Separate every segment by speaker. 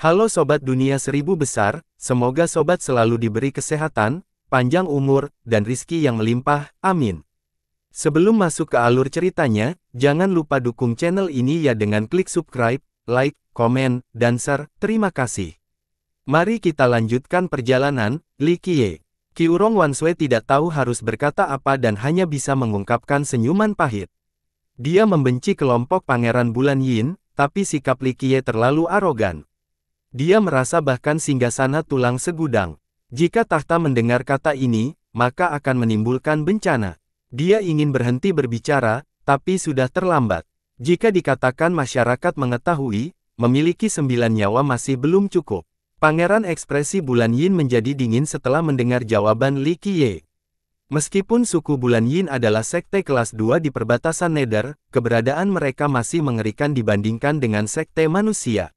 Speaker 1: Halo Sobat Dunia Seribu Besar, semoga Sobat selalu diberi kesehatan, panjang umur, dan rizki yang melimpah, amin. Sebelum masuk ke alur ceritanya, jangan lupa dukung channel ini ya dengan klik subscribe, like, komen, dan share, terima kasih. Mari kita lanjutkan perjalanan, Li Kie. Kiurong Wanswe tidak tahu harus berkata apa dan hanya bisa mengungkapkan senyuman pahit. Dia membenci kelompok Pangeran Bulan Yin, tapi sikap Li Kie terlalu arogan. Dia merasa bahkan singgah sana tulang segudang. Jika tahta mendengar kata ini, maka akan menimbulkan bencana. Dia ingin berhenti berbicara, tapi sudah terlambat. Jika dikatakan masyarakat mengetahui, memiliki sembilan nyawa masih belum cukup. Pangeran ekspresi Bulan Yin menjadi dingin setelah mendengar jawaban Li Qiye. Meskipun suku Bulan Yin adalah sekte kelas 2 di perbatasan Neder, keberadaan mereka masih mengerikan dibandingkan dengan sekte manusia.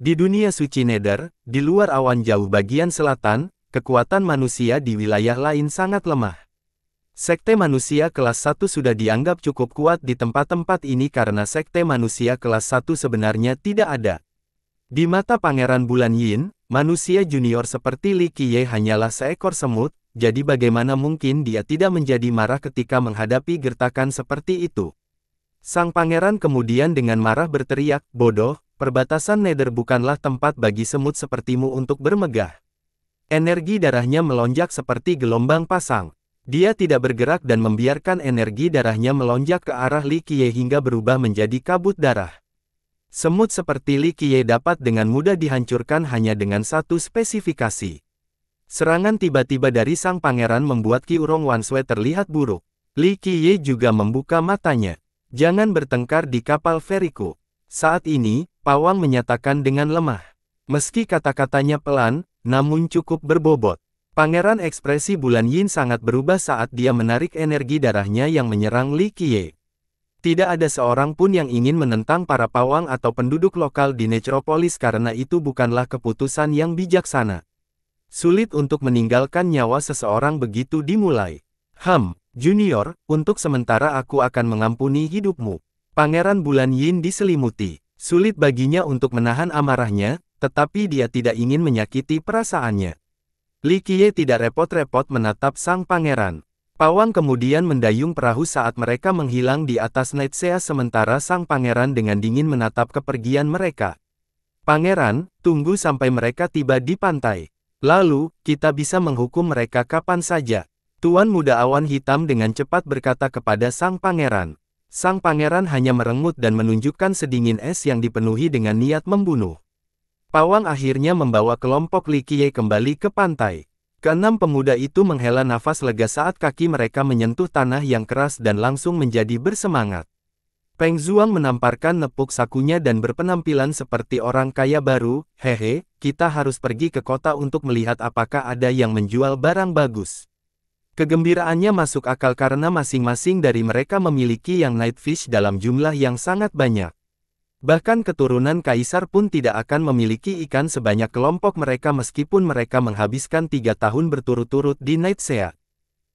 Speaker 1: Di dunia suci Neder, di luar awan jauh bagian selatan, kekuatan manusia di wilayah lain sangat lemah. Sekte manusia kelas 1 sudah dianggap cukup kuat di tempat-tempat ini karena sekte manusia kelas 1 sebenarnya tidak ada. Di mata Pangeran Bulan Yin, manusia junior seperti Li Qiye hanyalah seekor semut, jadi bagaimana mungkin dia tidak menjadi marah ketika menghadapi gertakan seperti itu. Sang pangeran kemudian dengan marah berteriak, bodoh, Perbatasan Nether bukanlah tempat bagi semut sepertimu untuk bermegah. Energi darahnya melonjak seperti gelombang pasang. Dia tidak bergerak dan membiarkan energi darahnya melonjak ke arah Li Qiye hingga berubah menjadi kabut darah. Semut seperti Li Qiye dapat dengan mudah dihancurkan hanya dengan satu spesifikasi. Serangan tiba-tiba dari sang pangeran membuat Ki Urong Wansue terlihat buruk. Li Qiye juga membuka matanya. Jangan bertengkar di kapal feriku. Saat ini, Pawang menyatakan dengan lemah. Meski kata-katanya pelan, namun cukup berbobot. Pangeran ekspresi bulan Yin sangat berubah saat dia menarik energi darahnya yang menyerang Li Qiye. Tidak ada seorang pun yang ingin menentang para pawang atau penduduk lokal di Necropolis karena itu bukanlah keputusan yang bijaksana. Sulit untuk meninggalkan nyawa seseorang begitu dimulai. Ham, Junior, untuk sementara aku akan mengampuni hidupmu. Pangeran Bulan Yin diselimuti. Sulit baginya untuk menahan amarahnya, tetapi dia tidak ingin menyakiti perasaannya. Li Qiye tidak repot-repot menatap sang pangeran. Pawang kemudian mendayung perahu saat mereka menghilang di atas sea. sementara sang pangeran dengan dingin menatap kepergian mereka. Pangeran, tunggu sampai mereka tiba di pantai. Lalu, kita bisa menghukum mereka kapan saja. Tuan muda awan hitam dengan cepat berkata kepada sang pangeran. Sang pangeran hanya merengut dan menunjukkan sedingin es yang dipenuhi dengan niat membunuh. Pawang akhirnya membawa kelompok Likie kembali ke pantai. Keenam pemuda itu menghela nafas lega saat kaki mereka menyentuh tanah yang keras dan langsung menjadi bersemangat. Peng Zhuang menamparkan nepuk sakunya dan berpenampilan seperti orang kaya baru, hehe, kita harus pergi ke kota untuk melihat apakah ada yang menjual barang bagus. Kegembiraannya masuk akal karena masing-masing dari mereka memiliki yang Nightfish dalam jumlah yang sangat banyak. Bahkan keturunan kaisar pun tidak akan memiliki ikan sebanyak kelompok mereka meskipun mereka menghabiskan tiga tahun berturut-turut di Nightsea.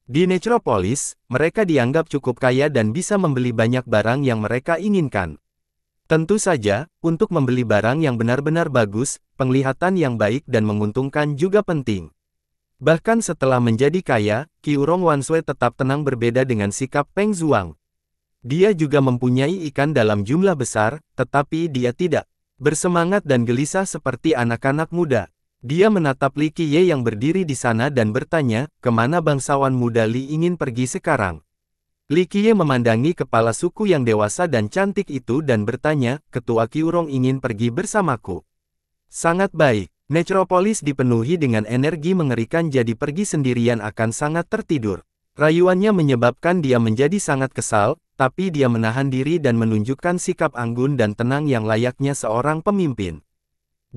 Speaker 1: Di Necropolis, mereka dianggap cukup kaya dan bisa membeli banyak barang yang mereka inginkan. Tentu saja, untuk membeli barang yang benar-benar bagus, penglihatan yang baik dan menguntungkan juga penting. Bahkan setelah menjadi kaya, Wan Wansui tetap tenang berbeda dengan sikap Peng Zhuang. Dia juga mempunyai ikan dalam jumlah besar, tetapi dia tidak bersemangat dan gelisah seperti anak-anak muda. Dia menatap Li Qiye yang berdiri di sana dan bertanya, kemana bangsawan muda Li ingin pergi sekarang? Li Qiye memandangi kepala suku yang dewasa dan cantik itu dan bertanya, ketua Kiurong ingin pergi bersamaku. Sangat baik. Necropolis dipenuhi dengan energi mengerikan jadi pergi sendirian akan sangat tertidur. Rayuannya menyebabkan dia menjadi sangat kesal, tapi dia menahan diri dan menunjukkan sikap anggun dan tenang yang layaknya seorang pemimpin.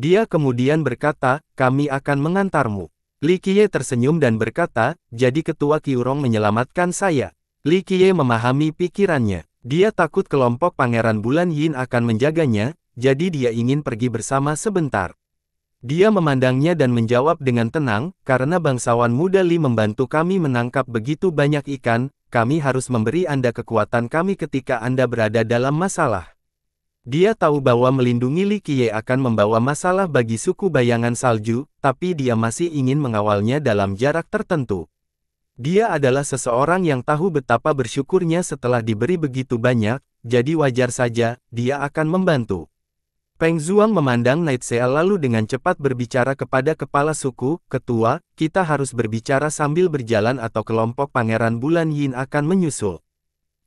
Speaker 1: Dia kemudian berkata, kami akan mengantarmu. Li Qiye tersenyum dan berkata, jadi ketua Kiurong menyelamatkan saya. Li Qiye memahami pikirannya. Dia takut kelompok pangeran bulan Yin akan menjaganya, jadi dia ingin pergi bersama sebentar. Dia memandangnya dan menjawab dengan tenang, karena bangsawan muda Li membantu kami menangkap begitu banyak ikan, kami harus memberi Anda kekuatan kami ketika Anda berada dalam masalah. Dia tahu bahwa melindungi Li Qiye akan membawa masalah bagi suku bayangan salju, tapi dia masih ingin mengawalnya dalam jarak tertentu. Dia adalah seseorang yang tahu betapa bersyukurnya setelah diberi begitu banyak, jadi wajar saja, dia akan membantu. Peng Zhuang memandang Night Seal lalu dengan cepat berbicara kepada kepala suku, ketua, kita harus berbicara sambil berjalan atau kelompok pangeran bulan Yin akan menyusul.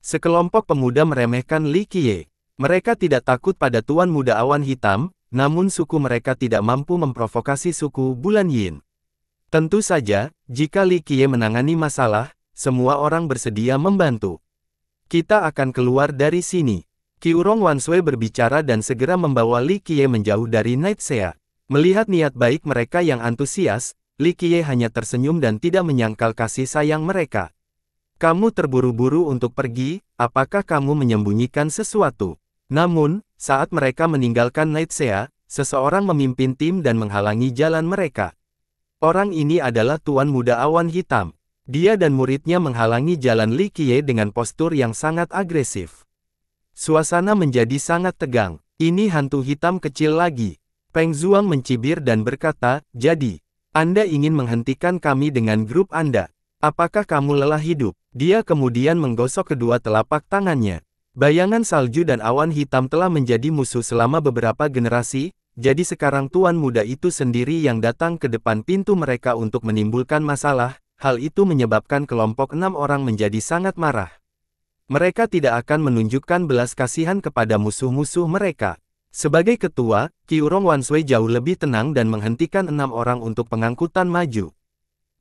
Speaker 1: Sekelompok pemuda meremehkan Li Qiye. Mereka tidak takut pada tuan muda awan hitam, namun suku mereka tidak mampu memprovokasi suku bulan Yin. Tentu saja, jika Li Qiye menangani masalah, semua orang bersedia membantu. Kita akan keluar dari sini. Qiurong Wansui berbicara dan segera membawa Li Qiye menjauh dari Night Sea. Melihat niat baik mereka yang antusias, Li Qiye hanya tersenyum dan tidak menyangkal kasih sayang mereka. Kamu terburu-buru untuk pergi, apakah kamu menyembunyikan sesuatu? Namun, saat mereka meninggalkan Night Sea, seseorang memimpin tim dan menghalangi jalan mereka. Orang ini adalah Tuan Muda Awan Hitam. Dia dan muridnya menghalangi jalan Li Qiye dengan postur yang sangat agresif. Suasana menjadi sangat tegang. Ini hantu hitam kecil lagi. Peng Zhuang mencibir dan berkata, jadi, Anda ingin menghentikan kami dengan grup Anda. Apakah kamu lelah hidup? Dia kemudian menggosok kedua telapak tangannya. Bayangan salju dan awan hitam telah menjadi musuh selama beberapa generasi, jadi sekarang tuan muda itu sendiri yang datang ke depan pintu mereka untuk menimbulkan masalah, hal itu menyebabkan kelompok enam orang menjadi sangat marah mereka tidak akan menunjukkan belas kasihan kepada musuh-musuh mereka. Sebagai ketua, Kiurong Wansui jauh lebih tenang dan menghentikan enam orang untuk pengangkutan maju.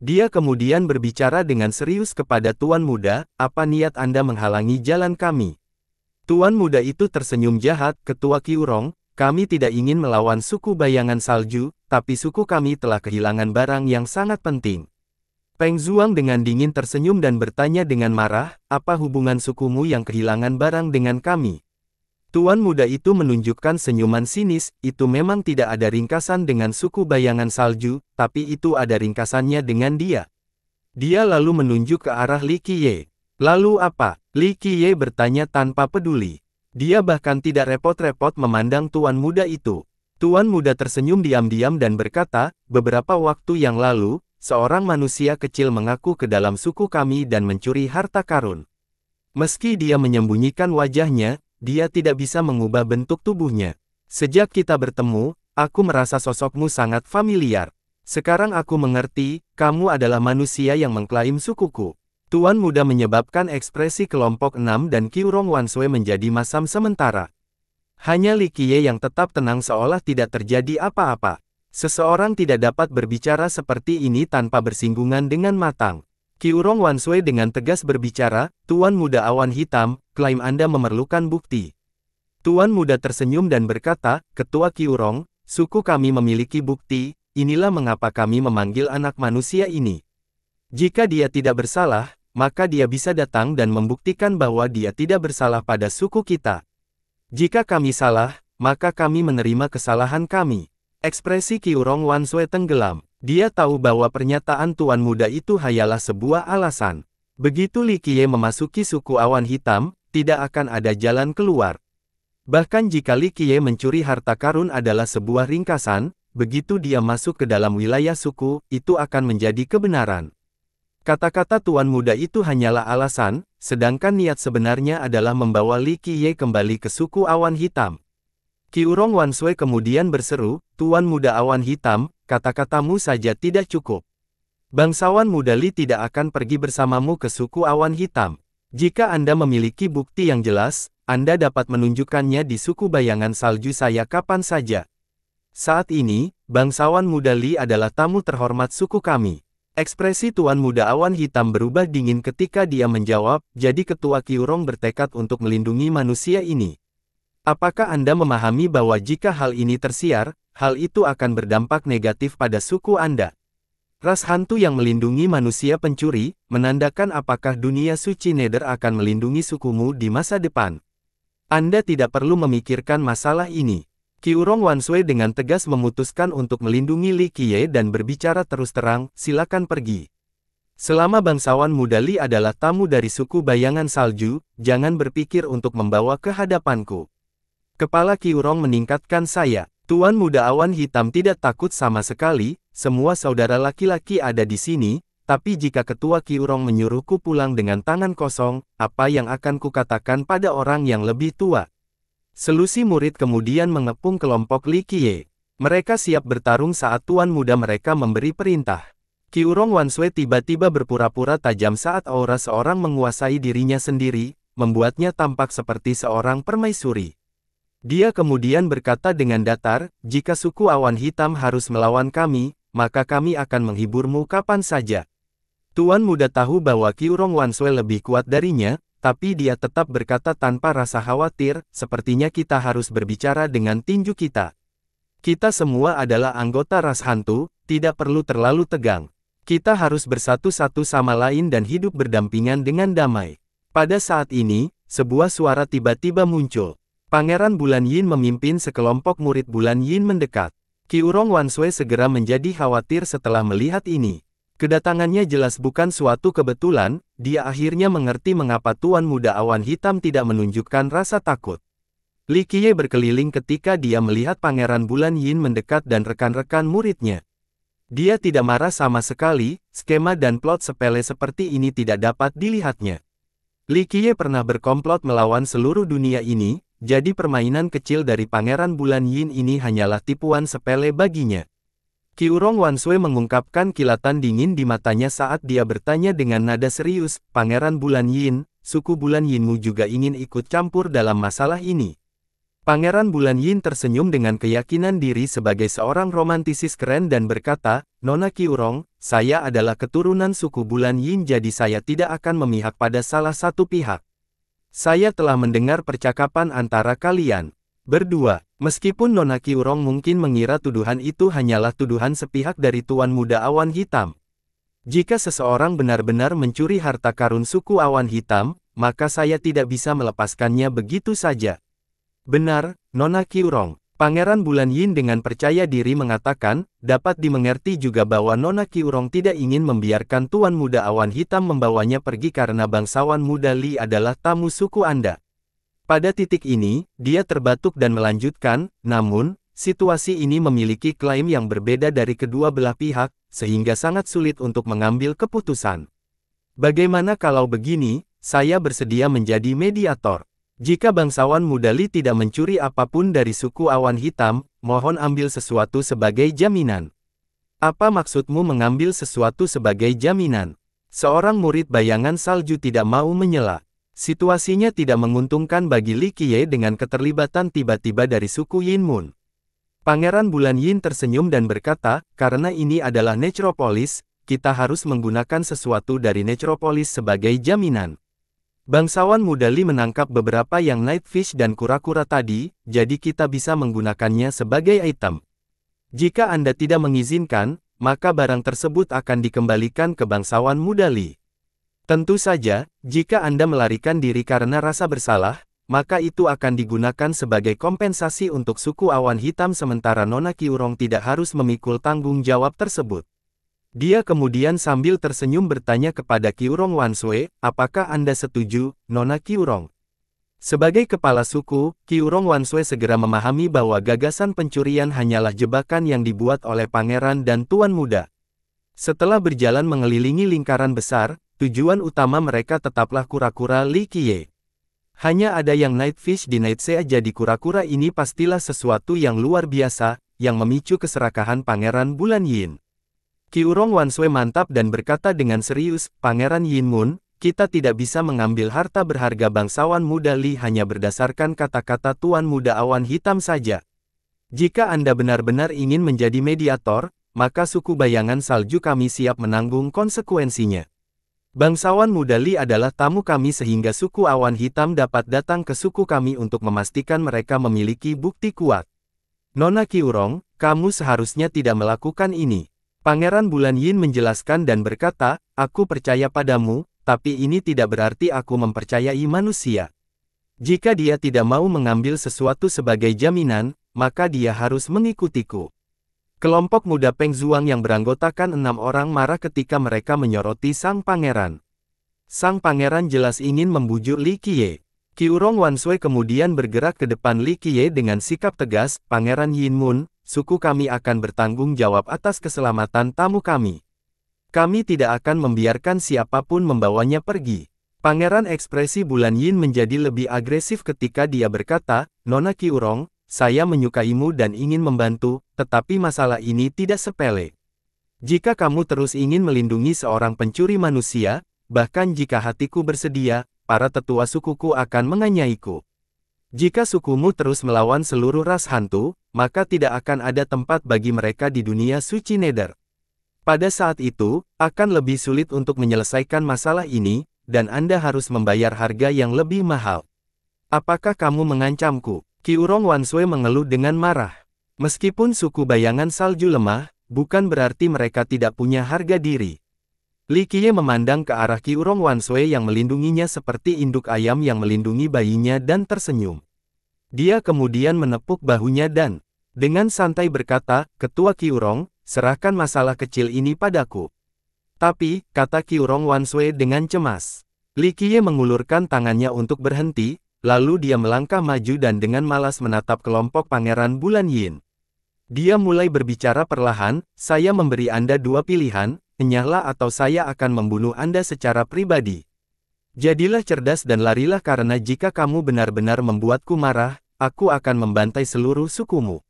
Speaker 1: Dia kemudian berbicara dengan serius kepada Tuan Muda, apa niat Anda menghalangi jalan kami? Tuan Muda itu tersenyum jahat, Ketua Kiurong, kami tidak ingin melawan suku bayangan salju, tapi suku kami telah kehilangan barang yang sangat penting. Peng Zhuang dengan dingin tersenyum dan bertanya dengan marah, apa hubungan sukumu yang kehilangan barang dengan kami? Tuan muda itu menunjukkan senyuman sinis, itu memang tidak ada ringkasan dengan suku bayangan salju, tapi itu ada ringkasannya dengan dia. Dia lalu menunjuk ke arah Li Qiye. Lalu apa? Li Qiye bertanya tanpa peduli. Dia bahkan tidak repot-repot memandang tuan muda itu. Tuan muda tersenyum diam-diam dan berkata, beberapa waktu yang lalu, seorang manusia kecil mengaku ke dalam suku kami dan mencuri harta karun. Meski dia menyembunyikan wajahnya, dia tidak bisa mengubah bentuk tubuhnya. Sejak kita bertemu, aku merasa sosokmu sangat familiar. Sekarang aku mengerti, kamu adalah manusia yang mengklaim sukuku. Tuan muda menyebabkan ekspresi kelompok enam dan Kiurong Wansue menjadi masam sementara. Hanya Likie yang tetap tenang seolah tidak terjadi apa-apa. Seseorang tidak dapat berbicara seperti ini tanpa bersinggungan dengan matang. Kiurong Wansui dengan tegas berbicara, Tuan Muda Awan Hitam, klaim Anda memerlukan bukti. Tuan Muda tersenyum dan berkata, Ketua Kiurong, suku kami memiliki bukti, inilah mengapa kami memanggil anak manusia ini. Jika dia tidak bersalah, maka dia bisa datang dan membuktikan bahwa dia tidak bersalah pada suku kita. Jika kami salah, maka kami menerima kesalahan kami. Ekspresi Wan Sue tenggelam. Dia tahu bahwa pernyataan tuan muda itu hanyalah sebuah alasan. Begitu Li Qiye memasuki suku awan hitam, tidak akan ada jalan keluar. Bahkan jika Li Qiye mencuri harta karun adalah sebuah ringkasan, begitu dia masuk ke dalam wilayah suku, itu akan menjadi kebenaran. Kata-kata tuan muda itu hanyalah alasan, sedangkan niat sebenarnya adalah membawa Li Qiye kembali ke suku awan hitam. Kiurong Wansue kemudian berseru, Tuan Muda Awan Hitam, kata-katamu saja tidak cukup. Bangsawan muda Li tidak akan pergi bersamamu ke suku Awan Hitam. Jika Anda memiliki bukti yang jelas, Anda dapat menunjukkannya di suku bayangan salju saya kapan saja. Saat ini, bangsawan muda Li adalah tamu terhormat suku kami. Ekspresi Tuan Muda Awan Hitam berubah dingin ketika dia menjawab, jadi Ketua Kiurong bertekad untuk melindungi manusia ini. Apakah Anda memahami bahwa jika hal ini tersiar, hal itu akan berdampak negatif pada suku Anda? Ras hantu yang melindungi manusia pencuri, menandakan apakah dunia suci Nether akan melindungi sukumu di masa depan. Anda tidak perlu memikirkan masalah ini. Kiurong Wansui dengan tegas memutuskan untuk melindungi Li Qiye dan berbicara terus terang, silakan pergi. Selama bangsawan muda Li adalah tamu dari suku bayangan salju, jangan berpikir untuk membawa ke hadapanku. Kepala Kiurong meningkatkan saya. Tuan muda awan hitam tidak takut sama sekali, semua saudara laki-laki ada di sini, tapi jika ketua Kiurong menyuruhku pulang dengan tangan kosong, apa yang akan kukatakan pada orang yang lebih tua? Selusi murid kemudian mengepung kelompok Li kie. Mereka siap bertarung saat tuan muda mereka memberi perintah. Kiurong Wansue tiba-tiba berpura-pura tajam saat aura seorang menguasai dirinya sendiri, membuatnya tampak seperti seorang permaisuri. Dia kemudian berkata dengan datar, jika suku awan hitam harus melawan kami, maka kami akan menghiburmu kapan saja. Tuan muda tahu bahwa Kiurong Wanswe lebih kuat darinya, tapi dia tetap berkata tanpa rasa khawatir, sepertinya kita harus berbicara dengan tinju kita. Kita semua adalah anggota ras hantu, tidak perlu terlalu tegang. Kita harus bersatu satu sama lain dan hidup berdampingan dengan damai. Pada saat ini, sebuah suara tiba-tiba muncul. Pangeran Bulan Yin memimpin sekelompok murid Bulan Yin mendekat. Kiurong Wansue segera menjadi khawatir setelah melihat ini. Kedatangannya jelas bukan suatu kebetulan, dia akhirnya mengerti mengapa Tuan Muda Awan Hitam tidak menunjukkan rasa takut. Li Qiye berkeliling ketika dia melihat Pangeran Bulan Yin mendekat dan rekan-rekan muridnya. Dia tidak marah sama sekali, skema dan plot sepele seperti ini tidak dapat dilihatnya. Li Qiye pernah berkomplot melawan seluruh dunia ini, jadi permainan kecil dari Pangeran Bulan Yin ini hanyalah tipuan sepele baginya. Kiurong Wansui mengungkapkan kilatan dingin di matanya saat dia bertanya dengan nada serius, Pangeran Bulan Yin, suku Bulan Yinmu juga ingin ikut campur dalam masalah ini. Pangeran Bulan Yin tersenyum dengan keyakinan diri sebagai seorang romantisis keren dan berkata, Nona Kiurong, saya adalah keturunan suku Bulan Yin jadi saya tidak akan memihak pada salah satu pihak. Saya telah mendengar percakapan antara kalian. Berdua, meskipun Nona Kiurong mungkin mengira tuduhan itu hanyalah tuduhan sepihak dari Tuan Muda Awan Hitam. Jika seseorang benar-benar mencuri harta karun suku Awan Hitam, maka saya tidak bisa melepaskannya begitu saja. Benar, Nona Kiurong. Pangeran Bulan Yin dengan percaya diri mengatakan, dapat dimengerti juga bahwa Nona Kiurong tidak ingin membiarkan Tuan Muda Awan Hitam membawanya pergi karena bangsawan muda Li adalah tamu suku Anda. Pada titik ini, dia terbatuk dan melanjutkan, namun, situasi ini memiliki klaim yang berbeda dari kedua belah pihak, sehingga sangat sulit untuk mengambil keputusan. Bagaimana kalau begini, saya bersedia menjadi mediator. Jika bangsawan Mudali tidak mencuri apapun dari suku awan hitam, mohon ambil sesuatu sebagai jaminan. Apa maksudmu mengambil sesuatu sebagai jaminan? Seorang murid bayangan salju tidak mau menyela. Situasinya tidak menguntungkan bagi Li Qiye dengan keterlibatan tiba-tiba dari suku Yin Moon. Pangeran Bulan Yin tersenyum dan berkata, karena ini adalah Necropolis, kita harus menggunakan sesuatu dari Necropolis sebagai jaminan. Bangsawan muda Li menangkap beberapa yang nightfish dan kura-kura tadi, jadi kita bisa menggunakannya sebagai item. Jika Anda tidak mengizinkan, maka barang tersebut akan dikembalikan ke bangsawan muda Li. Tentu saja, jika Anda melarikan diri karena rasa bersalah, maka itu akan digunakan sebagai kompensasi untuk suku awan hitam sementara Nona Kiurong tidak harus memikul tanggung jawab tersebut. Dia kemudian sambil tersenyum bertanya kepada Kiurong Wansue, apakah Anda setuju, Nona Kiurong? Sebagai kepala suku, Kiurong Wansue segera memahami bahwa gagasan pencurian hanyalah jebakan yang dibuat oleh pangeran dan tuan muda. Setelah berjalan mengelilingi lingkaran besar, tujuan utama mereka tetaplah kura-kura Li Qiye. Hanya ada yang Night Fish di Night Nightsea jadi kura-kura ini pastilah sesuatu yang luar biasa, yang memicu keserakahan pangeran Bulan Yin. Kiurong Wanswe mantap dan berkata dengan serius, Pangeran Yin Moon, kita tidak bisa mengambil harta berharga bangsawan muda Li hanya berdasarkan kata-kata Tuan Muda Awan Hitam saja. Jika Anda benar-benar ingin menjadi mediator, maka suku bayangan salju kami siap menanggung konsekuensinya. Bangsawan muda Li adalah tamu kami sehingga suku awan hitam dapat datang ke suku kami untuk memastikan mereka memiliki bukti kuat. Nona Kiurong, kamu seharusnya tidak melakukan ini. Pangeran Bulan Yin menjelaskan dan berkata, Aku percaya padamu, tapi ini tidak berarti aku mempercayai manusia. Jika dia tidak mau mengambil sesuatu sebagai jaminan, maka dia harus mengikutiku. Kelompok muda Peng Zhuang yang beranggotakan enam orang marah ketika mereka menyoroti sang pangeran. Sang pangeran jelas ingin membujuk Li Qiye. Qiurong Wansui kemudian bergerak ke depan Li Qiye dengan sikap tegas, Pangeran Yin Moon suku kami akan bertanggung jawab atas keselamatan tamu kami. Kami tidak akan membiarkan siapapun membawanya pergi. Pangeran ekspresi bulan Yin menjadi lebih agresif ketika dia berkata, Nona Kiurong, saya menyukaimu dan ingin membantu, tetapi masalah ini tidak sepele. Jika kamu terus ingin melindungi seorang pencuri manusia, bahkan jika hatiku bersedia, para tetua sukuku akan menganyaiku. Jika sukumu terus melawan seluruh ras hantu, maka tidak akan ada tempat bagi mereka di dunia suci Nether. Pada saat itu, akan lebih sulit untuk menyelesaikan masalah ini, dan Anda harus membayar harga yang lebih mahal. Apakah kamu mengancamku? Kiurong Wansue mengeluh dengan marah. Meskipun suku bayangan salju lemah, bukan berarti mereka tidak punya harga diri. Li Qiye memandang ke arah Kiurong Wansui yang melindunginya seperti induk ayam yang melindungi bayinya dan tersenyum. Dia kemudian menepuk bahunya dan, dengan santai berkata, Ketua Kiurong, serahkan masalah kecil ini padaku. Tapi, kata Kiurong Wansui dengan cemas. Li Qiye mengulurkan tangannya untuk berhenti, lalu dia melangkah maju dan dengan malas menatap kelompok pangeran bulan Yin. Dia mulai berbicara perlahan, saya memberi Anda dua pilihan, Nyala atau saya akan membunuh Anda secara pribadi. Jadilah cerdas dan larilah karena jika kamu benar-benar membuatku marah, aku akan membantai seluruh sukumu.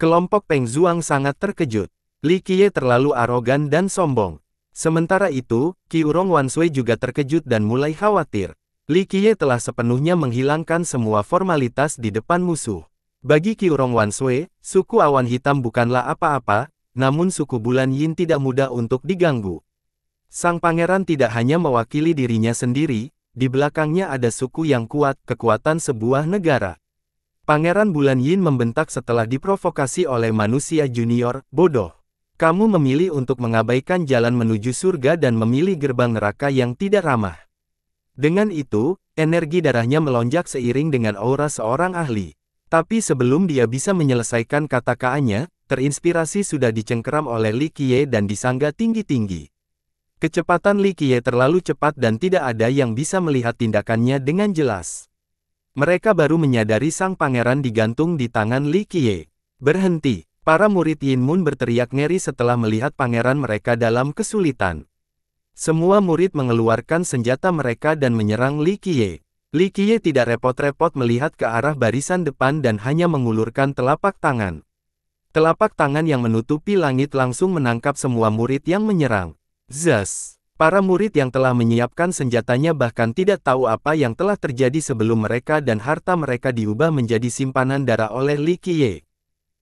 Speaker 1: Kelompok Peng Zhuang sangat terkejut. Li Qiye terlalu arogan dan sombong. Sementara itu, Qiurong Wansui juga terkejut dan mulai khawatir. Li Qiye telah sepenuhnya menghilangkan semua formalitas di depan musuh. Bagi Qiurong Wansui, suku awan hitam bukanlah apa-apa, namun suku bulan Yin tidak mudah untuk diganggu. Sang pangeran tidak hanya mewakili dirinya sendiri, di belakangnya ada suku yang kuat, kekuatan sebuah negara. Pangeran Bulan Yin membentak setelah diprovokasi oleh manusia junior, bodoh. Kamu memilih untuk mengabaikan jalan menuju surga dan memilih gerbang neraka yang tidak ramah. Dengan itu, energi darahnya melonjak seiring dengan aura seorang ahli. Tapi sebelum dia bisa menyelesaikan kata kaannya terinspirasi sudah dicengkeram oleh Li Qiye dan disangga tinggi-tinggi. Kecepatan Li Qiye terlalu cepat dan tidak ada yang bisa melihat tindakannya dengan jelas. Mereka baru menyadari sang pangeran digantung di tangan Li Qiye. Berhenti, para murid Yin Moon berteriak ngeri setelah melihat pangeran mereka dalam kesulitan. Semua murid mengeluarkan senjata mereka dan menyerang Li Qiye. Li Qiye tidak repot-repot melihat ke arah barisan depan dan hanya mengulurkan telapak tangan. Telapak tangan yang menutupi langit langsung menangkap semua murid yang menyerang. Zas, Para murid yang telah menyiapkan senjatanya bahkan tidak tahu apa yang telah terjadi sebelum mereka dan harta mereka diubah menjadi simpanan darah oleh Li Qiye.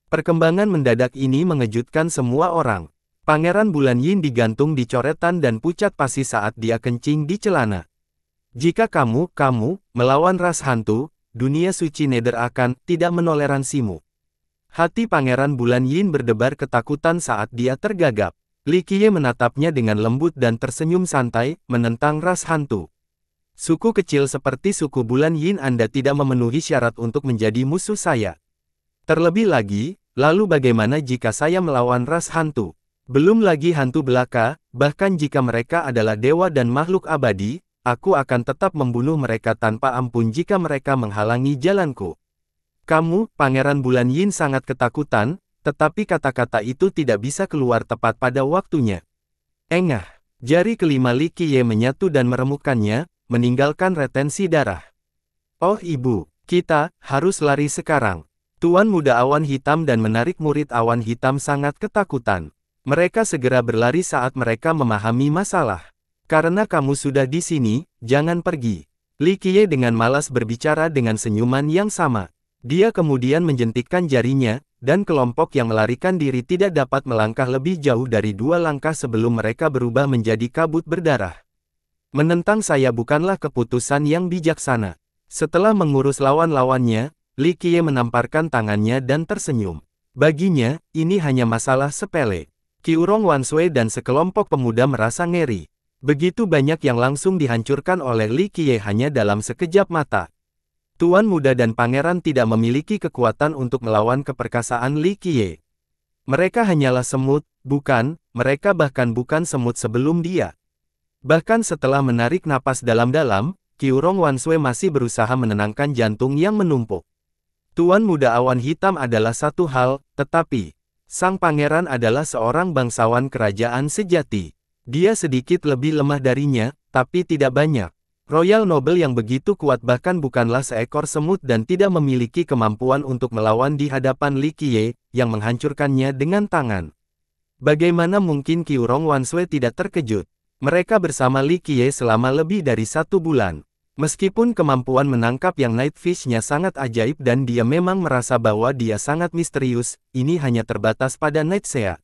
Speaker 1: Perkembangan mendadak ini mengejutkan semua orang. Pangeran Bulan Yin digantung di coretan dan pucat pasi saat dia kencing di celana. Jika kamu, kamu, melawan ras hantu, dunia suci neder akan tidak menoleransimu. Hati Pangeran Bulan Yin berdebar ketakutan saat dia tergagap. Li Qiye menatapnya dengan lembut dan tersenyum santai, menentang ras hantu. Suku kecil seperti suku Bulan Yin Anda tidak memenuhi syarat untuk menjadi musuh saya. Terlebih lagi, lalu bagaimana jika saya melawan ras hantu? Belum lagi hantu belaka, bahkan jika mereka adalah dewa dan makhluk abadi, aku akan tetap membunuh mereka tanpa ampun jika mereka menghalangi jalanku. Kamu, Pangeran Bulan Yin sangat ketakutan, tetapi kata-kata itu tidak bisa keluar tepat pada waktunya. Engah, jari kelima Li Qiye menyatu dan meremukannya, meninggalkan retensi darah. Oh ibu, kita, harus lari sekarang. Tuan muda awan hitam dan menarik murid awan hitam sangat ketakutan. Mereka segera berlari saat mereka memahami masalah. Karena kamu sudah di sini, jangan pergi. Li Qiye dengan malas berbicara dengan senyuman yang sama. Dia kemudian menjentikkan jarinya, dan kelompok yang melarikan diri tidak dapat melangkah lebih jauh dari dua langkah sebelum mereka berubah menjadi kabut berdarah. Menentang saya bukanlah keputusan yang bijaksana. Setelah mengurus lawan-lawannya, Li Qiye menamparkan tangannya dan tersenyum. Baginya, ini hanya masalah sepele. Kiurong Wansui dan sekelompok pemuda merasa ngeri. Begitu banyak yang langsung dihancurkan oleh Li Qiye hanya dalam sekejap mata. Tuan Muda dan Pangeran tidak memiliki kekuatan untuk melawan keperkasaan Li Qiye. Mereka hanyalah semut, bukan, mereka bahkan bukan semut sebelum dia. Bahkan setelah menarik napas dalam-dalam, Kiurong Wansue masih berusaha menenangkan jantung yang menumpuk. Tuan Muda Awan Hitam adalah satu hal, tetapi, Sang Pangeran adalah seorang bangsawan kerajaan sejati. Dia sedikit lebih lemah darinya, tapi tidak banyak. Royal Nobel yang begitu kuat bahkan bukanlah seekor semut dan tidak memiliki kemampuan untuk melawan di hadapan Li Qiye, yang menghancurkannya dengan tangan. Bagaimana mungkin Kiurong Wanshui tidak terkejut? Mereka bersama Li Qiye selama lebih dari satu bulan. Meskipun kemampuan menangkap yang Night Fish-nya sangat ajaib dan dia memang merasa bahwa dia sangat misterius, ini hanya terbatas pada Night Sea.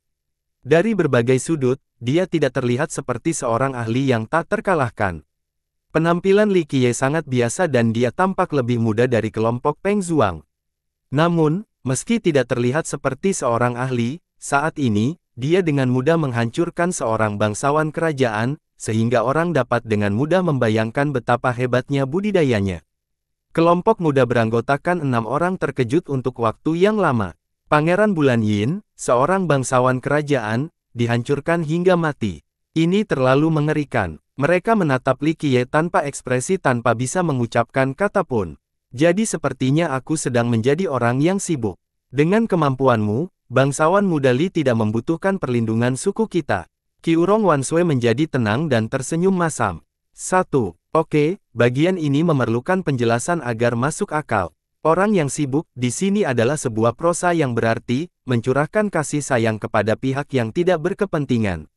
Speaker 1: Dari berbagai sudut, dia tidak terlihat seperti seorang ahli yang tak terkalahkan. Penampilan Li Qiye sangat biasa dan dia tampak lebih muda dari kelompok Peng Zhuang. Namun, meski tidak terlihat seperti seorang ahli, saat ini, dia dengan mudah menghancurkan seorang bangsawan kerajaan, sehingga orang dapat dengan mudah membayangkan betapa hebatnya budidayanya. Kelompok muda beranggotakan enam orang terkejut untuk waktu yang lama. Pangeran Bulan Yin, seorang bangsawan kerajaan, dihancurkan hingga mati. Ini terlalu mengerikan. Mereka menatap Li Qiye tanpa ekspresi tanpa bisa mengucapkan kata pun. Jadi sepertinya aku sedang menjadi orang yang sibuk. Dengan kemampuanmu, bangsawan muda Li tidak membutuhkan perlindungan suku kita. Kiurong Wansue menjadi tenang dan tersenyum masam. 1. Oke, okay, bagian ini memerlukan penjelasan agar masuk akal. Orang yang sibuk di sini adalah sebuah prosa yang berarti mencurahkan kasih sayang kepada pihak yang tidak berkepentingan.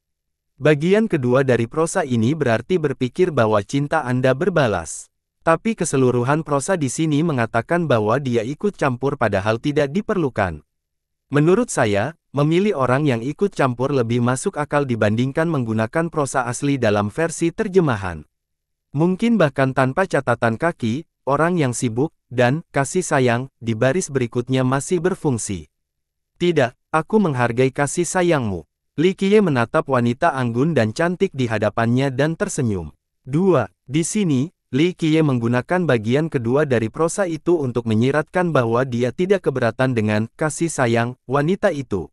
Speaker 1: Bagian kedua dari prosa ini berarti berpikir bahwa cinta Anda berbalas. Tapi keseluruhan prosa di sini mengatakan bahwa dia ikut campur padahal tidak diperlukan. Menurut saya, memilih orang yang ikut campur lebih masuk akal dibandingkan menggunakan prosa asli dalam versi terjemahan. Mungkin bahkan tanpa catatan kaki, orang yang sibuk, dan kasih sayang, di baris berikutnya masih berfungsi. Tidak, aku menghargai kasih sayangmu. Li Qiye menatap wanita anggun dan cantik di hadapannya dan tersenyum. 2. Di sini, Li Qiye menggunakan bagian kedua dari prosa itu untuk menyiratkan bahwa dia tidak keberatan dengan kasih sayang wanita itu.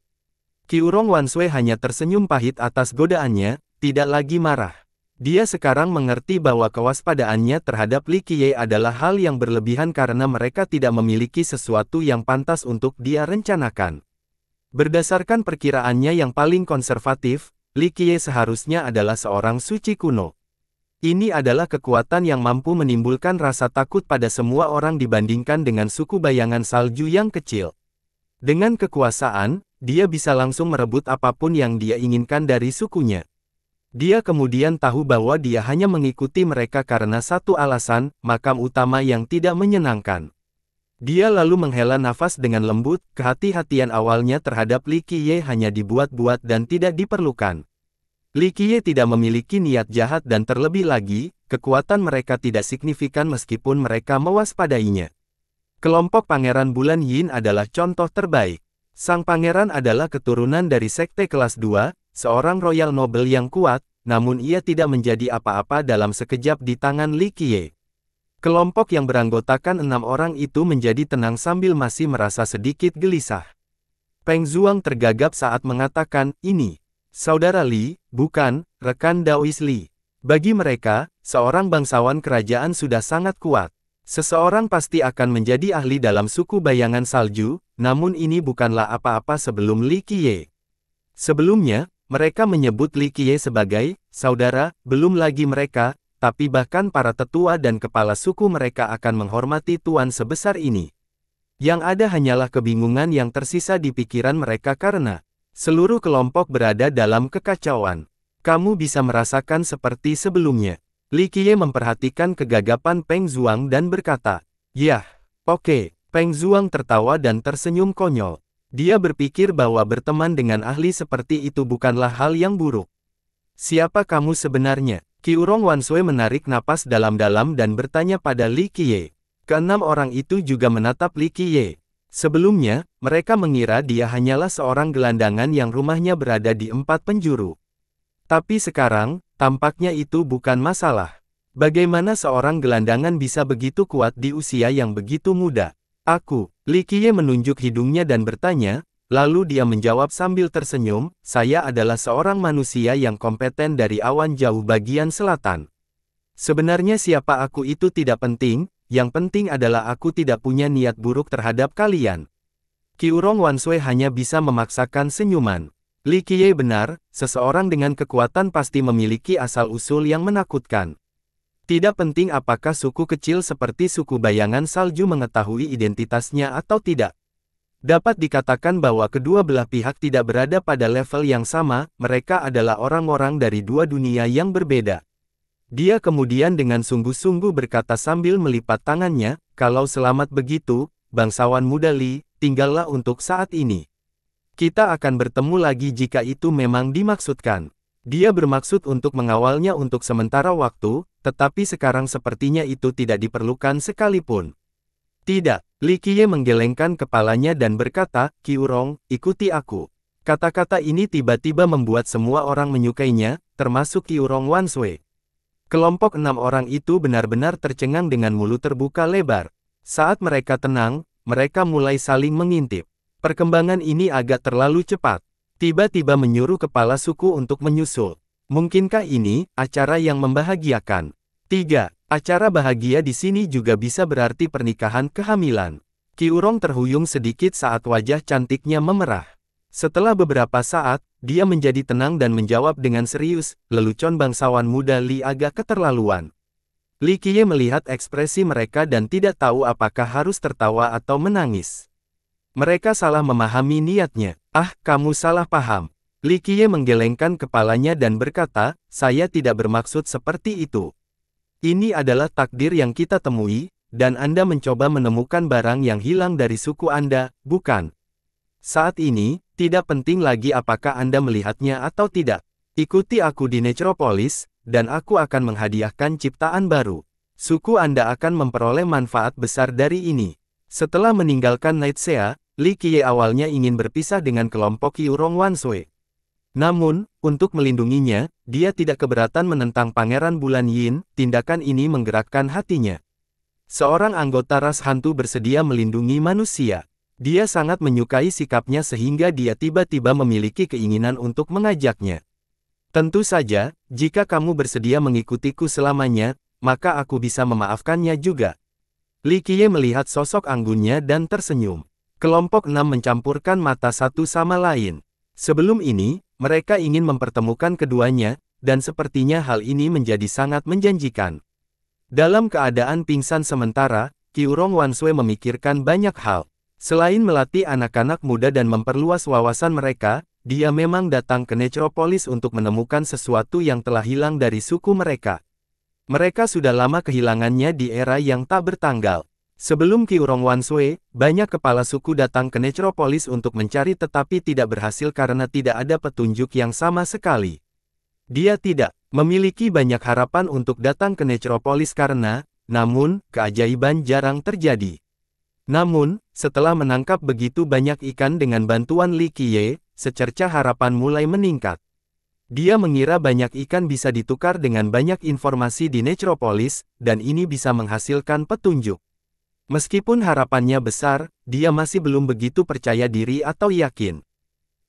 Speaker 1: Kiurong Wansui hanya tersenyum pahit atas godaannya, tidak lagi marah. Dia sekarang mengerti bahwa kewaspadaannya terhadap Li Qiye adalah hal yang berlebihan karena mereka tidak memiliki sesuatu yang pantas untuk dia rencanakan. Berdasarkan perkiraannya yang paling konservatif, Li Qiye seharusnya adalah seorang suci kuno. Ini adalah kekuatan yang mampu menimbulkan rasa takut pada semua orang dibandingkan dengan suku bayangan salju yang kecil. Dengan kekuasaan, dia bisa langsung merebut apapun yang dia inginkan dari sukunya. Dia kemudian tahu bahwa dia hanya mengikuti mereka karena satu alasan, makam utama yang tidak menyenangkan. Dia lalu menghela nafas dengan lembut, kehati-hatian awalnya terhadap Li Qiye hanya dibuat-buat dan tidak diperlukan. Li Qiye tidak memiliki niat jahat dan terlebih lagi, kekuatan mereka tidak signifikan meskipun mereka mewaspadainya. Kelompok Pangeran Bulan Yin adalah contoh terbaik. Sang pangeran adalah keturunan dari sekte kelas 2, seorang royal Nobel yang kuat, namun ia tidak menjadi apa-apa dalam sekejap di tangan Li Qiye. Kelompok yang beranggotakan enam orang itu menjadi tenang sambil masih merasa sedikit gelisah. Peng Zhuang tergagap saat mengatakan, ini, saudara Li, bukan, rekan Daois Li. Bagi mereka, seorang bangsawan kerajaan sudah sangat kuat. Seseorang pasti akan menjadi ahli dalam suku bayangan salju, namun ini bukanlah apa-apa sebelum Li Qiye. Sebelumnya, mereka menyebut Li Qiye sebagai saudara, belum lagi mereka tapi bahkan para tetua dan kepala suku mereka akan menghormati tuan sebesar ini. Yang ada hanyalah kebingungan yang tersisa di pikiran mereka karena seluruh kelompok berada dalam kekacauan. Kamu bisa merasakan seperti sebelumnya. Li Qiye memperhatikan kegagapan Peng Zhuang dan berkata, Yah, oke, okay. Peng Zhuang tertawa dan tersenyum konyol. Dia berpikir bahwa berteman dengan ahli seperti itu bukanlah hal yang buruk. Siapa kamu sebenarnya? Kiurong Sui menarik napas dalam-dalam dan bertanya pada Li Qiye. Keenam orang itu juga menatap Li Qiye. Sebelumnya, mereka mengira dia hanyalah seorang gelandangan yang rumahnya berada di empat penjuru. Tapi sekarang, tampaknya itu bukan masalah. Bagaimana seorang gelandangan bisa begitu kuat di usia yang begitu muda? Aku, Li Qiye menunjuk hidungnya dan bertanya, Lalu dia menjawab sambil tersenyum, saya adalah seorang manusia yang kompeten dari awan jauh bagian selatan. Sebenarnya siapa aku itu tidak penting, yang penting adalah aku tidak punya niat buruk terhadap kalian. Kiurong Wansui hanya bisa memaksakan senyuman. Li Qiye benar, seseorang dengan kekuatan pasti memiliki asal-usul yang menakutkan. Tidak penting apakah suku kecil seperti suku bayangan salju mengetahui identitasnya atau tidak. Dapat dikatakan bahwa kedua belah pihak tidak berada pada level yang sama, mereka adalah orang-orang dari dua dunia yang berbeda. Dia kemudian dengan sungguh-sungguh berkata sambil melipat tangannya, kalau selamat begitu, bangsawan muda Li, tinggallah untuk saat ini. Kita akan bertemu lagi jika itu memang dimaksudkan. Dia bermaksud untuk mengawalnya untuk sementara waktu, tetapi sekarang sepertinya itu tidak diperlukan sekalipun. Tidak, Li Qiye menggelengkan kepalanya dan berkata, Kiurong, ikuti aku. Kata-kata ini tiba-tiba membuat semua orang menyukainya, termasuk Kiurong Wansui. Kelompok enam orang itu benar-benar tercengang dengan mulut terbuka lebar. Saat mereka tenang, mereka mulai saling mengintip. Perkembangan ini agak terlalu cepat. Tiba-tiba menyuruh kepala suku untuk menyusul. Mungkinkah ini acara yang membahagiakan? 3. Acara bahagia di sini juga bisa berarti pernikahan kehamilan. Kiurong terhuyung sedikit saat wajah cantiknya memerah. Setelah beberapa saat, dia menjadi tenang dan menjawab dengan serius, lelucon bangsawan muda Li agak keterlaluan. Li Qiye melihat ekspresi mereka dan tidak tahu apakah harus tertawa atau menangis. Mereka salah memahami niatnya. Ah, kamu salah paham. Li Qiye menggelengkan kepalanya dan berkata, saya tidak bermaksud seperti itu. Ini adalah takdir yang kita temui, dan Anda mencoba menemukan barang yang hilang dari suku Anda, bukan? Saat ini, tidak penting lagi apakah Anda melihatnya atau tidak. Ikuti aku di Necropolis, dan aku akan menghadiahkan ciptaan baru. Suku Anda akan memperoleh manfaat besar dari ini. Setelah meninggalkan Nightsea, Li Qiye awalnya ingin berpisah dengan kelompok Yurong Wansui. Namun, untuk melindunginya, dia tidak keberatan menentang Pangeran Bulan Yin, tindakan ini menggerakkan hatinya. Seorang anggota ras hantu bersedia melindungi manusia. Dia sangat menyukai sikapnya sehingga dia tiba-tiba memiliki keinginan untuk mengajaknya. Tentu saja, jika kamu bersedia mengikutiku selamanya, maka aku bisa memaafkannya juga. Li Qiye melihat sosok anggunnya dan tersenyum. Kelompok enam mencampurkan mata satu sama lain. Sebelum ini, mereka ingin mempertemukan keduanya, dan sepertinya hal ini menjadi sangat menjanjikan. Dalam keadaan pingsan sementara, Kiurong Wansue memikirkan banyak hal. Selain melatih anak-anak muda dan memperluas wawasan mereka, dia memang datang ke Necropolis untuk menemukan sesuatu yang telah hilang dari suku mereka. Mereka sudah lama kehilangannya di era yang tak bertanggal. Sebelum Kiurong Wansue, banyak kepala suku datang ke Necropolis untuk mencari tetapi tidak berhasil karena tidak ada petunjuk yang sama sekali. Dia tidak memiliki banyak harapan untuk datang ke Necropolis karena, namun, keajaiban jarang terjadi. Namun, setelah menangkap begitu banyak ikan dengan bantuan Li Qiye, secerca harapan mulai meningkat. Dia mengira banyak ikan bisa ditukar dengan banyak informasi di Necropolis, dan ini bisa menghasilkan petunjuk. Meskipun harapannya besar, dia masih belum begitu percaya diri atau yakin.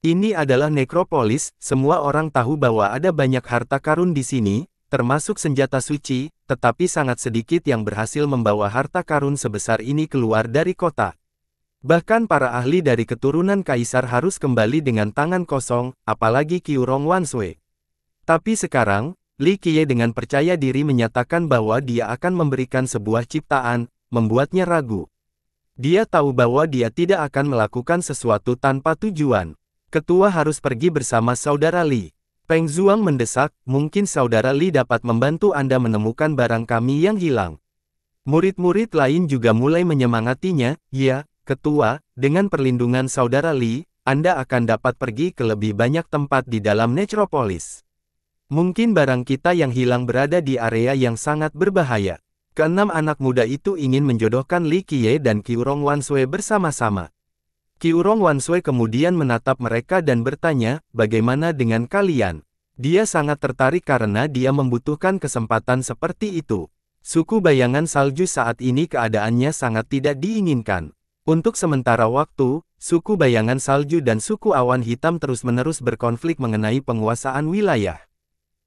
Speaker 1: Ini adalah nekropolis, semua orang tahu bahwa ada banyak harta karun di sini, termasuk senjata suci, tetapi sangat sedikit yang berhasil membawa harta karun sebesar ini keluar dari kota. Bahkan para ahli dari keturunan kaisar harus kembali dengan tangan kosong, apalagi Kiurong Wansui. Tapi sekarang, Li Qiye dengan percaya diri menyatakan bahwa dia akan memberikan sebuah ciptaan, membuatnya ragu. Dia tahu bahwa dia tidak akan melakukan sesuatu tanpa tujuan. Ketua harus pergi bersama saudara Li. Peng Zhuang mendesak, mungkin saudara Li dapat membantu Anda menemukan barang kami yang hilang. Murid-murid lain juga mulai menyemangatinya, ya, ketua, dengan perlindungan saudara Li, Anda akan dapat pergi ke lebih banyak tempat di dalam Necropolis. Mungkin barang kita yang hilang berada di area yang sangat berbahaya. Keenam anak muda itu ingin menjodohkan Li Qiye dan Qiurong Wansui bersama-sama. Qiurong Wansui kemudian menatap mereka dan bertanya, bagaimana dengan kalian? Dia sangat tertarik karena dia membutuhkan kesempatan seperti itu. Suku bayangan salju saat ini keadaannya sangat tidak diinginkan. Untuk sementara waktu, suku bayangan salju dan suku awan hitam terus-menerus berkonflik mengenai penguasaan wilayah.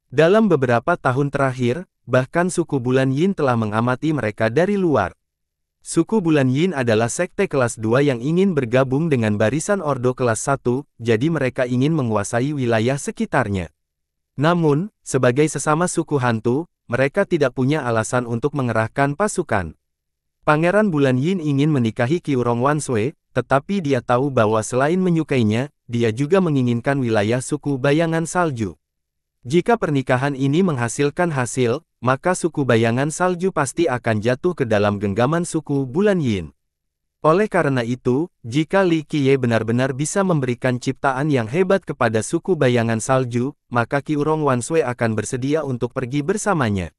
Speaker 1: Dalam beberapa tahun terakhir, bahkan suku bulan Yin telah mengamati mereka dari luar. Suku bulan Yin adalah sekte kelas 2 yang ingin bergabung dengan barisan Ordo kelas 1, jadi mereka ingin menguasai wilayah sekitarnya. Namun, sebagai sesama suku hantu, mereka tidak punya alasan untuk mengerahkan pasukan. Pangeran Bulan Yin ingin menikahi Kiurong Wansue, tetapi dia tahu bahwa selain menyukainya, dia juga menginginkan wilayah suku bayangan salju. Jika pernikahan ini menghasilkan hasil, maka suku bayangan salju pasti akan jatuh ke dalam genggaman suku bulan yin. Oleh karena itu, jika Li Qiye benar-benar bisa memberikan ciptaan yang hebat kepada suku bayangan salju, maka Qiurong Wansui akan bersedia untuk pergi bersamanya.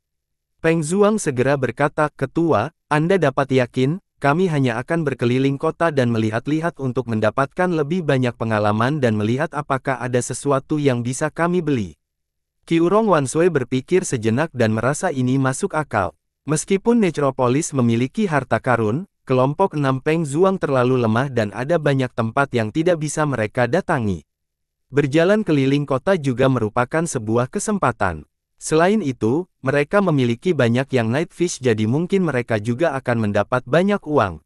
Speaker 1: Peng Zhuang segera berkata, Ketua, Anda dapat yakin, kami hanya akan berkeliling kota dan melihat-lihat untuk mendapatkan lebih banyak pengalaman dan melihat apakah ada sesuatu yang bisa kami beli. Kiurong Wansui berpikir sejenak dan merasa ini masuk akal. Meskipun Necropolis memiliki harta karun, kelompok enam Peng Zuang terlalu lemah dan ada banyak tempat yang tidak bisa mereka datangi. Berjalan keliling kota juga merupakan sebuah kesempatan. Selain itu, mereka memiliki banyak yang Night Fish, jadi mungkin mereka juga akan mendapat banyak uang.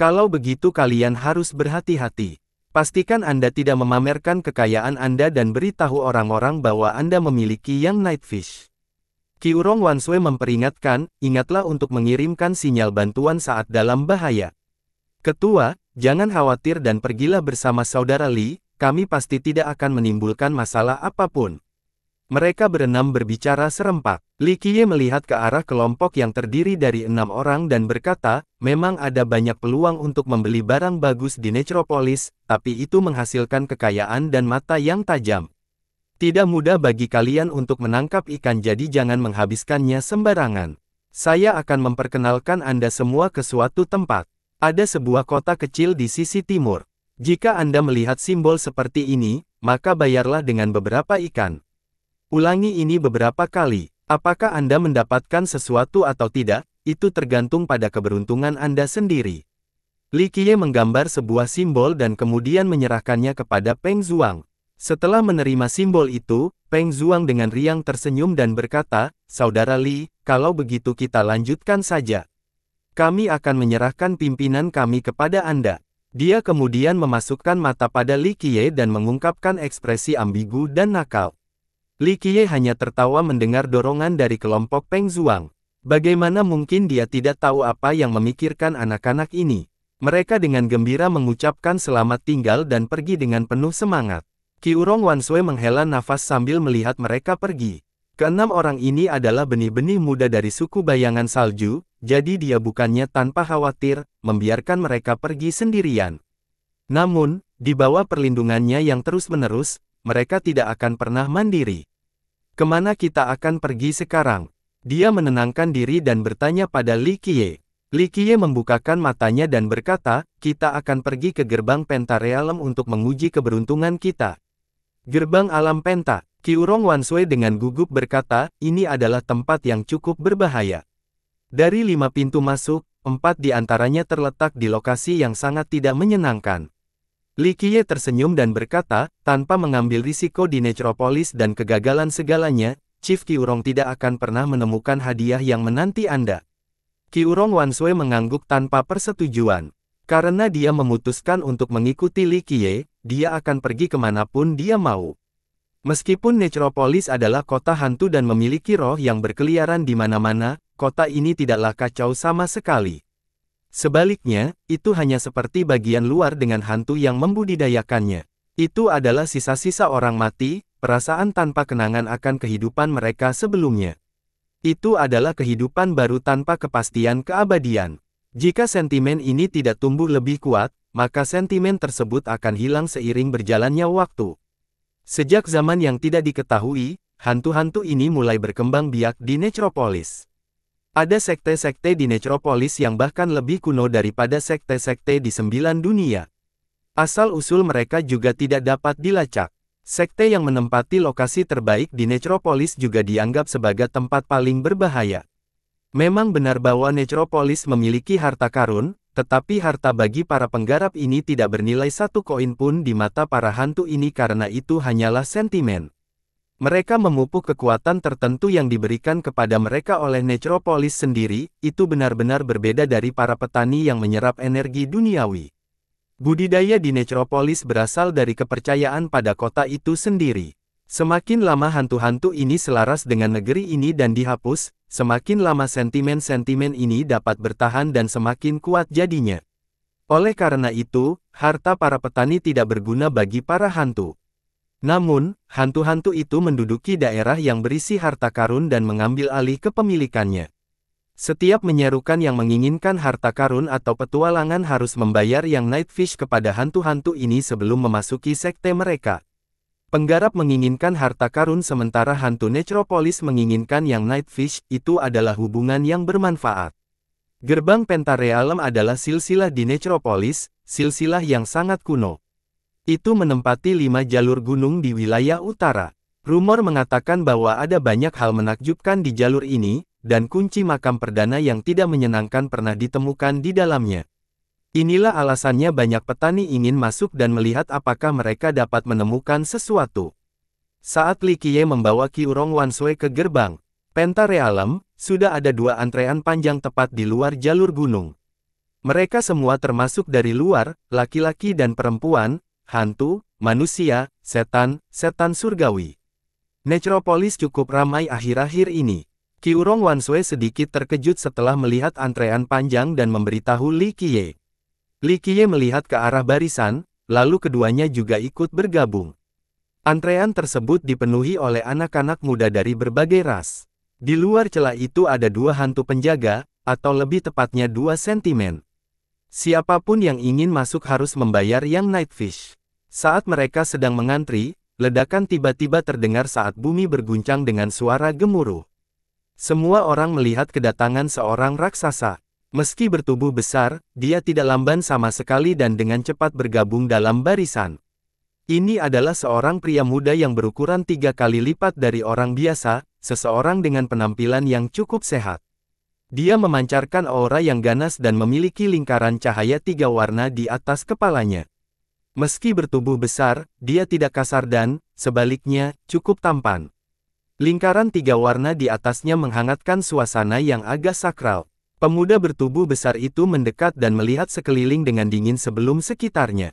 Speaker 1: Kalau begitu kalian harus berhati-hati. Pastikan Anda tidak memamerkan kekayaan Anda dan beritahu orang-orang bahwa Anda memiliki yang Nightfish. Kiurong Wansue memperingatkan, ingatlah untuk mengirimkan sinyal bantuan saat dalam bahaya. Ketua, jangan khawatir dan pergilah bersama saudara Li. kami pasti tidak akan menimbulkan masalah apapun. Mereka berenam berbicara serempak. Li Qiye melihat ke arah kelompok yang terdiri dari enam orang dan berkata, memang ada banyak peluang untuk membeli barang bagus di Necropolis, tapi itu menghasilkan kekayaan dan mata yang tajam. Tidak mudah bagi kalian untuk menangkap ikan jadi jangan menghabiskannya sembarangan. Saya akan memperkenalkan Anda semua ke suatu tempat. Ada sebuah kota kecil di sisi timur. Jika Anda melihat simbol seperti ini, maka bayarlah dengan beberapa ikan. Ulangi ini beberapa kali. Apakah Anda mendapatkan sesuatu atau tidak, itu tergantung pada keberuntungan Anda sendiri. Li Qiye menggambar sebuah simbol dan kemudian menyerahkannya kepada Peng Zhuang. Setelah menerima simbol itu, Peng Zhuang dengan riang tersenyum dan berkata, Saudara Li, kalau begitu kita lanjutkan saja. Kami akan menyerahkan pimpinan kami kepada Anda. Dia kemudian memasukkan mata pada Li Qiye dan mengungkapkan ekspresi ambigu dan nakal. Li Qiye hanya tertawa mendengar dorongan dari kelompok Peng Zhuang. Bagaimana mungkin dia tidak tahu apa yang memikirkan anak-anak ini? Mereka dengan gembira mengucapkan selamat tinggal dan pergi dengan penuh semangat. Kiurong Wansue menghela nafas sambil melihat mereka pergi. Keenam orang ini adalah benih-benih muda dari suku bayangan salju, jadi dia bukannya tanpa khawatir, membiarkan mereka pergi sendirian. Namun, di bawah perlindungannya yang terus-menerus, mereka tidak akan pernah mandiri. Kemana kita akan pergi sekarang? Dia menenangkan diri dan bertanya pada Li Qiye. Li Qiye membukakan matanya dan berkata, kita akan pergi ke gerbang Penta realem untuk menguji keberuntungan kita. Gerbang alam Penta, Kiurong Wansui dengan gugup berkata, ini adalah tempat yang cukup berbahaya. Dari lima pintu masuk, empat di antaranya terletak di lokasi yang sangat tidak menyenangkan. Likie tersenyum dan berkata, tanpa mengambil risiko di Necropolis dan kegagalan segalanya, Chief Kiurong tidak akan pernah menemukan hadiah yang menanti Anda. Kiurong Wansue mengangguk tanpa persetujuan. Karena dia memutuskan untuk mengikuti Likie, dia akan pergi kemanapun dia mau. Meskipun Necropolis adalah kota hantu dan memiliki roh yang berkeliaran di mana-mana, kota ini tidaklah kacau sama sekali. Sebaliknya, itu hanya seperti bagian luar dengan hantu yang membudidayakannya. Itu adalah sisa-sisa orang mati, perasaan tanpa kenangan akan kehidupan mereka sebelumnya. Itu adalah kehidupan baru tanpa kepastian keabadian. Jika sentimen ini tidak tumbuh lebih kuat, maka sentimen tersebut akan hilang seiring berjalannya waktu. Sejak zaman yang tidak diketahui, hantu-hantu ini mulai berkembang biak di Necropolis. Ada sekte-sekte di Necropolis yang bahkan lebih kuno daripada sekte-sekte di sembilan dunia. Asal-usul mereka juga tidak dapat dilacak. Sekte yang menempati lokasi terbaik di Necropolis juga dianggap sebagai tempat paling berbahaya. Memang benar bahwa Necropolis memiliki harta karun, tetapi harta bagi para penggarap ini tidak bernilai satu koin pun di mata para hantu ini karena itu hanyalah sentimen. Mereka memupuk kekuatan tertentu yang diberikan kepada mereka oleh Necropolis sendiri, itu benar-benar berbeda dari para petani yang menyerap energi duniawi. Budidaya di Necropolis berasal dari kepercayaan pada kota itu sendiri. Semakin lama hantu-hantu ini selaras dengan negeri ini dan dihapus, semakin lama sentimen-sentimen ini dapat bertahan dan semakin kuat jadinya. Oleh karena itu, harta para petani tidak berguna bagi para hantu. Namun, hantu-hantu itu menduduki daerah yang berisi harta karun dan mengambil alih kepemilikannya. Setiap menyerukan yang menginginkan harta karun atau petualangan harus membayar yang Nightfish kepada hantu-hantu ini sebelum memasuki sekte mereka. Penggarap menginginkan harta karun sementara hantu Necropolis menginginkan yang Nightfish, itu adalah hubungan yang bermanfaat. Gerbang Pentarealm adalah silsilah di Necropolis, silsilah yang sangat kuno. Itu menempati lima jalur gunung di wilayah utara. Rumor mengatakan bahwa ada banyak hal menakjubkan di jalur ini, dan kunci makam perdana yang tidak menyenangkan pernah ditemukan di dalamnya. Inilah alasannya banyak petani ingin masuk dan melihat apakah mereka dapat menemukan sesuatu. Saat Li Qiye membawa Kiurong Wansue ke gerbang, Pentarealem, sudah ada dua antrean panjang tepat di luar jalur gunung. Mereka semua termasuk dari luar, laki-laki dan perempuan, hantu, manusia, setan, setan surgawi. Necropolis cukup ramai akhir-akhir ini. Kiurong Wansue sedikit terkejut setelah melihat antrean panjang dan memberitahu Li Qiye. Li Qiye melihat ke arah barisan, lalu keduanya juga ikut bergabung. Antrean tersebut dipenuhi oleh anak-anak muda dari berbagai ras. Di luar celah itu ada dua hantu penjaga, atau lebih tepatnya dua sentimen. Siapapun yang ingin masuk harus membayar yang nightfish. Saat mereka sedang mengantri, ledakan tiba-tiba terdengar saat bumi berguncang dengan suara gemuruh. Semua orang melihat kedatangan seorang raksasa. Meski bertubuh besar, dia tidak lamban sama sekali dan dengan cepat bergabung dalam barisan. Ini adalah seorang pria muda yang berukuran tiga kali lipat dari orang biasa, seseorang dengan penampilan yang cukup sehat. Dia memancarkan aura yang ganas dan memiliki lingkaran cahaya tiga warna di atas kepalanya. Meski bertubuh besar, dia tidak kasar dan, sebaliknya, cukup tampan. Lingkaran tiga warna di atasnya menghangatkan suasana yang agak sakral. Pemuda bertubuh besar itu mendekat dan melihat sekeliling dengan dingin sebelum sekitarnya.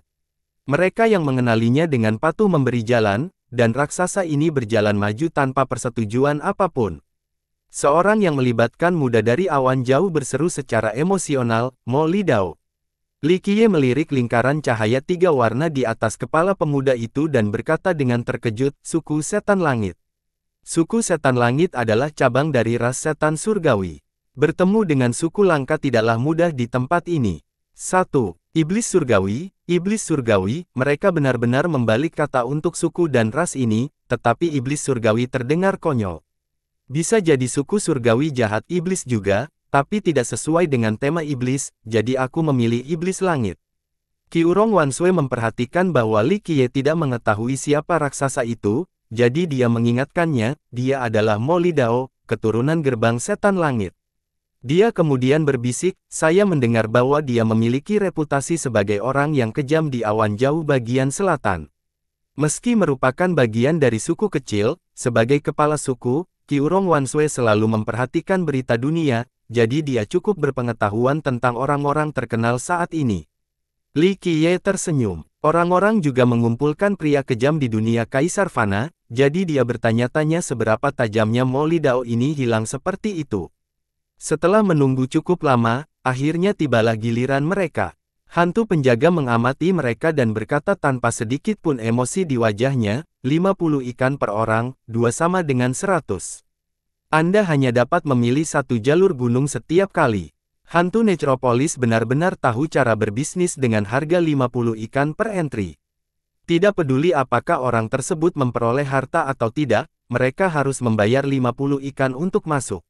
Speaker 1: Mereka yang mengenalinya dengan patuh memberi jalan, dan raksasa ini berjalan maju tanpa persetujuan apapun. Seorang yang melibatkan muda dari awan jauh berseru secara emosional, Molly Dao. Likie melirik lingkaran cahaya tiga warna di atas kepala pemuda itu dan berkata dengan terkejut, suku setan langit. Suku setan langit adalah cabang dari ras setan surgawi. Bertemu dengan suku langka tidaklah mudah di tempat ini. 1. Iblis surgawi, iblis surgawi, mereka benar-benar membalik kata untuk suku dan ras ini, tetapi iblis surgawi terdengar konyol. Bisa jadi suku surgawi jahat iblis juga, tapi tidak sesuai dengan tema iblis, jadi aku memilih iblis langit. Kiurong Wansue memperhatikan bahwa Li Qiye tidak mengetahui siapa raksasa itu, jadi dia mengingatkannya, dia adalah Moli Dao, keturunan gerbang setan langit. Dia kemudian berbisik, saya mendengar bahwa dia memiliki reputasi sebagai orang yang kejam di awan jauh bagian selatan. Meski merupakan bagian dari suku kecil, sebagai kepala suku, Kiurong Wansue selalu memperhatikan berita dunia, jadi dia cukup berpengetahuan tentang orang-orang terkenal saat ini. Li Qiye tersenyum. Orang-orang juga mengumpulkan pria kejam di dunia Kaisar Fana, jadi dia bertanya-tanya seberapa tajamnya Moli Dao ini hilang seperti itu. Setelah menunggu cukup lama, akhirnya tibalah giliran mereka. Hantu penjaga mengamati mereka dan berkata tanpa sedikit pun emosi di wajahnya, 50 ikan per orang, dua sama dengan 100. Anda hanya dapat memilih satu jalur gunung setiap kali. Hantu Necropolis benar-benar tahu cara berbisnis dengan harga 50 ikan per entry. Tidak peduli apakah orang tersebut memperoleh harta atau tidak, mereka harus membayar 50 ikan untuk masuk.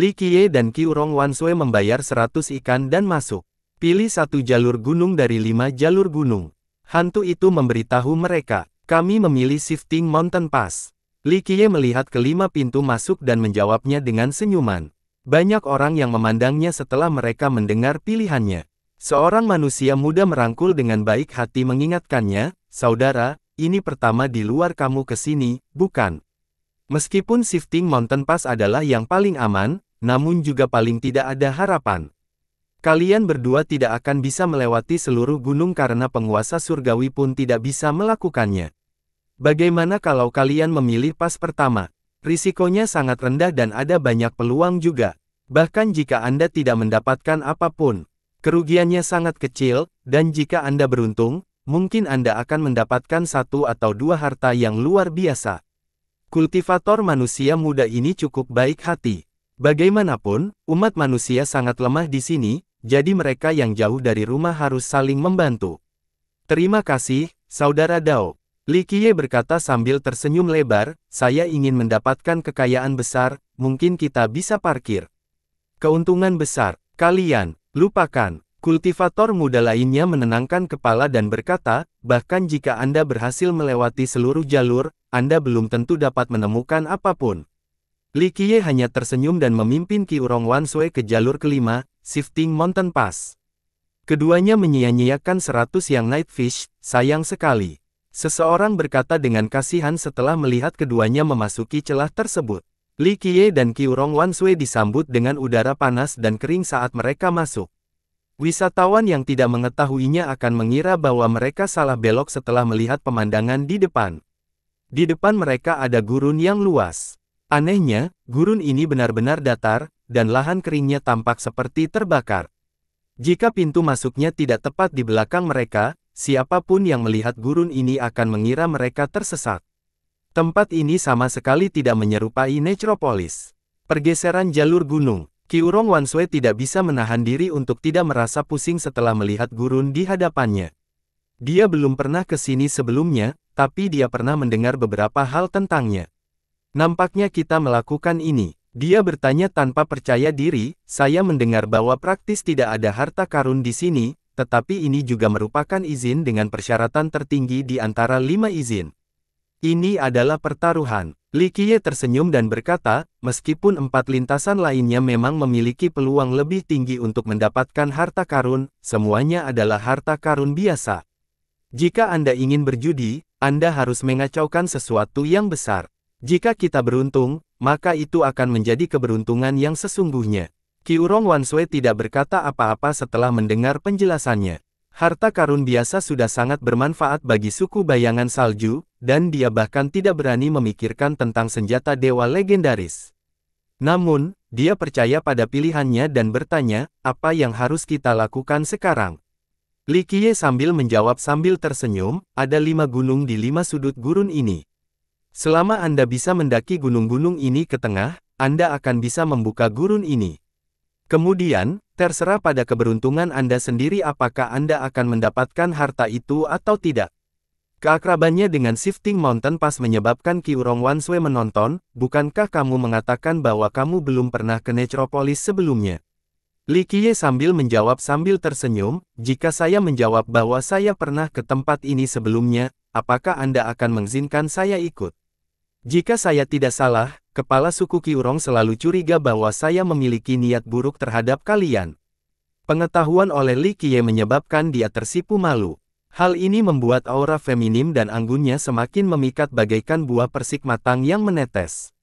Speaker 1: Li Qiye dan Qiurong Wansue membayar 100 ikan dan masuk. Pilih satu jalur gunung dari lima jalur gunung. Hantu itu memberitahu mereka, kami memilih Shifting Mountain Pass. Li Qiye melihat kelima pintu masuk dan menjawabnya dengan senyuman. Banyak orang yang memandangnya setelah mereka mendengar pilihannya. Seorang manusia muda merangkul dengan baik hati mengingatkannya, Saudara, ini pertama di luar kamu ke sini, bukan? Meskipun Shifting Mountain Pass adalah yang paling aman, namun juga paling tidak ada harapan. Kalian berdua tidak akan bisa melewati seluruh gunung karena penguasa surgawi pun tidak bisa melakukannya. Bagaimana kalau kalian memilih pas pertama? Risikonya sangat rendah dan ada banyak peluang juga. Bahkan jika Anda tidak mendapatkan apapun, kerugiannya sangat kecil, dan jika Anda beruntung, mungkin Anda akan mendapatkan satu atau dua harta yang luar biasa. Kultivator manusia muda ini cukup baik hati. Bagaimanapun, umat manusia sangat lemah di sini, jadi mereka yang jauh dari rumah harus saling membantu. Terima kasih, Saudara Dao. Li Qiye berkata sambil tersenyum lebar, saya ingin mendapatkan kekayaan besar, mungkin kita bisa parkir. Keuntungan besar, kalian, lupakan. Kultivator muda lainnya menenangkan kepala dan berkata, bahkan jika Anda berhasil melewati seluruh jalur, Anda belum tentu dapat menemukan apapun. Li Qiye hanya tersenyum dan memimpin Wan Wansue ke jalur kelima, Shifting Mountain Pass. Keduanya menyia-nyiakan seratus yang Nightfish, sayang sekali. Seseorang berkata dengan kasihan setelah melihat keduanya memasuki celah tersebut. Li Qiye dan Wan Wansui disambut dengan udara panas dan kering saat mereka masuk. Wisatawan yang tidak mengetahuinya akan mengira bahwa mereka salah belok setelah melihat pemandangan di depan. Di depan mereka ada gurun yang luas. Anehnya, gurun ini benar-benar datar, dan lahan keringnya tampak seperti terbakar. Jika pintu masuknya tidak tepat di belakang mereka, Siapapun yang melihat gurun ini akan mengira mereka tersesat. Tempat ini sama sekali tidak menyerupai Necropolis. Pergeseran jalur gunung, Kiurong Wansue tidak bisa menahan diri untuk tidak merasa pusing setelah melihat gurun di hadapannya. Dia belum pernah ke sini sebelumnya, tapi dia pernah mendengar beberapa hal tentangnya. Nampaknya kita melakukan ini. Dia bertanya tanpa percaya diri, saya mendengar bahwa praktis tidak ada harta karun di sini, tetapi ini juga merupakan izin dengan persyaratan tertinggi di antara lima izin. Ini adalah pertaruhan. Likie tersenyum dan berkata, meskipun empat lintasan lainnya memang memiliki peluang lebih tinggi untuk mendapatkan harta karun, semuanya adalah harta karun biasa. Jika Anda ingin berjudi, Anda harus mengacaukan sesuatu yang besar. Jika kita beruntung, maka itu akan menjadi keberuntungan yang sesungguhnya. Kiurong Wansue tidak berkata apa-apa setelah mendengar penjelasannya. Harta karun biasa sudah sangat bermanfaat bagi suku bayangan salju, dan dia bahkan tidak berani memikirkan tentang senjata dewa legendaris. Namun, dia percaya pada pilihannya dan bertanya, apa yang harus kita lakukan sekarang? Li Qiye sambil menjawab sambil tersenyum, ada lima gunung di lima sudut gurun ini. Selama Anda bisa mendaki gunung-gunung ini ke tengah, Anda akan bisa membuka gurun ini. Kemudian, terserah pada keberuntungan Anda sendiri apakah Anda akan mendapatkan harta itu atau tidak. Keakrabannya dengan Shifting Mountain Pass menyebabkan Kiurong Wanswe menonton, bukankah kamu mengatakan bahwa kamu belum pernah ke Necropolis sebelumnya? Li Qiye sambil menjawab sambil tersenyum, jika saya menjawab bahwa saya pernah ke tempat ini sebelumnya, apakah Anda akan mengizinkan saya ikut? Jika saya tidak salah, Kepala suku Kiurong selalu curiga bahwa saya memiliki niat buruk terhadap kalian. Pengetahuan oleh Li Qiye menyebabkan dia tersipu malu. Hal ini membuat aura feminim dan anggunnya semakin memikat bagaikan buah persik matang yang menetes.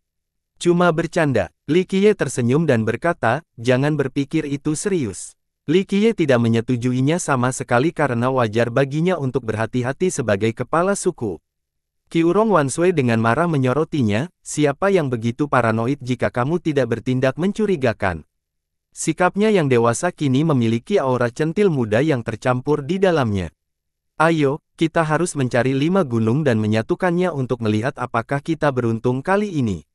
Speaker 1: Cuma bercanda, Li Qiye tersenyum dan berkata, jangan berpikir itu serius. Li Qiye tidak menyetujuinya sama sekali karena wajar baginya untuk berhati-hati sebagai kepala suku. Kiurong Wansui dengan marah menyorotinya, siapa yang begitu paranoid jika kamu tidak bertindak mencurigakan. Sikapnya yang dewasa kini memiliki aura centil muda yang tercampur di dalamnya. Ayo, kita harus mencari lima gunung dan menyatukannya untuk melihat apakah kita beruntung kali ini.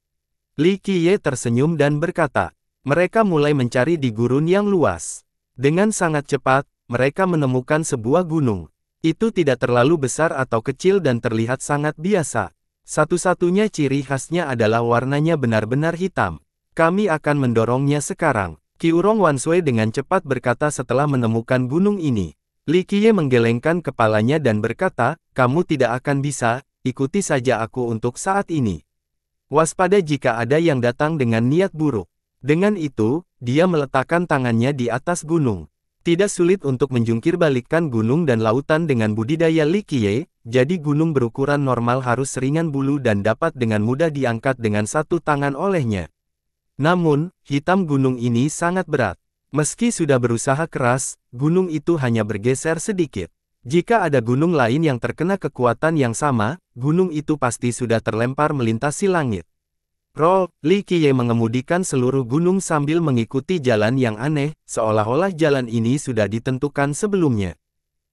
Speaker 1: Li Qiye tersenyum dan berkata, mereka mulai mencari di gurun yang luas. Dengan sangat cepat, mereka menemukan sebuah gunung. Itu tidak terlalu besar atau kecil dan terlihat sangat biasa. Satu-satunya ciri khasnya adalah warnanya benar-benar hitam. Kami akan mendorongnya sekarang. Kiurong Wansui dengan cepat berkata setelah menemukan gunung ini. Li Qiye menggelengkan kepalanya dan berkata, kamu tidak akan bisa, ikuti saja aku untuk saat ini. Waspada jika ada yang datang dengan niat buruk. Dengan itu, dia meletakkan tangannya di atas gunung. Tidak sulit untuk menjungkir balikan gunung dan lautan dengan budidaya likie, jadi gunung berukuran normal harus seringan bulu dan dapat dengan mudah diangkat dengan satu tangan olehnya. Namun, hitam gunung ini sangat berat. Meski sudah berusaha keras, gunung itu hanya bergeser sedikit. Jika ada gunung lain yang terkena kekuatan yang sama, gunung itu pasti sudah terlempar melintasi langit. Pro, Li Qiye mengemudikan seluruh gunung sambil mengikuti jalan yang aneh, seolah-olah jalan ini sudah ditentukan sebelumnya.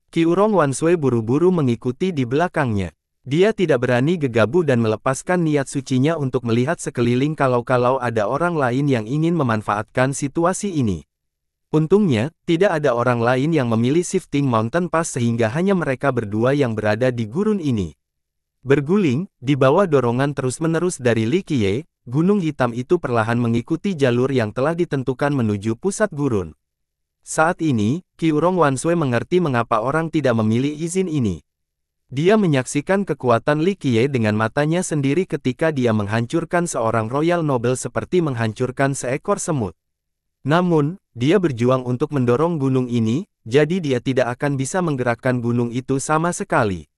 Speaker 1: Kiurong Wansui buru-buru mengikuti di belakangnya. Dia tidak berani gegabah dan melepaskan niat sucinya untuk melihat sekeliling kalau-kalau ada orang lain yang ingin memanfaatkan situasi ini. Untungnya, tidak ada orang lain yang memilih Shifting Mountain Pass sehingga hanya mereka berdua yang berada di gurun ini. Berguling, di bawah dorongan terus-menerus dari Li Qiye, gunung hitam itu perlahan mengikuti jalur yang telah ditentukan menuju pusat gurun. Saat ini, Kiurong Wansue mengerti mengapa orang tidak memilih izin ini. Dia menyaksikan kekuatan Li Qiye dengan matanya sendiri ketika dia menghancurkan seorang Royal Noble seperti menghancurkan seekor semut. Namun, dia berjuang untuk mendorong gunung ini, jadi dia tidak akan bisa menggerakkan gunung itu sama sekali.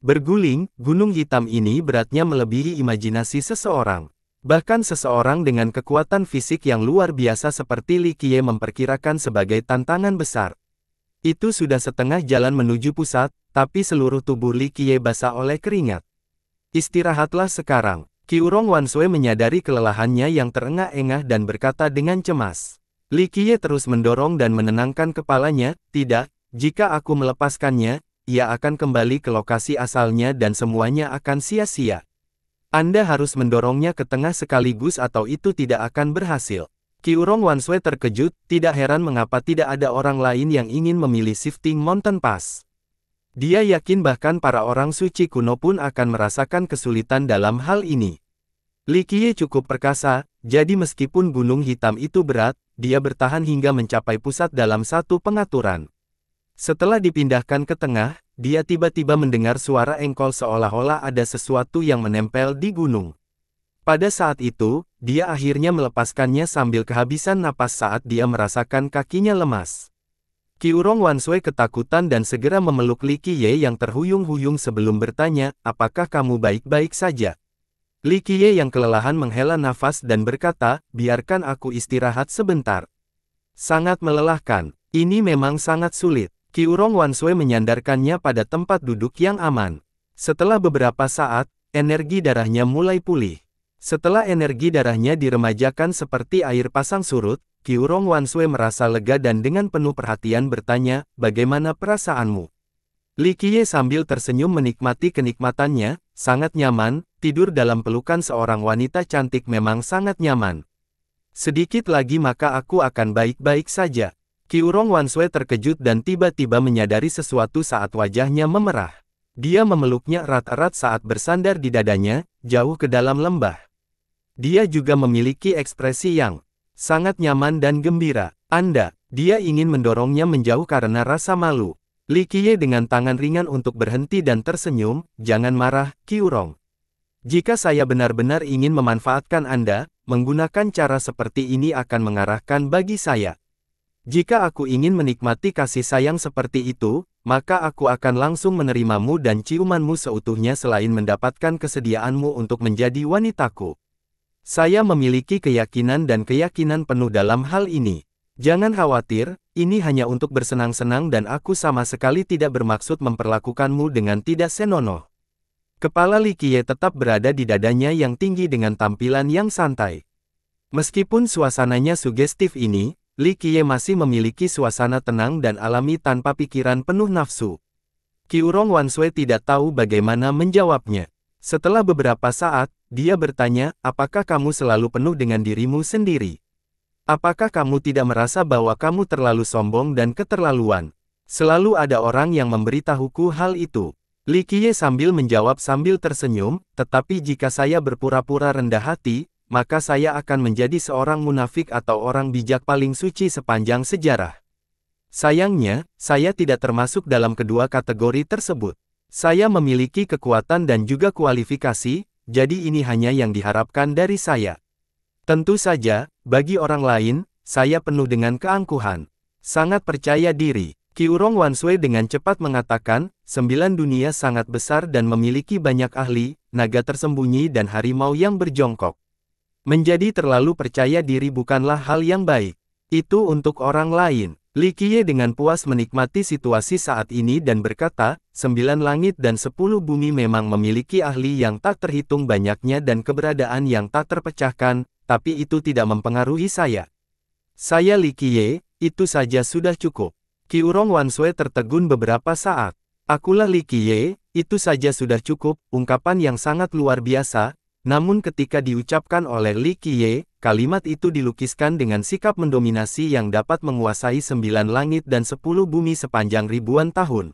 Speaker 1: Berguling, gunung hitam ini beratnya melebihi imajinasi seseorang. Bahkan seseorang dengan kekuatan fisik yang luar biasa seperti Li Qiye memperkirakan sebagai tantangan besar. Itu sudah setengah jalan menuju pusat, tapi seluruh tubuh Li Qiye basah oleh keringat. Istirahatlah sekarang. Kiurong Wansue menyadari kelelahannya yang terengah-engah dan berkata dengan cemas. Li Qiye terus mendorong dan menenangkan kepalanya, tidak, jika aku melepaskannya, ia akan kembali ke lokasi asalnya dan semuanya akan sia-sia. Anda harus mendorongnya ke tengah sekaligus atau itu tidak akan berhasil. Kiurong Wanswe terkejut, tidak heran mengapa tidak ada orang lain yang ingin memilih shifting mountain pass. Dia yakin bahkan para orang suci kuno pun akan merasakan kesulitan dalam hal ini. Li Qiye cukup perkasa, jadi meskipun gunung hitam itu berat, dia bertahan hingga mencapai pusat dalam satu pengaturan. Setelah dipindahkan ke tengah, dia tiba-tiba mendengar suara engkol seolah-olah ada sesuatu yang menempel di gunung. Pada saat itu, dia akhirnya melepaskannya sambil kehabisan napas saat dia merasakan kakinya lemas. Kiurong Wansui ketakutan dan segera memeluk Li Qiye yang terhuyung-huyung sebelum bertanya, apakah kamu baik-baik saja? Li Qiye yang kelelahan menghela nafas dan berkata, biarkan aku istirahat sebentar. Sangat melelahkan, ini memang sangat sulit. Kiurong Wansue menyandarkannya pada tempat duduk yang aman. Setelah beberapa saat, energi darahnya mulai pulih. Setelah energi darahnya diremajakan seperti air pasang surut, Kiurong Wansue merasa lega dan dengan penuh perhatian bertanya, bagaimana perasaanmu? Li Qiye sambil tersenyum menikmati kenikmatannya, sangat nyaman, tidur dalam pelukan seorang wanita cantik memang sangat nyaman. Sedikit lagi maka aku akan baik-baik saja. Kiurong Wanswe terkejut dan tiba-tiba menyadari sesuatu saat wajahnya memerah. Dia memeluknya erat-erat saat bersandar di dadanya, jauh ke dalam lembah. Dia juga memiliki ekspresi yang sangat nyaman dan gembira. Anda, dia ingin mendorongnya menjauh karena rasa malu. Li Qiye dengan tangan ringan untuk berhenti dan tersenyum, jangan marah, Kiurong. Jika saya benar-benar ingin memanfaatkan Anda, menggunakan cara seperti ini akan mengarahkan bagi saya. Jika aku ingin menikmati kasih sayang seperti itu, maka aku akan langsung menerimamu dan ciumanmu seutuhnya selain mendapatkan kesediaanmu untuk menjadi wanitaku. Saya memiliki keyakinan dan keyakinan penuh dalam hal ini. Jangan khawatir, ini hanya untuk bersenang-senang dan aku sama sekali tidak bermaksud memperlakukanmu dengan tidak senonoh. Kepala Likie tetap berada di dadanya yang tinggi dengan tampilan yang santai. Meskipun suasananya sugestif ini, Li Qiye masih memiliki suasana tenang dan alami tanpa pikiran penuh nafsu. Kiurong Wansue tidak tahu bagaimana menjawabnya. Setelah beberapa saat, dia bertanya, apakah kamu selalu penuh dengan dirimu sendiri? Apakah kamu tidak merasa bahwa kamu terlalu sombong dan keterlaluan? Selalu ada orang yang memberitahuku hal itu. Li Qiye sambil menjawab sambil tersenyum, tetapi jika saya berpura-pura rendah hati, maka saya akan menjadi seorang munafik atau orang bijak paling suci sepanjang sejarah. Sayangnya, saya tidak termasuk dalam kedua kategori tersebut. Saya memiliki kekuatan dan juga kualifikasi, jadi ini hanya yang diharapkan dari saya. Tentu saja, bagi orang lain, saya penuh dengan keangkuhan. Sangat percaya diri. Kiurong Wansui dengan cepat mengatakan, sembilan dunia sangat besar dan memiliki banyak ahli, naga tersembunyi dan harimau yang berjongkok. Menjadi terlalu percaya diri bukanlah hal yang baik. Itu untuk orang lain. Li Qiye dengan puas menikmati situasi saat ini dan berkata, sembilan langit dan sepuluh bumi memang memiliki ahli yang tak terhitung banyaknya dan keberadaan yang tak terpecahkan, tapi itu tidak mempengaruhi saya. Saya Li Qiye, itu saja sudah cukup. Kiurong Wansue tertegun beberapa saat. Akulah Li Qiye, itu saja sudah cukup, ungkapan yang sangat luar biasa, namun ketika diucapkan oleh Li Qiye, kalimat itu dilukiskan dengan sikap mendominasi yang dapat menguasai sembilan langit dan sepuluh bumi sepanjang ribuan tahun.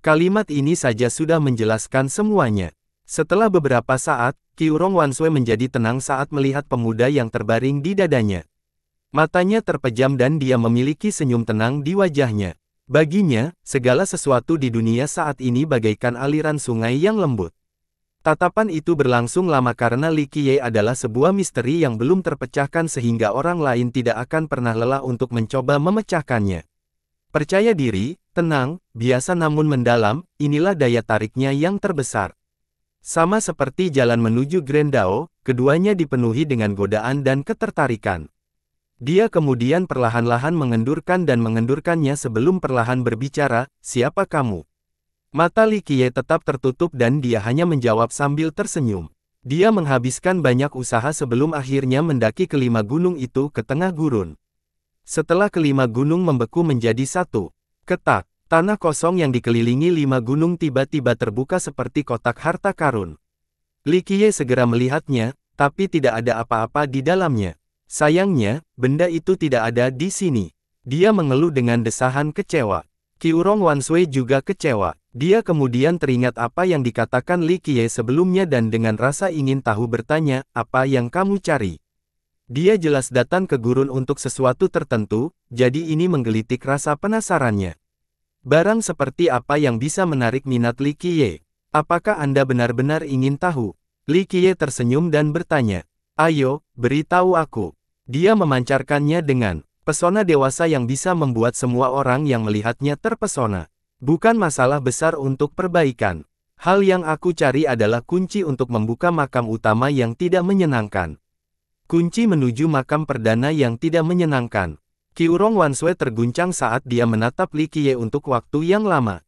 Speaker 1: Kalimat ini saja sudah menjelaskan semuanya. Setelah beberapa saat, Kiurong Wansue menjadi tenang saat melihat pemuda yang terbaring di dadanya. Matanya terpejam dan dia memiliki senyum tenang di wajahnya. Baginya, segala sesuatu di dunia saat ini bagaikan aliran sungai yang lembut. Tatapan itu berlangsung lama karena Li Qiye adalah sebuah misteri yang belum terpecahkan sehingga orang lain tidak akan pernah lelah untuk mencoba memecahkannya. Percaya diri, tenang, biasa namun mendalam, inilah daya tariknya yang terbesar. Sama seperti jalan menuju Grandao, keduanya dipenuhi dengan godaan dan ketertarikan. Dia kemudian perlahan-lahan mengendurkan dan mengendurkannya sebelum perlahan berbicara, siapa kamu? Mata Li Qiye tetap tertutup dan dia hanya menjawab sambil tersenyum. Dia menghabiskan banyak usaha sebelum akhirnya mendaki kelima gunung itu ke tengah gurun. Setelah kelima gunung membeku menjadi satu, ketak, tanah kosong yang dikelilingi lima gunung tiba-tiba terbuka seperti kotak harta karun. Li Qiye segera melihatnya, tapi tidak ada apa-apa di dalamnya. Sayangnya, benda itu tidak ada di sini. Dia mengeluh dengan desahan kecewa. Kiurong Wansui juga kecewa. Dia kemudian teringat apa yang dikatakan Li Qiye sebelumnya dan dengan rasa ingin tahu bertanya, apa yang kamu cari? Dia jelas datang ke gurun untuk sesuatu tertentu, jadi ini menggelitik rasa penasarannya. Barang seperti apa yang bisa menarik minat Li Qiye? Apakah Anda benar-benar ingin tahu? Li Qiye tersenyum dan bertanya. Ayo, beritahu aku. Dia memancarkannya dengan, Pesona dewasa yang bisa membuat semua orang yang melihatnya terpesona. Bukan masalah besar untuk perbaikan. Hal yang aku cari adalah kunci untuk membuka makam utama yang tidak menyenangkan. Kunci menuju makam perdana yang tidak menyenangkan. Kiurong Wansue terguncang saat dia menatap Li Qiye untuk waktu yang lama.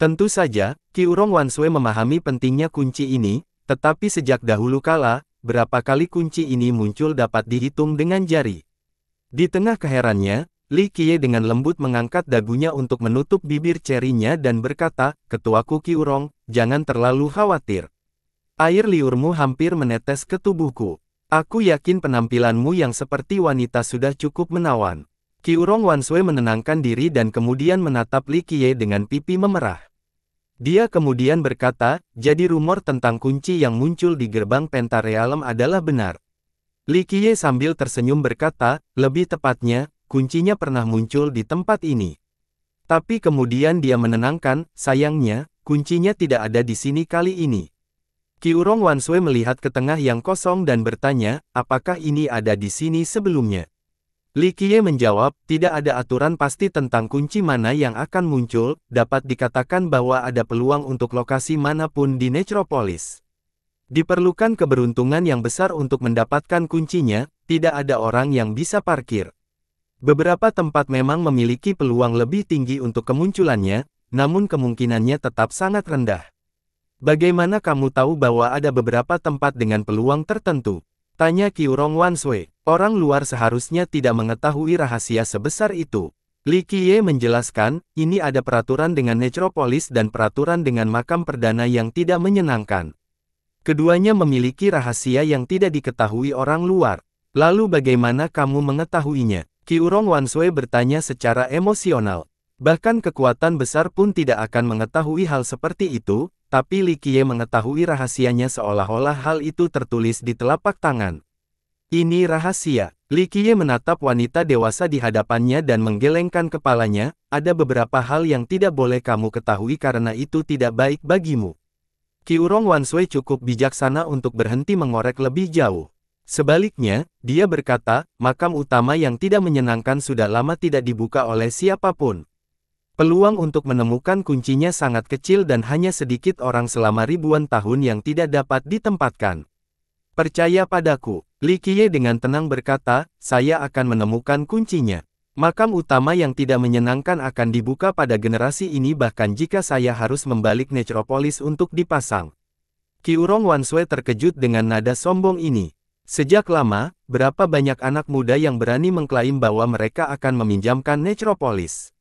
Speaker 1: Tentu saja, Kiurong Wansue memahami pentingnya kunci ini, tetapi sejak dahulu kala, berapa kali kunci ini muncul dapat dihitung dengan jari. Di tengah keherannya, Li Qiye dengan lembut mengangkat dagunya untuk menutup bibir cerinya dan berkata, Ketua Ketuaku Urong, jangan terlalu khawatir. Air liurmu hampir menetes ke tubuhku. Aku yakin penampilanmu yang seperti wanita sudah cukup menawan. Kiurong Wansui menenangkan diri dan kemudian menatap Li Qiye dengan pipi memerah. Dia kemudian berkata, jadi rumor tentang kunci yang muncul di gerbang Pentarealm adalah benar. Qiye sambil tersenyum berkata, lebih tepatnya, kuncinya pernah muncul di tempat ini. Tapi kemudian dia menenangkan, sayangnya, kuncinya tidak ada di sini kali ini. Kiurong Wansue melihat ke tengah yang kosong dan bertanya, apakah ini ada di sini sebelumnya? Qiye menjawab, tidak ada aturan pasti tentang kunci mana yang akan muncul, dapat dikatakan bahwa ada peluang untuk lokasi manapun di Necropolis. Diperlukan keberuntungan yang besar untuk mendapatkan kuncinya, tidak ada orang yang bisa parkir. Beberapa tempat memang memiliki peluang lebih tinggi untuk kemunculannya, namun kemungkinannya tetap sangat rendah. Bagaimana kamu tahu bahwa ada beberapa tempat dengan peluang tertentu? Tanya Kiurong Wansui. Orang luar seharusnya tidak mengetahui rahasia sebesar itu. Li Qiye menjelaskan, ini ada peraturan dengan Necropolis dan peraturan dengan makam perdana yang tidak menyenangkan. Keduanya memiliki rahasia yang tidak diketahui orang luar. Lalu bagaimana kamu mengetahuinya? Kiurong Wansue bertanya secara emosional. Bahkan kekuatan besar pun tidak akan mengetahui hal seperti itu, tapi Li Qiye mengetahui rahasianya seolah-olah hal itu tertulis di telapak tangan. Ini rahasia. Li Qiye menatap wanita dewasa di hadapannya dan menggelengkan kepalanya, ada beberapa hal yang tidak boleh kamu ketahui karena itu tidak baik bagimu. Kiurong Wansui cukup bijaksana untuk berhenti mengorek lebih jauh. Sebaliknya, dia berkata, makam utama yang tidak menyenangkan sudah lama tidak dibuka oleh siapapun. Peluang untuk menemukan kuncinya sangat kecil dan hanya sedikit orang selama ribuan tahun yang tidak dapat ditempatkan. Percaya padaku, Li Qiye dengan tenang berkata, saya akan menemukan kuncinya. Makam utama yang tidak menyenangkan akan dibuka pada generasi ini bahkan jika saya harus membalik necropolis untuk dipasang. Kiurong Wansue terkejut dengan nada sombong ini. Sejak lama, berapa banyak anak muda yang berani mengklaim bahwa mereka akan meminjamkan necropolis.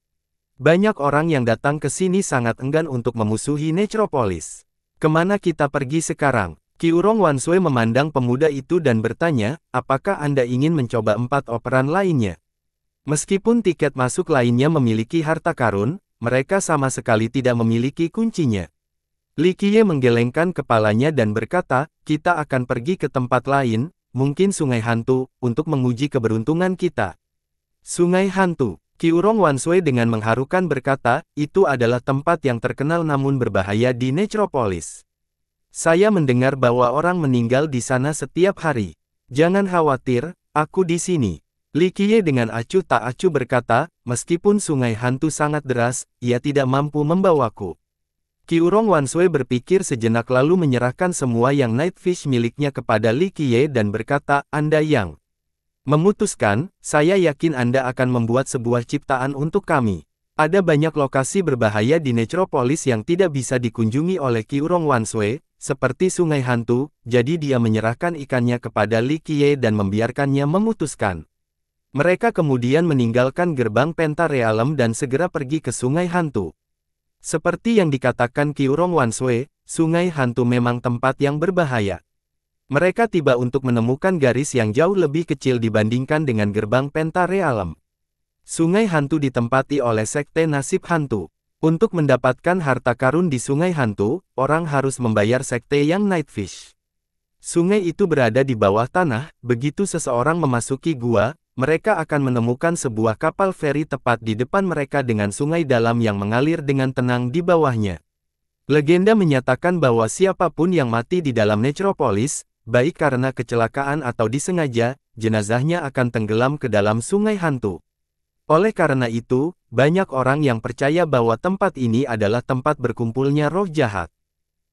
Speaker 1: Banyak orang yang datang ke sini sangat enggan untuk memusuhi necropolis. Kemana kita pergi sekarang? Kiurong Wansue memandang pemuda itu dan bertanya, apakah Anda ingin mencoba empat operan lainnya? Meskipun tiket masuk lainnya memiliki harta karun, mereka sama sekali tidak memiliki kuncinya. Li Qiye menggelengkan kepalanya dan berkata, kita akan pergi ke tempat lain, mungkin sungai hantu, untuk menguji keberuntungan kita. Sungai hantu, Kiurong Wansui dengan mengharukan berkata, itu adalah tempat yang terkenal namun berbahaya di Necropolis. Saya mendengar bahwa orang meninggal di sana setiap hari. Jangan khawatir, aku di sini. Li Qiye dengan acuh tak acuh berkata, meskipun sungai hantu sangat deras, ia tidak mampu membawaku. Kiurong Wansui berpikir sejenak lalu menyerahkan semua yang Nightfish miliknya kepada Li Qiye dan berkata, Anda yang memutuskan, saya yakin Anda akan membuat sebuah ciptaan untuk kami. Ada banyak lokasi berbahaya di Necropolis yang tidak bisa dikunjungi oleh Kiurong Wansui, seperti sungai hantu, jadi dia menyerahkan ikannya kepada Li Qiye dan membiarkannya memutuskan. Mereka kemudian meninggalkan gerbang Pentarealem dan segera pergi ke Sungai Hantu. Seperti yang dikatakan Kiurong Wanswe, Sungai Hantu memang tempat yang berbahaya. Mereka tiba untuk menemukan garis yang jauh lebih kecil dibandingkan dengan gerbang Pentarealem. Sungai Hantu ditempati oleh Sekte Nasib Hantu. Untuk mendapatkan harta karun di Sungai Hantu, orang harus membayar Sekte yang Nightfish. Sungai itu berada di bawah tanah, begitu seseorang memasuki gua, mereka akan menemukan sebuah kapal feri tepat di depan mereka dengan sungai dalam yang mengalir dengan tenang di bawahnya. Legenda menyatakan bahwa siapapun yang mati di dalam Necropolis, baik karena kecelakaan atau disengaja, jenazahnya akan tenggelam ke dalam sungai hantu. Oleh karena itu, banyak orang yang percaya bahwa tempat ini adalah tempat berkumpulnya roh jahat.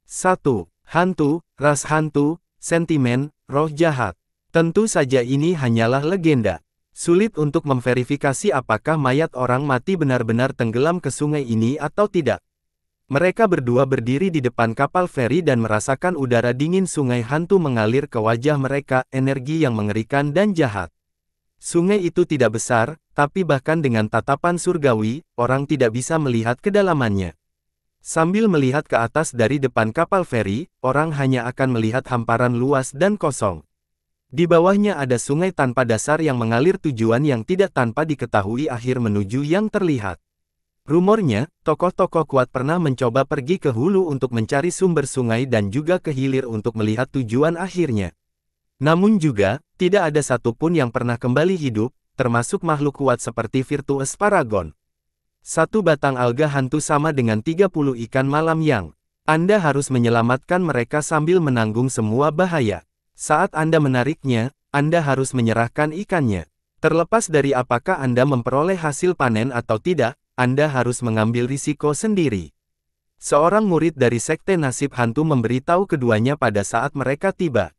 Speaker 1: 1. Hantu, ras hantu, sentimen, roh jahat. Tentu saja ini hanyalah legenda. Sulit untuk memverifikasi apakah mayat orang mati benar-benar tenggelam ke sungai ini atau tidak. Mereka berdua berdiri di depan kapal feri dan merasakan udara dingin sungai hantu mengalir ke wajah mereka, energi yang mengerikan dan jahat. Sungai itu tidak besar, tapi bahkan dengan tatapan surgawi, orang tidak bisa melihat kedalamannya. Sambil melihat ke atas dari depan kapal feri, orang hanya akan melihat hamparan luas dan kosong. Di bawahnya ada sungai tanpa dasar yang mengalir tujuan yang tidak tanpa diketahui akhir menuju yang terlihat. Rumornya, tokoh-tokoh kuat pernah mencoba pergi ke hulu untuk mencari sumber sungai dan juga ke hilir untuk melihat tujuan akhirnya. Namun juga, tidak ada satupun yang pernah kembali hidup, termasuk makhluk kuat seperti Virtuous Paragon. Satu batang alga hantu sama dengan 30 ikan malam yang. Anda harus menyelamatkan mereka sambil menanggung semua bahaya. Saat Anda menariknya, Anda harus menyerahkan ikannya. Terlepas dari apakah Anda memperoleh hasil panen atau tidak, Anda harus mengambil risiko sendiri. Seorang murid dari Sekte Nasib Hantu memberitahu keduanya pada saat mereka tiba.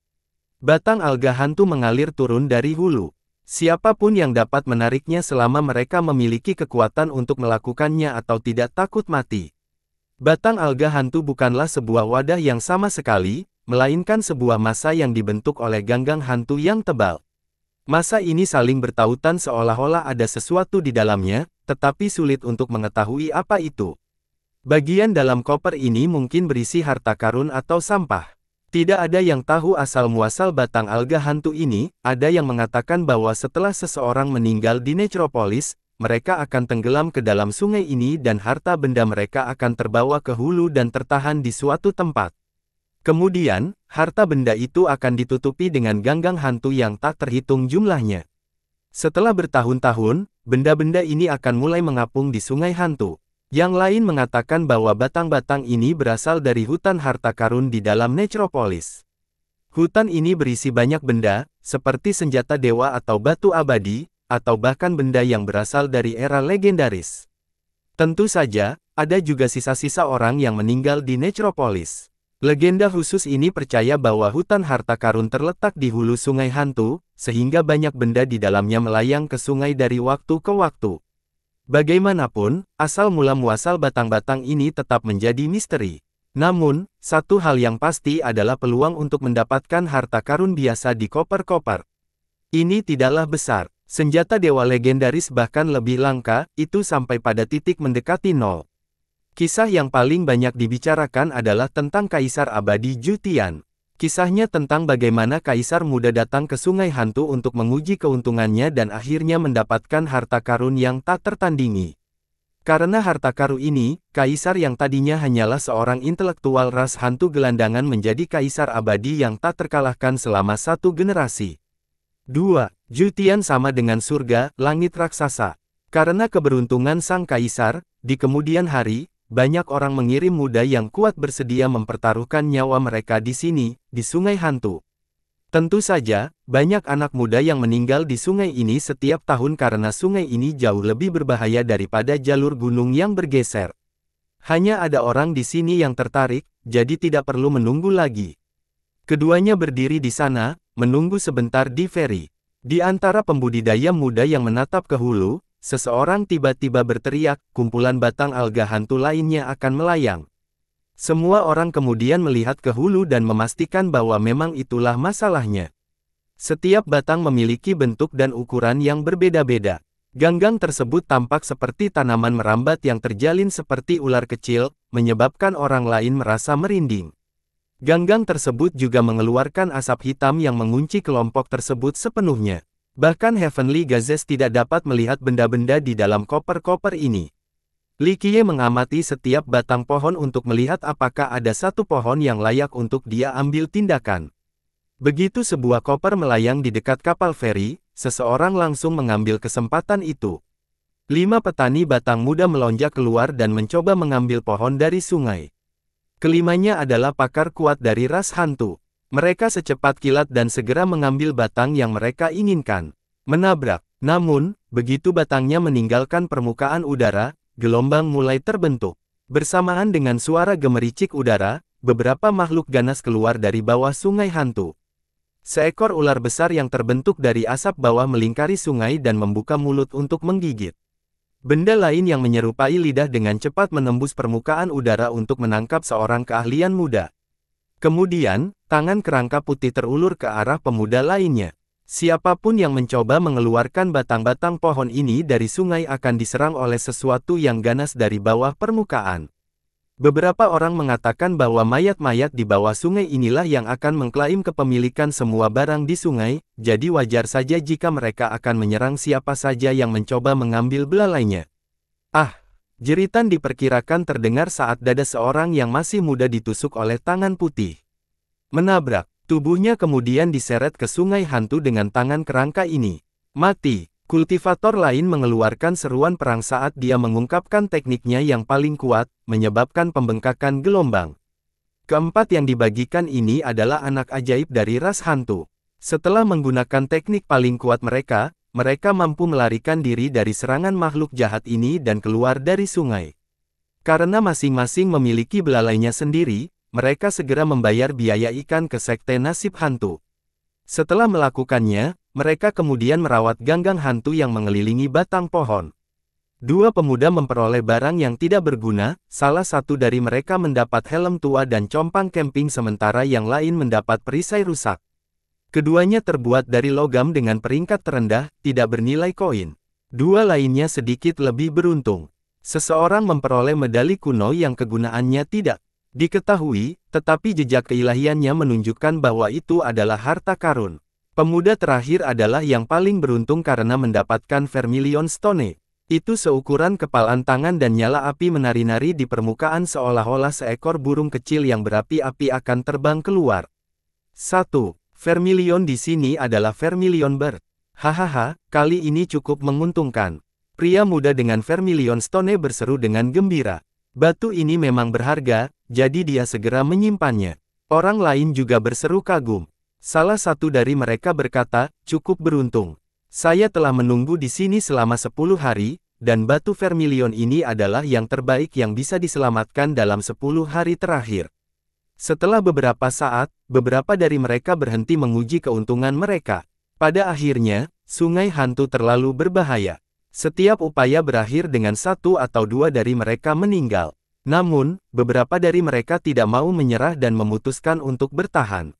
Speaker 1: Batang alga hantu mengalir turun dari hulu. Siapapun yang dapat menariknya selama mereka memiliki kekuatan untuk melakukannya atau tidak takut mati. Batang alga hantu bukanlah sebuah wadah yang sama sekali, melainkan sebuah masa yang dibentuk oleh ganggang hantu yang tebal. Masa ini saling bertautan seolah-olah ada sesuatu di dalamnya, tetapi sulit untuk mengetahui apa itu. Bagian dalam koper ini mungkin berisi harta karun atau sampah. Tidak ada yang tahu asal-muasal batang alga hantu ini, ada yang mengatakan bahwa setelah seseorang meninggal di Necropolis, mereka akan tenggelam ke dalam sungai ini dan harta benda mereka akan terbawa ke hulu dan tertahan di suatu tempat. Kemudian, harta benda itu akan ditutupi dengan ganggang hantu yang tak terhitung jumlahnya. Setelah bertahun-tahun, benda-benda ini akan mulai mengapung di sungai hantu. Yang lain mengatakan bahwa batang-batang ini berasal dari hutan harta karun di dalam necropolis. Hutan ini berisi banyak benda, seperti senjata dewa atau batu abadi, atau bahkan benda yang berasal dari era legendaris. Tentu saja, ada juga sisa-sisa orang yang meninggal di necropolis. Legenda khusus ini percaya bahwa hutan harta karun terletak di hulu sungai hantu, sehingga banyak benda di dalamnya melayang ke sungai dari waktu ke waktu. Bagaimanapun, asal mula muasal batang-batang ini tetap menjadi misteri. Namun, satu hal yang pasti adalah peluang untuk mendapatkan harta karun biasa di koper-koper. Ini tidaklah besar. Senjata dewa legendaris bahkan lebih langka, itu sampai pada titik mendekati nol. Kisah yang paling banyak dibicarakan adalah tentang Kaisar Abadi Jutian. Kisahnya tentang bagaimana Kaisar muda datang ke Sungai Hantu untuk menguji keuntungannya dan akhirnya mendapatkan harta karun yang tak tertandingi. Karena harta karun ini, Kaisar yang tadinya hanyalah seorang intelektual ras hantu gelandangan menjadi Kaisar abadi yang tak terkalahkan selama satu generasi. 2. Jutian sama dengan surga, langit raksasa. Karena keberuntungan sang Kaisar, di kemudian hari, banyak orang mengirim muda yang kuat bersedia mempertaruhkan nyawa mereka di sini, di Sungai Hantu. Tentu saja, banyak anak muda yang meninggal di sungai ini setiap tahun karena sungai ini jauh lebih berbahaya daripada jalur gunung yang bergeser. Hanya ada orang di sini yang tertarik, jadi tidak perlu menunggu lagi. Keduanya berdiri di sana, menunggu sebentar di ferry. Di antara pembudidaya muda yang menatap ke hulu, Seseorang tiba-tiba berteriak, kumpulan batang alga hantu lainnya akan melayang. Semua orang kemudian melihat ke hulu dan memastikan bahwa memang itulah masalahnya. Setiap batang memiliki bentuk dan ukuran yang berbeda-beda. Ganggang tersebut tampak seperti tanaman merambat yang terjalin seperti ular kecil, menyebabkan orang lain merasa merinding. Ganggang tersebut juga mengeluarkan asap hitam yang mengunci kelompok tersebut sepenuhnya. Bahkan Heavenly Gazes tidak dapat melihat benda-benda di dalam koper-koper ini. Likie mengamati setiap batang pohon untuk melihat apakah ada satu pohon yang layak untuk dia ambil tindakan. Begitu sebuah koper melayang di dekat kapal feri, seseorang langsung mengambil kesempatan itu. Lima petani batang muda melonjak keluar dan mencoba mengambil pohon dari sungai. Kelimanya adalah pakar kuat dari ras hantu. Mereka secepat kilat dan segera mengambil batang yang mereka inginkan. Menabrak. Namun, begitu batangnya meninggalkan permukaan udara, gelombang mulai terbentuk. Bersamaan dengan suara gemericik udara, beberapa makhluk ganas keluar dari bawah sungai hantu. Seekor ular besar yang terbentuk dari asap bawah melingkari sungai dan membuka mulut untuk menggigit. Benda lain yang menyerupai lidah dengan cepat menembus permukaan udara untuk menangkap seorang keahlian muda. Kemudian, tangan kerangka putih terulur ke arah pemuda lainnya. Siapapun yang mencoba mengeluarkan batang-batang pohon ini dari sungai akan diserang oleh sesuatu yang ganas dari bawah permukaan. Beberapa orang mengatakan bahwa mayat-mayat di bawah sungai inilah yang akan mengklaim kepemilikan semua barang di sungai, jadi wajar saja jika mereka akan menyerang siapa saja yang mencoba mengambil belalainya. Ah, Jeritan diperkirakan terdengar saat dada seorang yang masih muda ditusuk oleh tangan putih. Menabrak, tubuhnya kemudian diseret ke sungai hantu dengan tangan kerangka ini. Mati, kultivator lain mengeluarkan seruan perang saat dia mengungkapkan tekniknya yang paling kuat, menyebabkan pembengkakan gelombang. Keempat yang dibagikan ini adalah anak ajaib dari ras hantu. Setelah menggunakan teknik paling kuat mereka, mereka mampu melarikan diri dari serangan makhluk jahat ini dan keluar dari sungai. Karena masing-masing memiliki belalainya sendiri, mereka segera membayar biaya ikan ke sekte nasib hantu. Setelah melakukannya, mereka kemudian merawat ganggang hantu yang mengelilingi batang pohon. Dua pemuda memperoleh barang yang tidak berguna, salah satu dari mereka mendapat helm tua dan compang camping sementara yang lain mendapat perisai rusak. Keduanya terbuat dari logam dengan peringkat terendah, tidak bernilai koin. Dua lainnya sedikit lebih beruntung. Seseorang memperoleh medali kuno yang kegunaannya tidak diketahui, tetapi jejak keilahiannya menunjukkan bahwa itu adalah harta karun. Pemuda terakhir adalah yang paling beruntung karena mendapatkan vermilion stone. Itu seukuran kepalan tangan dan nyala api menari-nari di permukaan seolah-olah seekor burung kecil yang berapi-api akan terbang keluar. 1. Vermilion di sini adalah Vermilion Bird. Hahaha, kali ini cukup menguntungkan. Pria muda dengan Vermilion Stone berseru dengan gembira. Batu ini memang berharga, jadi dia segera menyimpannya. Orang lain juga berseru kagum. Salah satu dari mereka berkata, cukup beruntung. Saya telah menunggu di sini selama 10 hari, dan batu vermilion ini adalah yang terbaik yang bisa diselamatkan dalam 10 hari terakhir. Setelah beberapa saat, beberapa dari mereka berhenti menguji keuntungan mereka. Pada akhirnya, sungai hantu terlalu berbahaya. Setiap upaya berakhir dengan satu atau dua dari mereka meninggal. Namun, beberapa dari mereka tidak mau menyerah dan memutuskan untuk bertahan.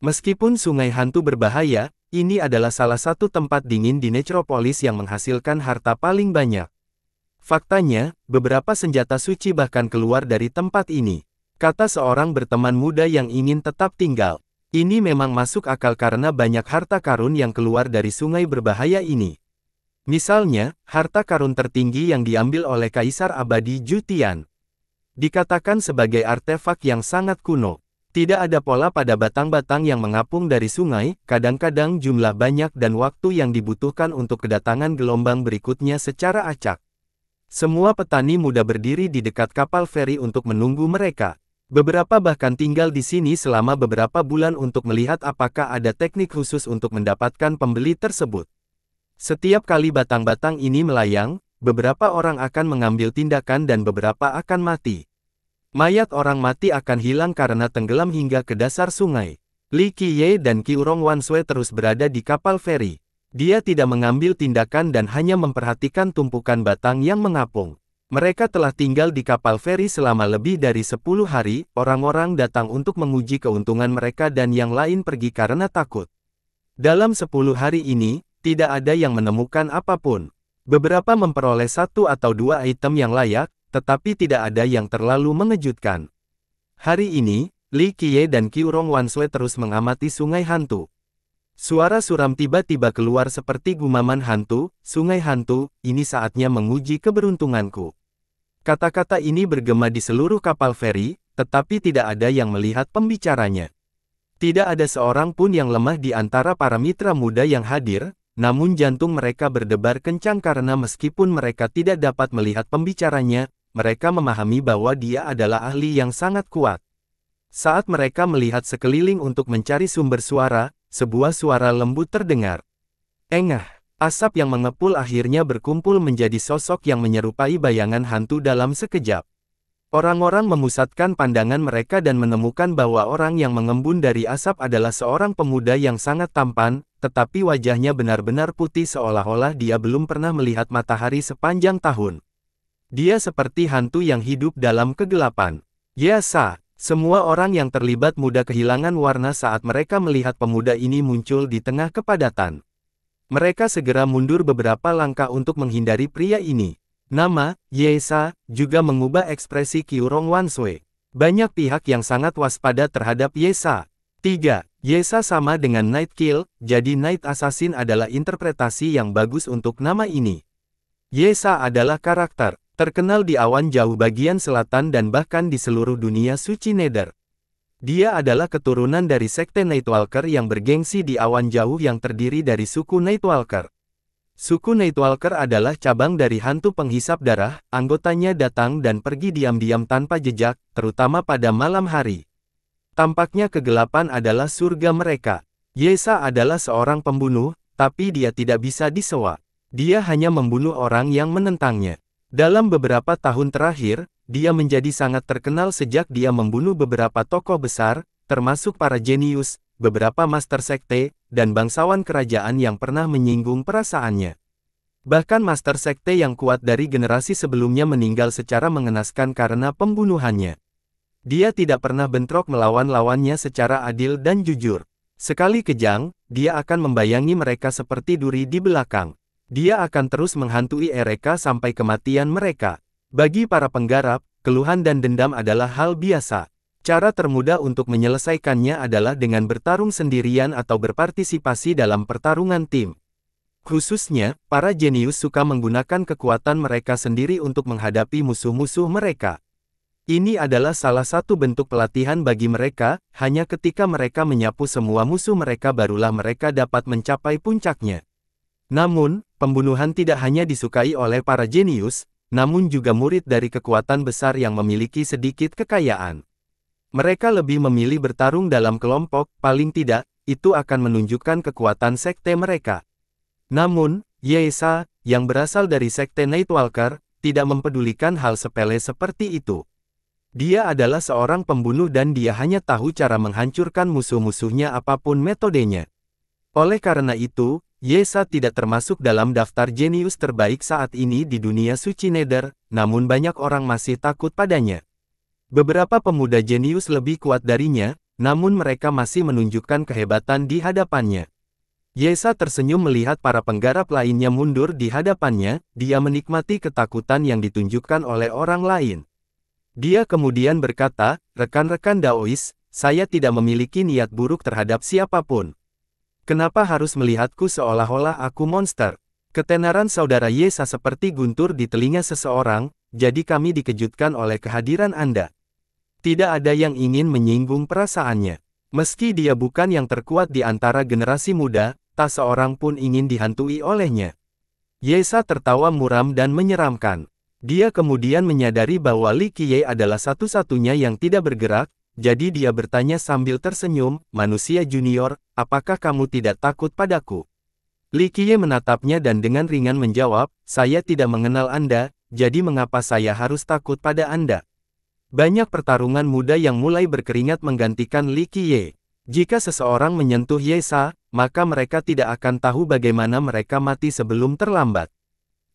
Speaker 1: Meskipun sungai hantu berbahaya, ini adalah salah satu tempat dingin di Necropolis yang menghasilkan harta paling banyak. Faktanya, beberapa senjata suci bahkan keluar dari tempat ini. Kata seorang berteman muda yang ingin tetap tinggal. Ini memang masuk akal karena banyak harta karun yang keluar dari sungai berbahaya ini. Misalnya, harta karun tertinggi yang diambil oleh Kaisar Abadi Jutian. Dikatakan sebagai artefak yang sangat kuno. Tidak ada pola pada batang-batang yang mengapung dari sungai, kadang-kadang jumlah banyak dan waktu yang dibutuhkan untuk kedatangan gelombang berikutnya secara acak. Semua petani muda berdiri di dekat kapal feri untuk menunggu mereka. Beberapa bahkan tinggal di sini selama beberapa bulan untuk melihat apakah ada teknik khusus untuk mendapatkan pembeli tersebut. Setiap kali batang-batang ini melayang, beberapa orang akan mengambil tindakan dan beberapa akan mati. Mayat orang mati akan hilang karena tenggelam hingga ke dasar sungai. Li Qiye dan Qiurong Wansue terus berada di kapal feri. Dia tidak mengambil tindakan dan hanya memperhatikan tumpukan batang yang mengapung. Mereka telah tinggal di kapal feri selama lebih dari 10 hari, orang-orang datang untuk menguji keuntungan mereka dan yang lain pergi karena takut. Dalam 10 hari ini, tidak ada yang menemukan apapun. Beberapa memperoleh satu atau dua item yang layak, tetapi tidak ada yang terlalu mengejutkan. Hari ini, Li Qiye dan Qiurong Wansue terus mengamati sungai hantu. Suara suram tiba-tiba keluar seperti gumaman hantu, sungai hantu, ini saatnya menguji keberuntunganku. Kata-kata ini bergema di seluruh kapal feri, tetapi tidak ada yang melihat pembicaranya. Tidak ada seorang pun yang lemah di antara para mitra muda yang hadir, namun jantung mereka berdebar kencang karena meskipun mereka tidak dapat melihat pembicaranya, mereka memahami bahwa dia adalah ahli yang sangat kuat. Saat mereka melihat sekeliling untuk mencari sumber suara, sebuah suara lembut terdengar. Engah. Asap yang mengepul akhirnya berkumpul menjadi sosok yang menyerupai bayangan hantu dalam sekejap. Orang-orang memusatkan pandangan mereka dan menemukan bahwa orang yang mengembun dari asap adalah seorang pemuda yang sangat tampan, tetapi wajahnya benar-benar putih seolah-olah dia belum pernah melihat matahari sepanjang tahun. Dia seperti hantu yang hidup dalam kegelapan. Yasa, semua orang yang terlibat muda kehilangan warna saat mereka melihat pemuda ini muncul di tengah kepadatan. Mereka segera mundur beberapa langkah untuk menghindari pria ini. Nama, Yesa, juga mengubah ekspresi Kiurong Sui. Banyak pihak yang sangat waspada terhadap Yesa. 3. Yesa sama dengan Night Kill, jadi Night Assassin adalah interpretasi yang bagus untuk nama ini. Yesa adalah karakter, terkenal di awan jauh bagian selatan dan bahkan di seluruh dunia suci Neder. Dia adalah keturunan dari sekte Nightwalker yang bergengsi di awan jauh yang terdiri dari suku Nightwalker. Suku Nightwalker adalah cabang dari hantu penghisap darah, anggotanya datang dan pergi diam-diam tanpa jejak, terutama pada malam hari. Tampaknya kegelapan adalah surga mereka. Yesa adalah seorang pembunuh, tapi dia tidak bisa disewa. Dia hanya membunuh orang yang menentangnya. Dalam beberapa tahun terakhir, dia menjadi sangat terkenal sejak dia membunuh beberapa tokoh besar, termasuk para jenius, beberapa master sekte, dan bangsawan kerajaan yang pernah menyinggung perasaannya. Bahkan master sekte yang kuat dari generasi sebelumnya meninggal secara mengenaskan karena pembunuhannya. Dia tidak pernah bentrok melawan lawannya secara adil dan jujur. Sekali kejang, dia akan membayangi mereka seperti duri di belakang. Dia akan terus menghantui Ereka sampai kematian mereka. Bagi para penggarap, keluhan dan dendam adalah hal biasa. Cara termudah untuk menyelesaikannya adalah dengan bertarung sendirian atau berpartisipasi dalam pertarungan tim. Khususnya, para jenius suka menggunakan kekuatan mereka sendiri untuk menghadapi musuh-musuh mereka. Ini adalah salah satu bentuk pelatihan bagi mereka, hanya ketika mereka menyapu semua musuh mereka barulah mereka dapat mencapai puncaknya. Namun, pembunuhan tidak hanya disukai oleh para jenius, namun juga murid dari kekuatan besar yang memiliki sedikit kekayaan. Mereka lebih memilih bertarung dalam kelompok, paling tidak, itu akan menunjukkan kekuatan sekte mereka. Namun, Yesa, yang berasal dari sekte Nightwalker, tidak mempedulikan hal sepele seperti itu. Dia adalah seorang pembunuh dan dia hanya tahu cara menghancurkan musuh-musuhnya apapun metodenya. Oleh karena itu, Yesa tidak termasuk dalam daftar jenius terbaik saat ini di dunia suci Neder, namun banyak orang masih takut padanya. Beberapa pemuda jenius lebih kuat darinya, namun mereka masih menunjukkan kehebatan di hadapannya. Yesa tersenyum melihat para penggarap lainnya mundur di hadapannya, dia menikmati ketakutan yang ditunjukkan oleh orang lain. Dia kemudian berkata, rekan-rekan Daois, saya tidak memiliki niat buruk terhadap siapapun. Kenapa harus melihatku seolah-olah aku monster? Ketenaran saudara Yesa seperti guntur di telinga seseorang, jadi kami dikejutkan oleh kehadiran Anda. Tidak ada yang ingin menyinggung perasaannya. Meski dia bukan yang terkuat di antara generasi muda, tak seorang pun ingin dihantui olehnya. Yesa tertawa muram dan menyeramkan. Dia kemudian menyadari bahwa Li Qiye adalah satu-satunya yang tidak bergerak, jadi dia bertanya sambil tersenyum, manusia junior, apakah kamu tidak takut padaku? Li Qiye menatapnya dan dengan ringan menjawab, saya tidak mengenal Anda, jadi mengapa saya harus takut pada Anda? Banyak pertarungan muda yang mulai berkeringat menggantikan Li Qiye. Jika seseorang menyentuh Yesa, maka mereka tidak akan tahu bagaimana mereka mati sebelum terlambat.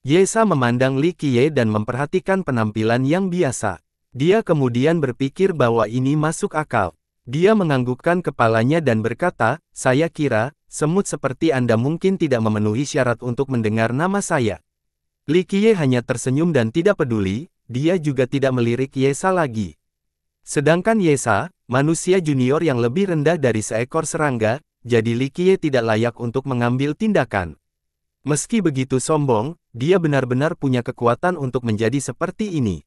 Speaker 1: Yesa memandang Li Qiye dan memperhatikan penampilan yang biasa. Dia kemudian berpikir bahwa ini masuk akal. Dia menganggukkan kepalanya dan berkata, saya kira, semut seperti Anda mungkin tidak memenuhi syarat untuk mendengar nama saya. Li Qiye hanya tersenyum dan tidak peduli, dia juga tidak melirik Yesa lagi. Sedangkan Yesa, manusia junior yang lebih rendah dari seekor serangga, jadi Li Qiye tidak layak untuk mengambil tindakan. Meski begitu sombong, dia benar-benar punya kekuatan untuk menjadi seperti ini.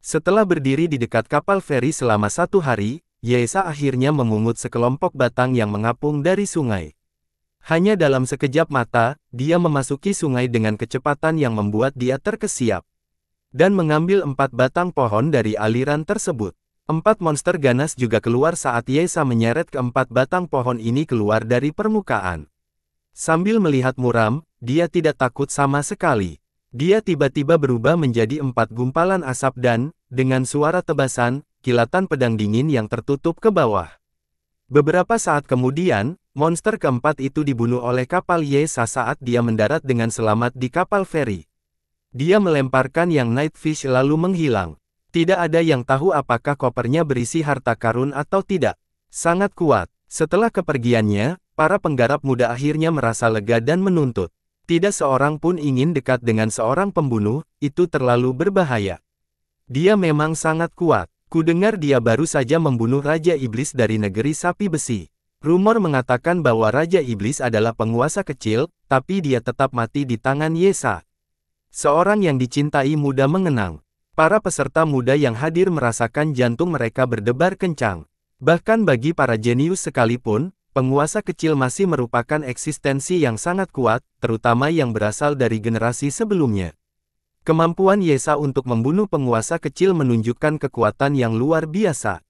Speaker 1: Setelah berdiri di dekat kapal feri selama satu hari, Yesa akhirnya memungut sekelompok batang yang mengapung dari sungai. Hanya dalam sekejap mata, dia memasuki sungai dengan kecepatan yang membuat dia terkesiap. Dan mengambil empat batang pohon dari aliran tersebut. Empat monster ganas juga keluar saat Yesa menyeret keempat batang pohon ini keluar dari permukaan. Sambil melihat Muram, dia tidak takut sama sekali. Dia tiba-tiba berubah menjadi empat gumpalan asap dan, dengan suara tebasan, kilatan pedang dingin yang tertutup ke bawah. Beberapa saat kemudian, monster keempat itu dibunuh oleh kapal Yesa saat dia mendarat dengan selamat di kapal feri. Dia melemparkan yang Nightfish lalu menghilang. Tidak ada yang tahu apakah kopernya berisi harta karun atau tidak. Sangat kuat. Setelah kepergiannya, para penggarap muda akhirnya merasa lega dan menuntut. Tidak seorang pun ingin dekat dengan seorang pembunuh, itu terlalu berbahaya. Dia memang sangat kuat. Kudengar dia baru saja membunuh Raja Iblis dari negeri sapi besi. Rumor mengatakan bahwa Raja Iblis adalah penguasa kecil, tapi dia tetap mati di tangan Yesa. Seorang yang dicintai muda mengenang. Para peserta muda yang hadir merasakan jantung mereka berdebar kencang. Bahkan bagi para jenius sekalipun, Penguasa kecil masih merupakan eksistensi yang sangat kuat, terutama yang berasal dari generasi sebelumnya. Kemampuan Yesa untuk membunuh penguasa kecil menunjukkan kekuatan yang luar biasa.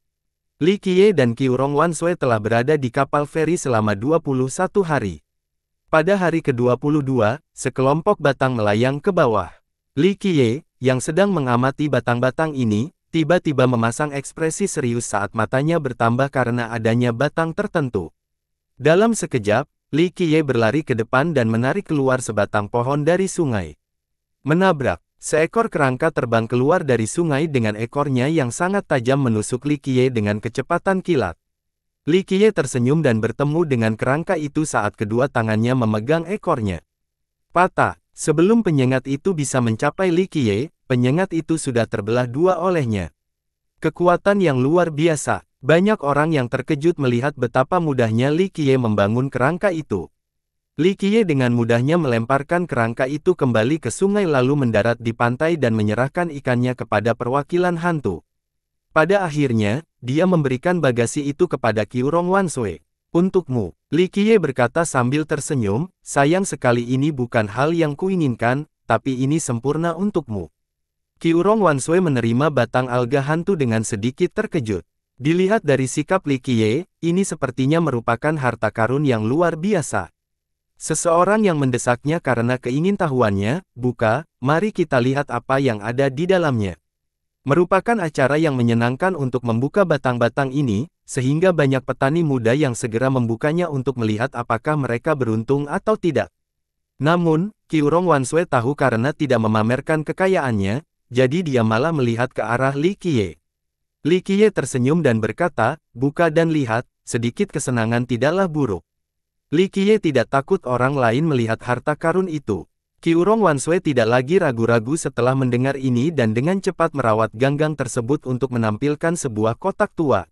Speaker 1: Li Qiye dan Wan Wansue telah berada di kapal feri selama 21 hari. Pada hari ke-22, sekelompok batang melayang ke bawah. Li Qiye, yang sedang mengamati batang-batang ini, tiba-tiba memasang ekspresi serius saat matanya bertambah karena adanya batang tertentu. Dalam sekejap, Li Qiye berlari ke depan dan menarik keluar sebatang pohon dari sungai. Menabrak, seekor kerangka terbang keluar dari sungai dengan ekornya yang sangat tajam menusuk Li Qiye dengan kecepatan kilat. Li Qiye tersenyum dan bertemu dengan kerangka itu saat kedua tangannya memegang ekornya. Patah, sebelum penyengat itu bisa mencapai Li Qiye, penyengat itu sudah terbelah dua olehnya. Kekuatan yang luar biasa, banyak orang yang terkejut melihat betapa mudahnya Li Qiye membangun kerangka itu. Li Qiye dengan mudahnya melemparkan kerangka itu kembali ke sungai lalu mendarat di pantai dan menyerahkan ikannya kepada perwakilan hantu. Pada akhirnya, dia memberikan bagasi itu kepada Kiurong Wansui. Untukmu, Li Qiye berkata sambil tersenyum, sayang sekali ini bukan hal yang kuinginkan, tapi ini sempurna untukmu. Kiurong Wansui menerima batang alga hantu dengan sedikit terkejut. Dilihat dari sikap Li Qiye, ini sepertinya merupakan harta karun yang luar biasa. Seseorang yang mendesaknya karena keingintahuannya, buka, mari kita lihat apa yang ada di dalamnya. Merupakan acara yang menyenangkan untuk membuka batang-batang ini, sehingga banyak petani muda yang segera membukanya untuk melihat apakah mereka beruntung atau tidak. Namun, Kiurong Wansue tahu karena tidak memamerkan kekayaannya, jadi dia malah melihat ke arah Li Qiye. Li Qiye tersenyum dan berkata, buka dan lihat, sedikit kesenangan tidaklah buruk. Li Qiye tidak takut orang lain melihat harta karun itu. Kiurong Wansue tidak lagi ragu-ragu setelah mendengar ini dan dengan cepat merawat ganggang tersebut untuk menampilkan sebuah kotak tua.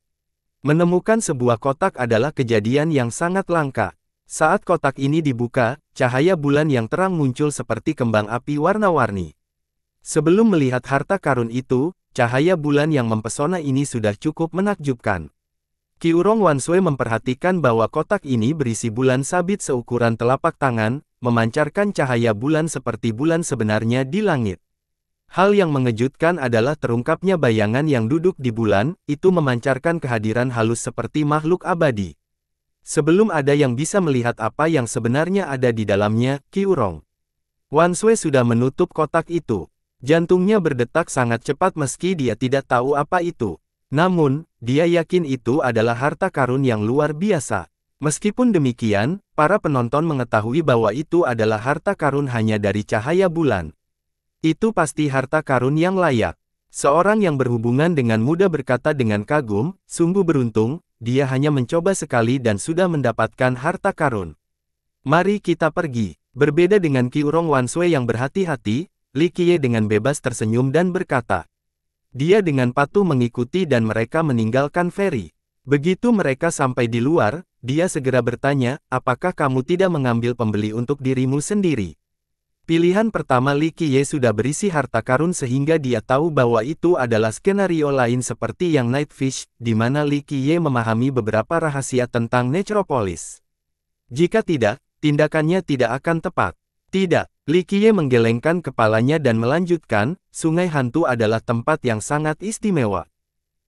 Speaker 1: Menemukan sebuah kotak adalah kejadian yang sangat langka. Saat kotak ini dibuka, cahaya bulan yang terang muncul seperti kembang api warna-warni. Sebelum melihat harta karun itu, cahaya bulan yang mempesona ini sudah cukup menakjubkan. Kiurong Wansue memperhatikan bahwa kotak ini berisi bulan sabit seukuran telapak tangan, memancarkan cahaya bulan seperti bulan sebenarnya di langit. Hal yang mengejutkan adalah terungkapnya bayangan yang duduk di bulan, itu memancarkan kehadiran halus seperti makhluk abadi. Sebelum ada yang bisa melihat apa yang sebenarnya ada di dalamnya, Kiurong. Wansue sudah menutup kotak itu. Jantungnya berdetak sangat cepat meski dia tidak tahu apa itu. Namun, dia yakin itu adalah harta karun yang luar biasa. Meskipun demikian, para penonton mengetahui bahwa itu adalah harta karun hanya dari cahaya bulan. Itu pasti harta karun yang layak. Seorang yang berhubungan dengan muda berkata dengan kagum, sungguh beruntung, dia hanya mencoba sekali dan sudah mendapatkan harta karun. Mari kita pergi. Berbeda dengan Kiurong Wansue yang berhati-hati, Likie dengan bebas tersenyum dan berkata. Dia dengan patuh mengikuti dan mereka meninggalkan Ferry. Begitu mereka sampai di luar, dia segera bertanya, apakah kamu tidak mengambil pembeli untuk dirimu sendiri? Pilihan pertama Li sudah berisi harta karun sehingga dia tahu bahwa itu adalah skenario lain seperti yang Nightfish, di mana Li memahami beberapa rahasia tentang Necropolis. Jika tidak, tindakannya tidak akan tepat. Tidak, Likie menggelengkan kepalanya dan melanjutkan, sungai hantu adalah tempat yang sangat istimewa.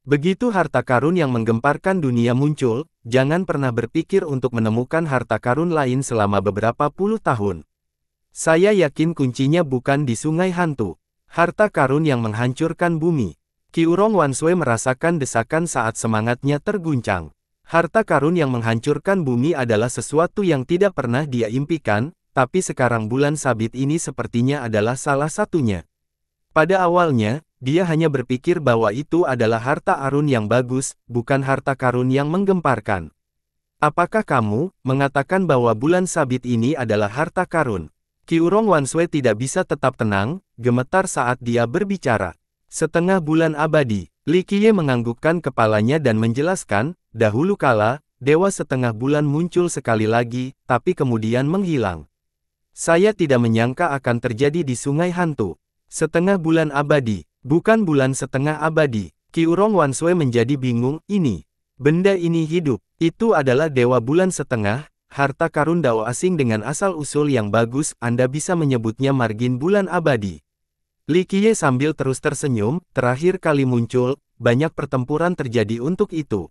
Speaker 1: Begitu harta karun yang menggemparkan dunia muncul, jangan pernah berpikir untuk menemukan harta karun lain selama beberapa puluh tahun. Saya yakin kuncinya bukan di sungai hantu. Harta karun yang menghancurkan bumi. Kiurong Wansue merasakan desakan saat semangatnya terguncang. Harta karun yang menghancurkan bumi adalah sesuatu yang tidak pernah dia impikan, tapi sekarang bulan sabit ini sepertinya adalah salah satunya. Pada awalnya, dia hanya berpikir bahwa itu adalah harta arun yang bagus, bukan harta karun yang menggemparkan. Apakah kamu mengatakan bahwa bulan sabit ini adalah harta karun? Kiurong Wansue tidak bisa tetap tenang, gemetar saat dia berbicara. Setengah bulan abadi, Li Qiye menganggukkan kepalanya dan menjelaskan, dahulu kala, dewa setengah bulan muncul sekali lagi, tapi kemudian menghilang. Saya tidak menyangka akan terjadi di Sungai Hantu. Setengah bulan abadi, bukan bulan setengah abadi. Kiurong Wansue menjadi bingung, ini. Benda ini hidup. Itu adalah dewa bulan setengah, harta karun dao asing dengan asal-usul yang bagus, Anda bisa menyebutnya margin bulan abadi. Li Qiye sambil terus tersenyum, terakhir kali muncul, banyak pertempuran terjadi untuk itu.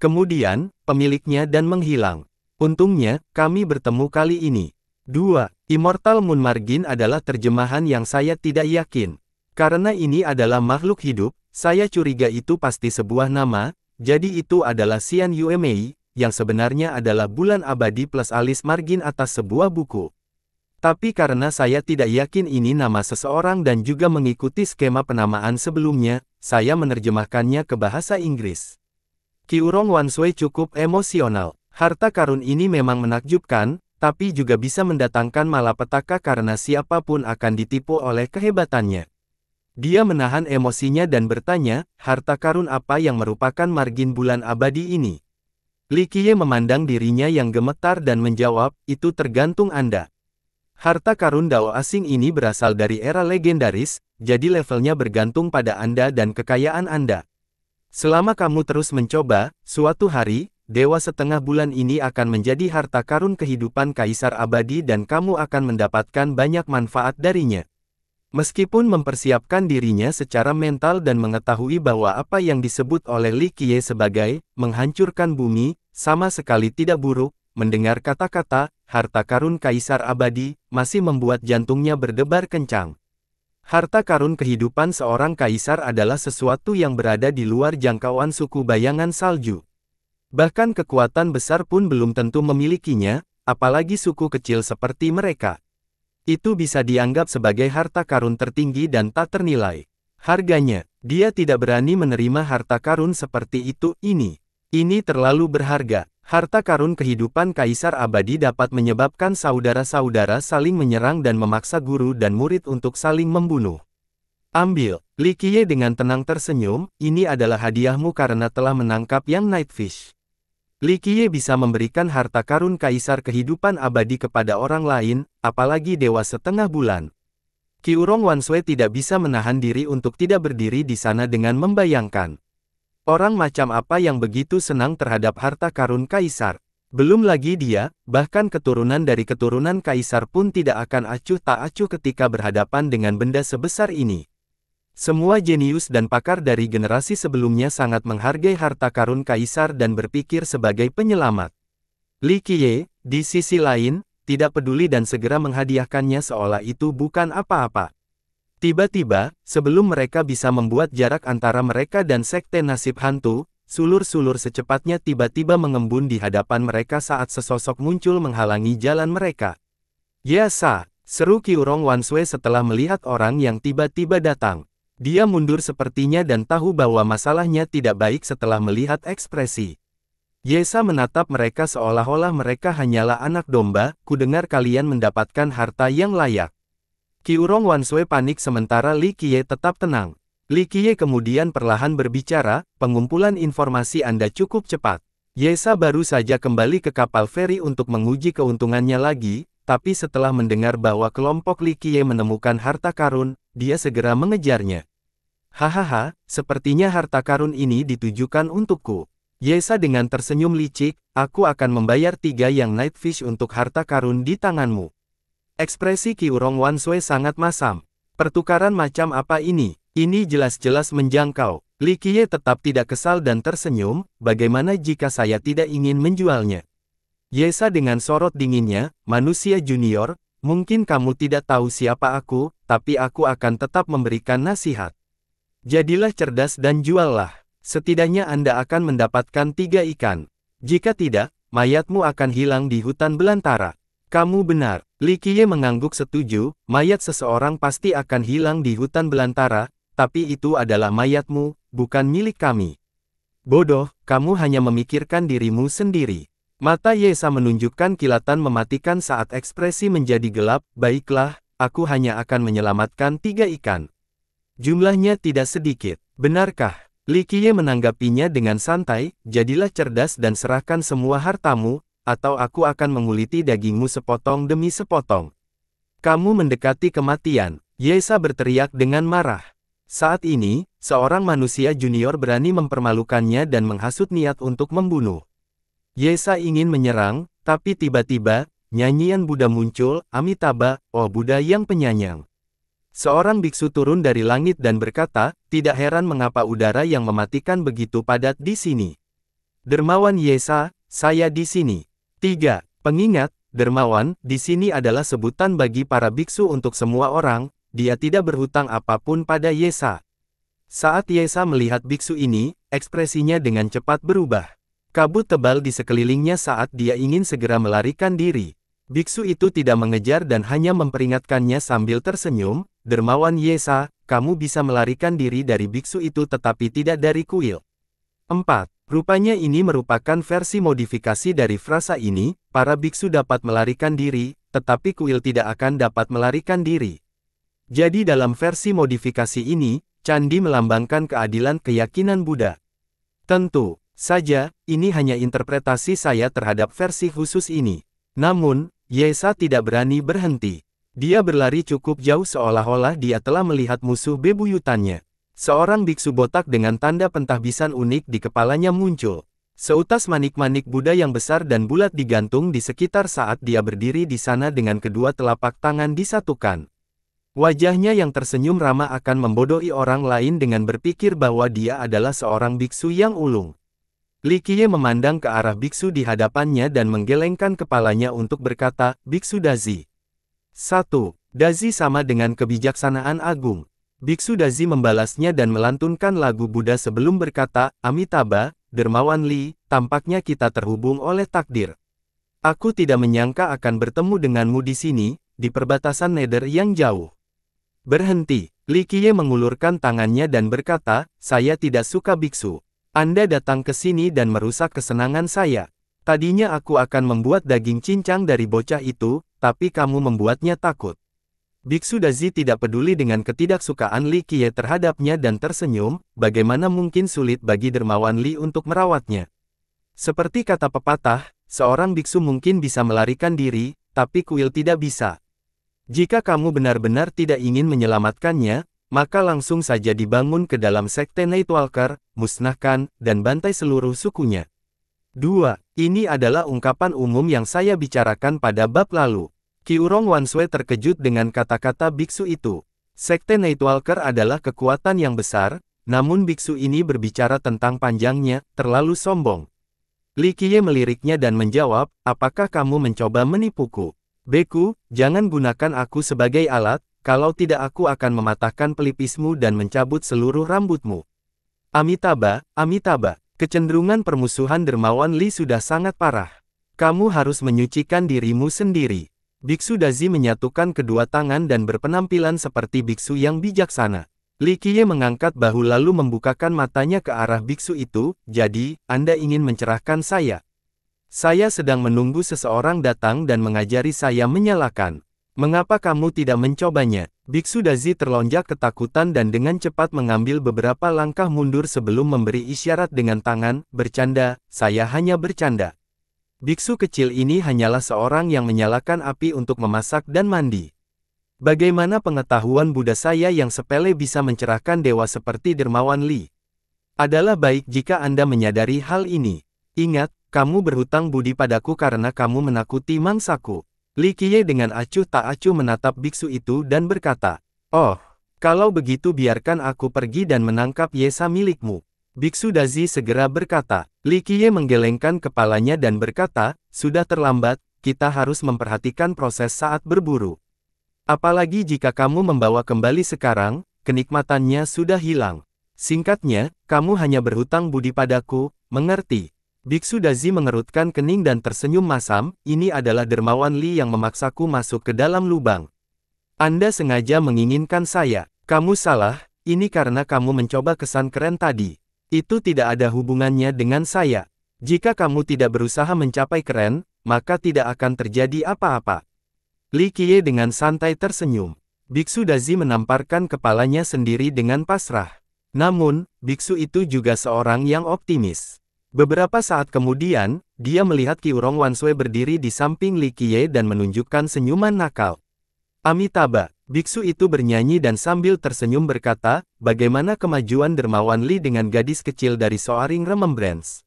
Speaker 1: Kemudian, pemiliknya dan menghilang. Untungnya, kami bertemu kali ini. 2. Immortal Moon Margin adalah terjemahan yang saya tidak yakin. Karena ini adalah makhluk hidup, saya curiga itu pasti sebuah nama, jadi itu adalah Sian Umei, yang sebenarnya adalah bulan abadi plus alis margin atas sebuah buku. Tapi karena saya tidak yakin ini nama seseorang dan juga mengikuti skema penamaan sebelumnya, saya menerjemahkannya ke bahasa Inggris. Kiurong Wansui cukup emosional. Harta karun ini memang menakjubkan, tapi juga bisa mendatangkan malapetaka karena siapapun akan ditipu oleh kehebatannya. Dia menahan emosinya dan bertanya, harta karun apa yang merupakan margin bulan abadi ini? Likie memandang dirinya yang gemetar dan menjawab, itu tergantung Anda. Harta karun dao asing ini berasal dari era legendaris, jadi levelnya bergantung pada Anda dan kekayaan Anda. Selama kamu terus mencoba, suatu hari, Dewa setengah bulan ini akan menjadi harta karun kehidupan Kaisar abadi dan kamu akan mendapatkan banyak manfaat darinya. Meskipun mempersiapkan dirinya secara mental dan mengetahui bahwa apa yang disebut oleh Li Qiye sebagai menghancurkan bumi, sama sekali tidak buruk, mendengar kata-kata, harta karun Kaisar abadi, masih membuat jantungnya berdebar kencang. Harta karun kehidupan seorang kaisar adalah sesuatu yang berada di luar jangkauan suku bayangan salju. Bahkan kekuatan besar pun belum tentu memilikinya, apalagi suku kecil seperti mereka. Itu bisa dianggap sebagai harta karun tertinggi dan tak ternilai. Harganya, dia tidak berani menerima harta karun seperti itu ini. Ini terlalu berharga. Harta karun kehidupan kaisar abadi dapat menyebabkan saudara-saudara saling menyerang dan memaksa guru dan murid untuk saling membunuh. Ambil, Likie dengan tenang tersenyum, ini adalah hadiahmu karena telah menangkap yang Nightfish. Li Qiye bisa memberikan harta karun kaisar kehidupan abadi kepada orang lain, apalagi dewa setengah bulan. Kiurong Wansue tidak bisa menahan diri untuk tidak berdiri di sana dengan membayangkan. Orang macam apa yang begitu senang terhadap harta karun kaisar. Belum lagi dia, bahkan keturunan dari keturunan kaisar pun tidak akan acuh tak acuh ketika berhadapan dengan benda sebesar ini. Semua jenius dan pakar dari generasi sebelumnya sangat menghargai harta karun kaisar dan berpikir sebagai penyelamat. Li Qiye, di sisi lain, tidak peduli dan segera menghadiahkannya seolah itu bukan apa-apa. Tiba-tiba, sebelum mereka bisa membuat jarak antara mereka dan sekte nasib hantu, sulur-sulur secepatnya tiba-tiba mengembun di hadapan mereka saat sesosok muncul menghalangi jalan mereka. Yasa, seru Kiurong Wansue setelah melihat orang yang tiba-tiba datang. Dia mundur sepertinya dan tahu bahwa masalahnya tidak baik setelah melihat ekspresi. Yesa menatap mereka seolah-olah mereka hanyalah anak domba, kudengar kalian mendapatkan harta yang layak. Kiurong Wansue panik sementara Li Qiye tetap tenang. Li Qiye kemudian perlahan berbicara, pengumpulan informasi Anda cukup cepat. Yesa baru saja kembali ke kapal feri untuk menguji keuntungannya lagi, tapi setelah mendengar bahwa kelompok Li Qiye menemukan harta karun, dia segera mengejarnya. Hahaha, sepertinya harta karun ini ditujukan untukku. Yesa dengan tersenyum licik, aku akan membayar tiga yang Nightfish untuk harta karun di tanganmu. Ekspresi Kiurong Wan Wansue sangat masam. Pertukaran macam apa ini? Ini jelas-jelas menjangkau. Li Qiye tetap tidak kesal dan tersenyum, bagaimana jika saya tidak ingin menjualnya? Yesa dengan sorot dinginnya, manusia junior, mungkin kamu tidak tahu siapa aku, tapi aku akan tetap memberikan nasihat. Jadilah cerdas dan juallah. Setidaknya Anda akan mendapatkan tiga ikan. Jika tidak, mayatmu akan hilang di hutan belantara. Kamu benar. Likie mengangguk setuju, mayat seseorang pasti akan hilang di hutan belantara, tapi itu adalah mayatmu, bukan milik kami. Bodoh, kamu hanya memikirkan dirimu sendiri. Mata Yesa menunjukkan kilatan mematikan saat ekspresi menjadi gelap, baiklah, aku hanya akan menyelamatkan tiga ikan. Jumlahnya tidak sedikit, benarkah? Likie menanggapinya dengan santai, jadilah cerdas dan serahkan semua hartamu, atau aku akan menguliti dagingmu sepotong demi sepotong. Kamu mendekati kematian, Yesa berteriak dengan marah. Saat ini, seorang manusia junior berani mempermalukannya dan menghasut niat untuk membunuh. Yesa ingin menyerang, tapi tiba-tiba, nyanyian Buddha muncul, Amitabha, oh Buddha yang penyanyang. Seorang biksu turun dari langit dan berkata, tidak heran mengapa udara yang mematikan begitu padat di sini. Dermawan Yesa, saya di sini. Tiga. Pengingat, dermawan, di sini adalah sebutan bagi para biksu untuk semua orang, dia tidak berhutang apapun pada Yesa. Saat Yesa melihat biksu ini, ekspresinya dengan cepat berubah. Kabut tebal di sekelilingnya saat dia ingin segera melarikan diri. Biksu itu tidak mengejar dan hanya memperingatkannya sambil tersenyum, Dermawan Yesa, kamu bisa melarikan diri dari biksu itu tetapi tidak dari kuil. 4. Rupanya ini merupakan versi modifikasi dari frasa ini, para biksu dapat melarikan diri, tetapi kuil tidak akan dapat melarikan diri. Jadi dalam versi modifikasi ini, candi melambangkan keadilan keyakinan Buddha. Tentu saja, ini hanya interpretasi saya terhadap versi khusus ini. Namun, Yesa tidak berani berhenti. Dia berlari cukup jauh seolah-olah dia telah melihat musuh bebuyutannya. Seorang biksu botak dengan tanda pentahbisan unik di kepalanya muncul. Seutas manik-manik Buddha yang besar dan bulat digantung di sekitar saat dia berdiri di sana dengan kedua telapak tangan disatukan. Wajahnya yang tersenyum ramah akan membodohi orang lain dengan berpikir bahwa dia adalah seorang biksu yang ulung. Likie memandang ke arah biksu di hadapannya dan menggelengkan kepalanya untuk berkata, Biksu Dazi. satu, Dazi sama dengan kebijaksanaan agung. Biksu Dazi membalasnya dan melantunkan lagu Buddha sebelum berkata, Amitabha, Dermawan Li, tampaknya kita terhubung oleh takdir. Aku tidak menyangka akan bertemu denganmu di sini, di perbatasan nether yang jauh. Berhenti, Likie mengulurkan tangannya dan berkata, saya tidak suka biksu. Anda datang ke sini dan merusak kesenangan saya. Tadinya aku akan membuat daging cincang dari bocah itu, tapi kamu membuatnya takut. Biksu Dazi tidak peduli dengan ketidaksukaan Li Qiye terhadapnya dan tersenyum, bagaimana mungkin sulit bagi dermawan Li untuk merawatnya. Seperti kata pepatah, seorang biksu mungkin bisa melarikan diri, tapi kuil tidak bisa. Jika kamu benar-benar tidak ingin menyelamatkannya, maka langsung saja dibangun ke dalam sekte Nightwalker, musnahkan, dan bantai seluruh sukunya. 2. Ini adalah ungkapan umum yang saya bicarakan pada bab lalu. Kiurong Wansue terkejut dengan kata-kata biksu itu. Sekte Nightwalker adalah kekuatan yang besar, namun biksu ini berbicara tentang panjangnya, terlalu sombong. Li Qiye meliriknya dan menjawab, apakah kamu mencoba menipuku? Beku, jangan gunakan aku sebagai alat, kalau tidak aku akan mematahkan pelipismu dan mencabut seluruh rambutmu. Amitabha, Amitabha, kecenderungan permusuhan dermawan Li sudah sangat parah. Kamu harus menyucikan dirimu sendiri. Biksu Dazi menyatukan kedua tangan dan berpenampilan seperti biksu yang bijaksana. Li Qiye mengangkat bahu lalu membukakan matanya ke arah biksu itu, jadi, Anda ingin mencerahkan saya. Saya sedang menunggu seseorang datang dan mengajari saya menyalakan. Mengapa kamu tidak mencobanya? Biksu Dazi terlonjak ketakutan dan dengan cepat mengambil beberapa langkah mundur sebelum memberi isyarat dengan tangan, bercanda, saya hanya bercanda. Biksu kecil ini hanyalah seorang yang menyalakan api untuk memasak dan mandi. Bagaimana pengetahuan Buddha saya yang sepele bisa mencerahkan dewa seperti Dermawan Li? Adalah baik jika Anda menyadari hal ini. Ingat, kamu berhutang budi padaku karena kamu menakuti mangsaku. Li Qiye dengan acuh tak acuh menatap biksu itu dan berkata, Oh, kalau begitu biarkan aku pergi dan menangkap Yesa milikmu. Biksu Dazi segera berkata, Li Qiye menggelengkan kepalanya dan berkata, Sudah terlambat, kita harus memperhatikan proses saat berburu. Apalagi jika kamu membawa kembali sekarang, kenikmatannya sudah hilang. Singkatnya, kamu hanya berhutang budi padaku, mengerti? Biksu Dazi mengerutkan kening dan tersenyum masam, ini adalah dermawan Li yang memaksaku masuk ke dalam lubang. Anda sengaja menginginkan saya. Kamu salah, ini karena kamu mencoba kesan keren tadi. Itu tidak ada hubungannya dengan saya. Jika kamu tidak berusaha mencapai keren, maka tidak akan terjadi apa-apa. Li Qiye dengan santai tersenyum. Biksu Dazi menamparkan kepalanya sendiri dengan pasrah. Namun, biksu itu juga seorang yang optimis. Beberapa saat kemudian, dia melihat Ki Urong Wansue berdiri di samping Li Qiye dan menunjukkan senyuman nakal. Amitabha, biksu itu bernyanyi dan sambil tersenyum berkata, bagaimana kemajuan dermawan Li dengan gadis kecil dari Soaring Remembrance?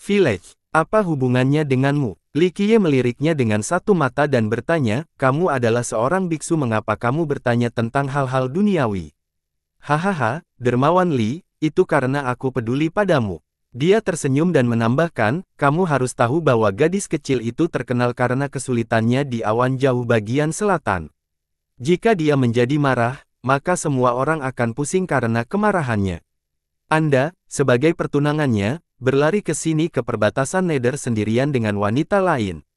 Speaker 1: Village, apa hubungannya denganmu? Li Qiye meliriknya dengan satu mata dan bertanya, kamu adalah seorang biksu mengapa kamu bertanya tentang hal-hal duniawi? Hahaha, dermawan Li, itu karena aku peduli padamu. Dia tersenyum dan menambahkan, kamu harus tahu bahwa gadis kecil itu terkenal karena kesulitannya di awan jauh bagian selatan. Jika dia menjadi marah, maka semua orang akan pusing karena kemarahannya. Anda, sebagai pertunangannya, berlari ke sini ke perbatasan Nether sendirian dengan wanita lain.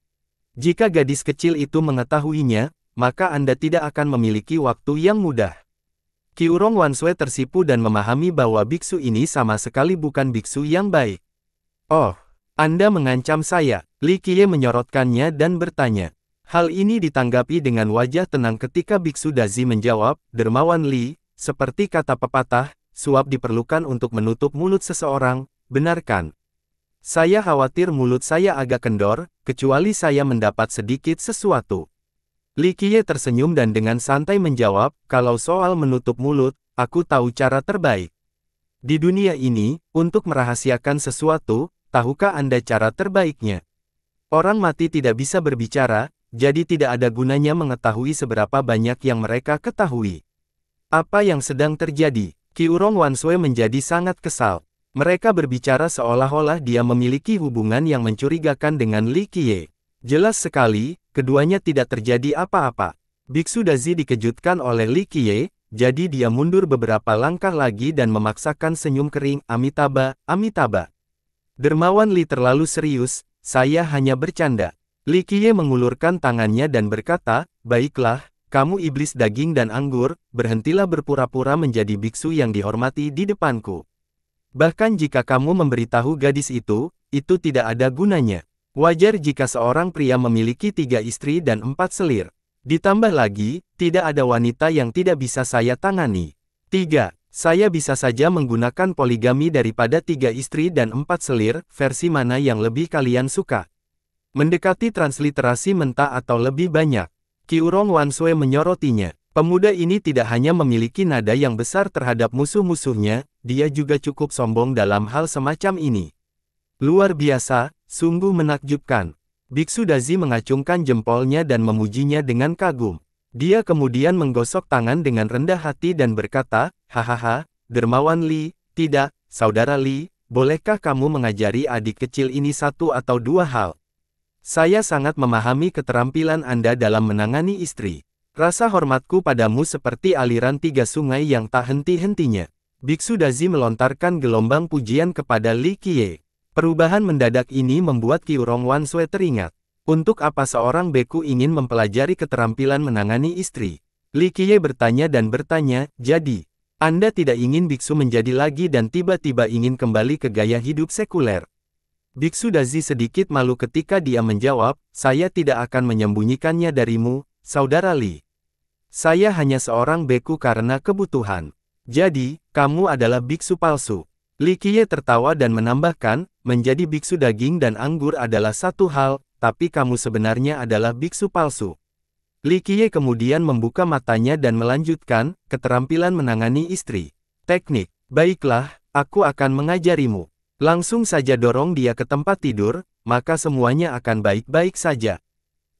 Speaker 1: Jika gadis kecil itu mengetahuinya, maka Anda tidak akan memiliki waktu yang mudah. Kiurong Wansue tersipu dan memahami bahwa biksu ini sama sekali bukan biksu yang baik. Oh, Anda mengancam saya, Li Qiye menyorotkannya dan bertanya. Hal ini ditanggapi dengan wajah tenang ketika biksu Dazi menjawab, Dermawan Li, seperti kata pepatah, suap diperlukan untuk menutup mulut seseorang, benarkan. Saya khawatir mulut saya agak kendor, kecuali saya mendapat sedikit sesuatu. Li Qiye tersenyum dan dengan santai menjawab, kalau soal menutup mulut, aku tahu cara terbaik. Di dunia ini, untuk merahasiakan sesuatu, tahukah Anda cara terbaiknya? Orang mati tidak bisa berbicara, jadi tidak ada gunanya mengetahui seberapa banyak yang mereka ketahui. Apa yang sedang terjadi? Kiurong Wansue menjadi sangat kesal. Mereka berbicara seolah-olah dia memiliki hubungan yang mencurigakan dengan Li Qiye. Jelas sekali, keduanya tidak terjadi apa-apa. Biksu Dazi dikejutkan oleh Li Qiye, jadi dia mundur beberapa langkah lagi dan memaksakan senyum kering, Amitabha, Amitabha. Dermawan Li terlalu serius, saya hanya bercanda. Li Qiye mengulurkan tangannya dan berkata, baiklah, kamu iblis daging dan anggur, berhentilah berpura-pura menjadi biksu yang dihormati di depanku. Bahkan jika kamu memberitahu gadis itu, itu tidak ada gunanya. Wajar jika seorang pria memiliki tiga istri dan empat selir. Ditambah lagi, tidak ada wanita yang tidak bisa saya tangani. Tiga, Saya bisa saja menggunakan poligami daripada tiga istri dan empat selir, versi mana yang lebih kalian suka. Mendekati transliterasi mentah atau lebih banyak. Kiurong Wansue menyorotinya. Pemuda ini tidak hanya memiliki nada yang besar terhadap musuh-musuhnya, dia juga cukup sombong dalam hal semacam ini. Luar biasa, Sungguh menakjubkan. Biksu Dazi mengacungkan jempolnya dan memujinya dengan kagum. Dia kemudian menggosok tangan dengan rendah hati dan berkata, Hahaha, Dermawan Li, tidak, Saudara Li, bolehkah kamu mengajari adik kecil ini satu atau dua hal? Saya sangat memahami keterampilan Anda dalam menangani istri. Rasa hormatku padamu seperti aliran tiga sungai yang tak henti-hentinya. Biksu Dazi melontarkan gelombang pujian kepada Li Qiye. Perubahan mendadak ini membuat Qiu Rong Wan Sue teringat. Untuk apa seorang beku ingin mempelajari keterampilan menangani istri? Li Qiye bertanya dan bertanya, jadi, Anda tidak ingin biksu menjadi lagi dan tiba-tiba ingin kembali ke gaya hidup sekuler. Biksu Dazi sedikit malu ketika dia menjawab, saya tidak akan menyembunyikannya darimu, saudara Li. Saya hanya seorang beku karena kebutuhan. Jadi, kamu adalah biksu palsu. Li Qiye tertawa dan menambahkan, menjadi biksu daging dan anggur adalah satu hal, tapi kamu sebenarnya adalah biksu palsu. Li Qiye kemudian membuka matanya dan melanjutkan, keterampilan menangani istri. Teknik, baiklah, aku akan mengajarimu. Langsung saja dorong dia ke tempat tidur, maka semuanya akan baik-baik saja.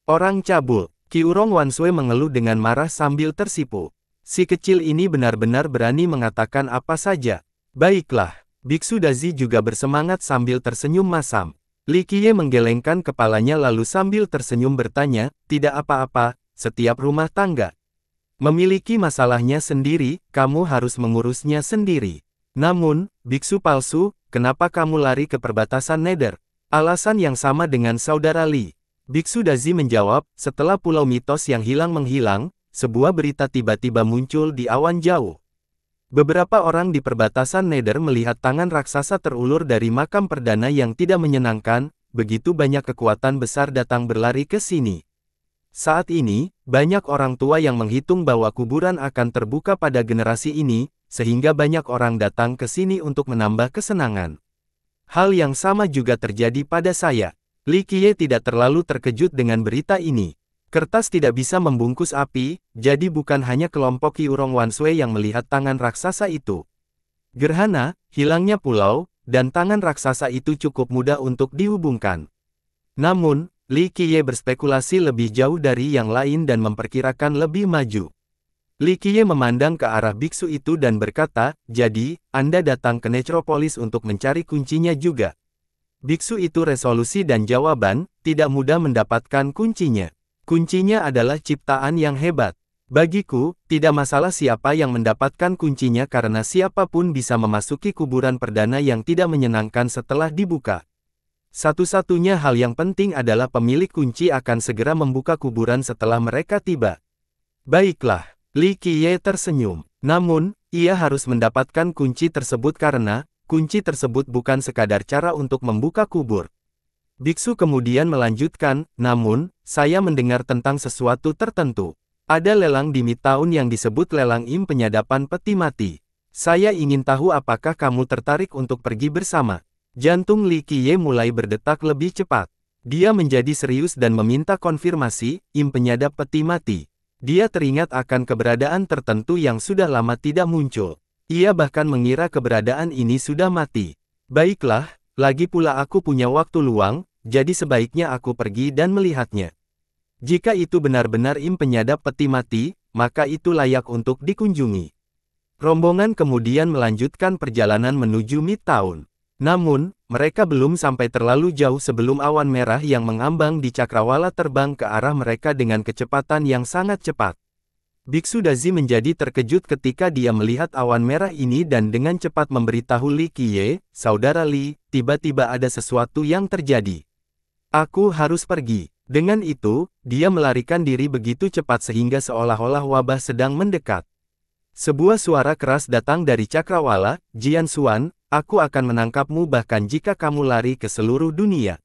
Speaker 1: Orang cabul, Kiurong Wansue mengeluh dengan marah sambil tersipu. Si kecil ini benar-benar berani mengatakan apa saja. Baiklah, Biksu Dazi juga bersemangat sambil tersenyum masam. Li Qiye menggelengkan kepalanya lalu sambil tersenyum bertanya, tidak apa-apa, setiap rumah tangga. Memiliki masalahnya sendiri, kamu harus mengurusnya sendiri. Namun, biksu palsu, kenapa kamu lari ke perbatasan Nether? Alasan yang sama dengan saudara Li. Biksu Dazi menjawab, setelah pulau mitos yang hilang menghilang, sebuah berita tiba-tiba muncul di awan jauh. Beberapa orang di perbatasan Nether melihat tangan raksasa terulur dari makam perdana yang tidak menyenangkan, begitu banyak kekuatan besar datang berlari ke sini. Saat ini, banyak orang tua yang menghitung bahwa kuburan akan terbuka pada generasi ini, sehingga banyak orang datang ke sini untuk menambah kesenangan. Hal yang sama juga terjadi pada saya. Li Qiye tidak terlalu terkejut dengan berita ini. Kertas tidak bisa membungkus api, jadi bukan hanya kelompok wan Wansue yang melihat tangan raksasa itu. Gerhana, hilangnya pulau, dan tangan raksasa itu cukup mudah untuk dihubungkan. Namun, Li Qiye berspekulasi lebih jauh dari yang lain dan memperkirakan lebih maju. Li Qiye memandang ke arah biksu itu dan berkata, jadi, Anda datang ke Necropolis untuk mencari kuncinya juga. Biksu itu resolusi dan jawaban, tidak mudah mendapatkan kuncinya. Kuncinya adalah ciptaan yang hebat. Bagiku, tidak masalah siapa yang mendapatkan kuncinya karena siapapun bisa memasuki kuburan perdana yang tidak menyenangkan setelah dibuka. Satu-satunya hal yang penting adalah pemilik kunci akan segera membuka kuburan setelah mereka tiba. Baiklah, Li Qiye tersenyum. Namun, ia harus mendapatkan kunci tersebut karena, kunci tersebut bukan sekadar cara untuk membuka kubur. Biksu kemudian melanjutkan, namun, saya mendengar tentang sesuatu tertentu. Ada lelang di Midtown yang disebut lelang im penyadapan peti mati. Saya ingin tahu apakah kamu tertarik untuk pergi bersama. Jantung Li Qiye mulai berdetak lebih cepat. Dia menjadi serius dan meminta konfirmasi, im penyadap peti mati. Dia teringat akan keberadaan tertentu yang sudah lama tidak muncul. Ia bahkan mengira keberadaan ini sudah mati. Baiklah, lagi pula aku punya waktu luang, jadi sebaiknya aku pergi dan melihatnya. Jika itu benar-benar im penyadap peti mati, maka itu layak untuk dikunjungi. Rombongan kemudian melanjutkan perjalanan menuju Midtown. Namun, mereka belum sampai terlalu jauh sebelum awan merah yang mengambang di cakrawala terbang ke arah mereka dengan kecepatan yang sangat cepat. Biksu Dazi menjadi terkejut ketika dia melihat awan merah ini dan dengan cepat memberitahu Li Kie, saudara Li, tiba-tiba ada sesuatu yang terjadi. Aku harus pergi. Dengan itu, dia melarikan diri begitu cepat sehingga seolah-olah wabah sedang mendekat. Sebuah suara keras datang dari Cakrawala, Jian Suan, aku akan menangkapmu bahkan jika kamu lari ke seluruh dunia.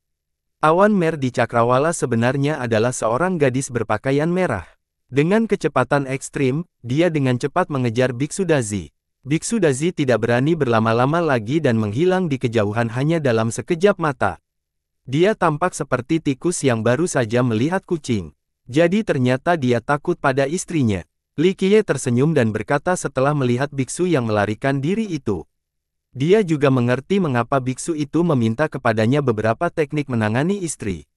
Speaker 1: Awan Mer di Cakrawala sebenarnya adalah seorang gadis berpakaian merah. Dengan kecepatan ekstrim, dia dengan cepat mengejar Biksu Dazi. Biksu Dazi tidak berani berlama-lama lagi dan menghilang di kejauhan hanya dalam sekejap mata. Dia tampak seperti tikus yang baru saja melihat kucing. Jadi ternyata dia takut pada istrinya. Li Qiye tersenyum dan berkata setelah melihat biksu yang melarikan diri itu. Dia juga mengerti mengapa biksu itu meminta kepadanya beberapa teknik menangani istri.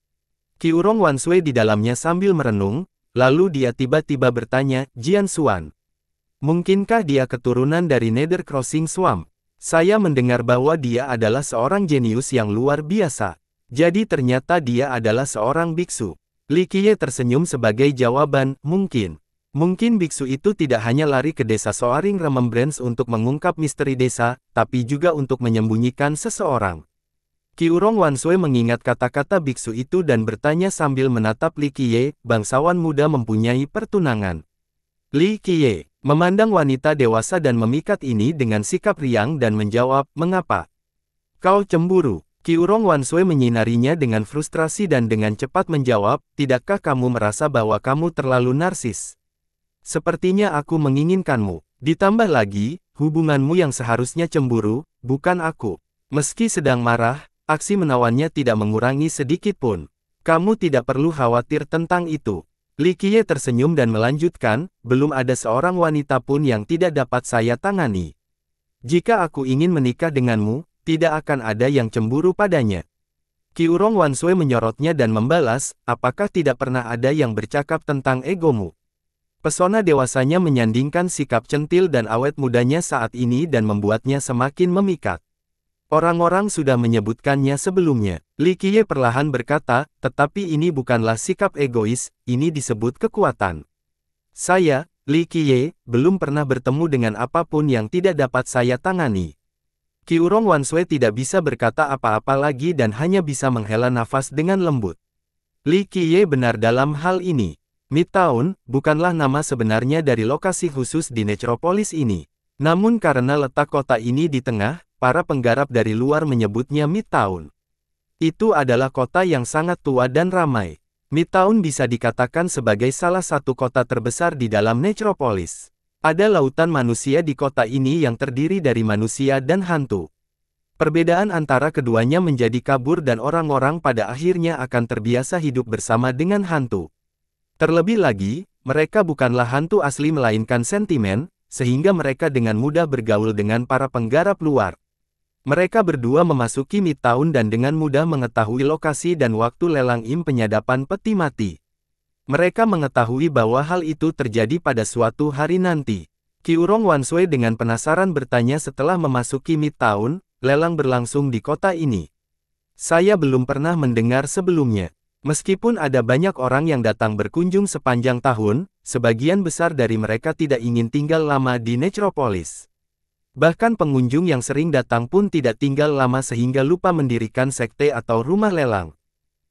Speaker 1: Qiurong Wansui di dalamnya sambil merenung, lalu dia tiba-tiba bertanya, Jian Suan. Mungkinkah dia keturunan dari Nether Crossing Swamp? Saya mendengar bahwa dia adalah seorang jenius yang luar biasa. Jadi ternyata dia adalah seorang biksu. Li Qiye tersenyum sebagai jawaban, mungkin. Mungkin biksu itu tidak hanya lari ke desa Soaring Remembrance untuk mengungkap misteri desa, tapi juga untuk menyembunyikan seseorang. Kiurong Wansue mengingat kata-kata biksu itu dan bertanya sambil menatap Li Qiye, bangsawan muda mempunyai pertunangan. Li Qiye, memandang wanita dewasa dan memikat ini dengan sikap riang dan menjawab, mengapa? Kau cemburu. Kiurong Wansui menyinarinya dengan frustrasi dan dengan cepat menjawab, tidakkah kamu merasa bahwa kamu terlalu narsis? Sepertinya aku menginginkanmu. Ditambah lagi, hubunganmu yang seharusnya cemburu, bukan aku. Meski sedang marah, aksi menawannya tidak mengurangi sedikit pun. Kamu tidak perlu khawatir tentang itu. Li Qiye tersenyum dan melanjutkan, belum ada seorang wanita pun yang tidak dapat saya tangani. Jika aku ingin menikah denganmu, tidak akan ada yang cemburu padanya. Kiurong Sui menyorotnya dan membalas, apakah tidak pernah ada yang bercakap tentang egomu? Pesona dewasanya menyandingkan sikap centil dan awet mudanya saat ini dan membuatnya semakin memikat. Orang-orang sudah menyebutkannya sebelumnya. Li Qiye perlahan berkata, tetapi ini bukanlah sikap egois, ini disebut kekuatan. Saya, Li Qiye, belum pernah bertemu dengan apapun yang tidak dapat saya tangani. Kiurong Wansue tidak bisa berkata apa-apa lagi dan hanya bisa menghela nafas dengan lembut. Li Qiye benar dalam hal ini. Midtown bukanlah nama sebenarnya dari lokasi khusus di Necropolis ini. Namun karena letak kota ini di tengah, para penggarap dari luar menyebutnya Midtown. Itu adalah kota yang sangat tua dan ramai. Midtown bisa dikatakan sebagai salah satu kota terbesar di dalam Necropolis. Ada lautan manusia di kota ini yang terdiri dari manusia dan hantu. Perbedaan antara keduanya menjadi kabur dan orang-orang pada akhirnya akan terbiasa hidup bersama dengan hantu. Terlebih lagi, mereka bukanlah hantu asli melainkan sentimen, sehingga mereka dengan mudah bergaul dengan para penggarap luar. Mereka berdua memasuki Midtown dan dengan mudah mengetahui lokasi dan waktu lelang im penyadapan peti mati. Mereka mengetahui bahwa hal itu terjadi pada suatu hari nanti. Kiurong Wansui dengan penasaran bertanya setelah memasuki Midtown, lelang berlangsung di kota ini. Saya belum pernah mendengar sebelumnya. Meskipun ada banyak orang yang datang berkunjung sepanjang tahun, sebagian besar dari mereka tidak ingin tinggal lama di Necropolis. Bahkan pengunjung yang sering datang pun tidak tinggal lama sehingga lupa mendirikan sekte atau rumah lelang.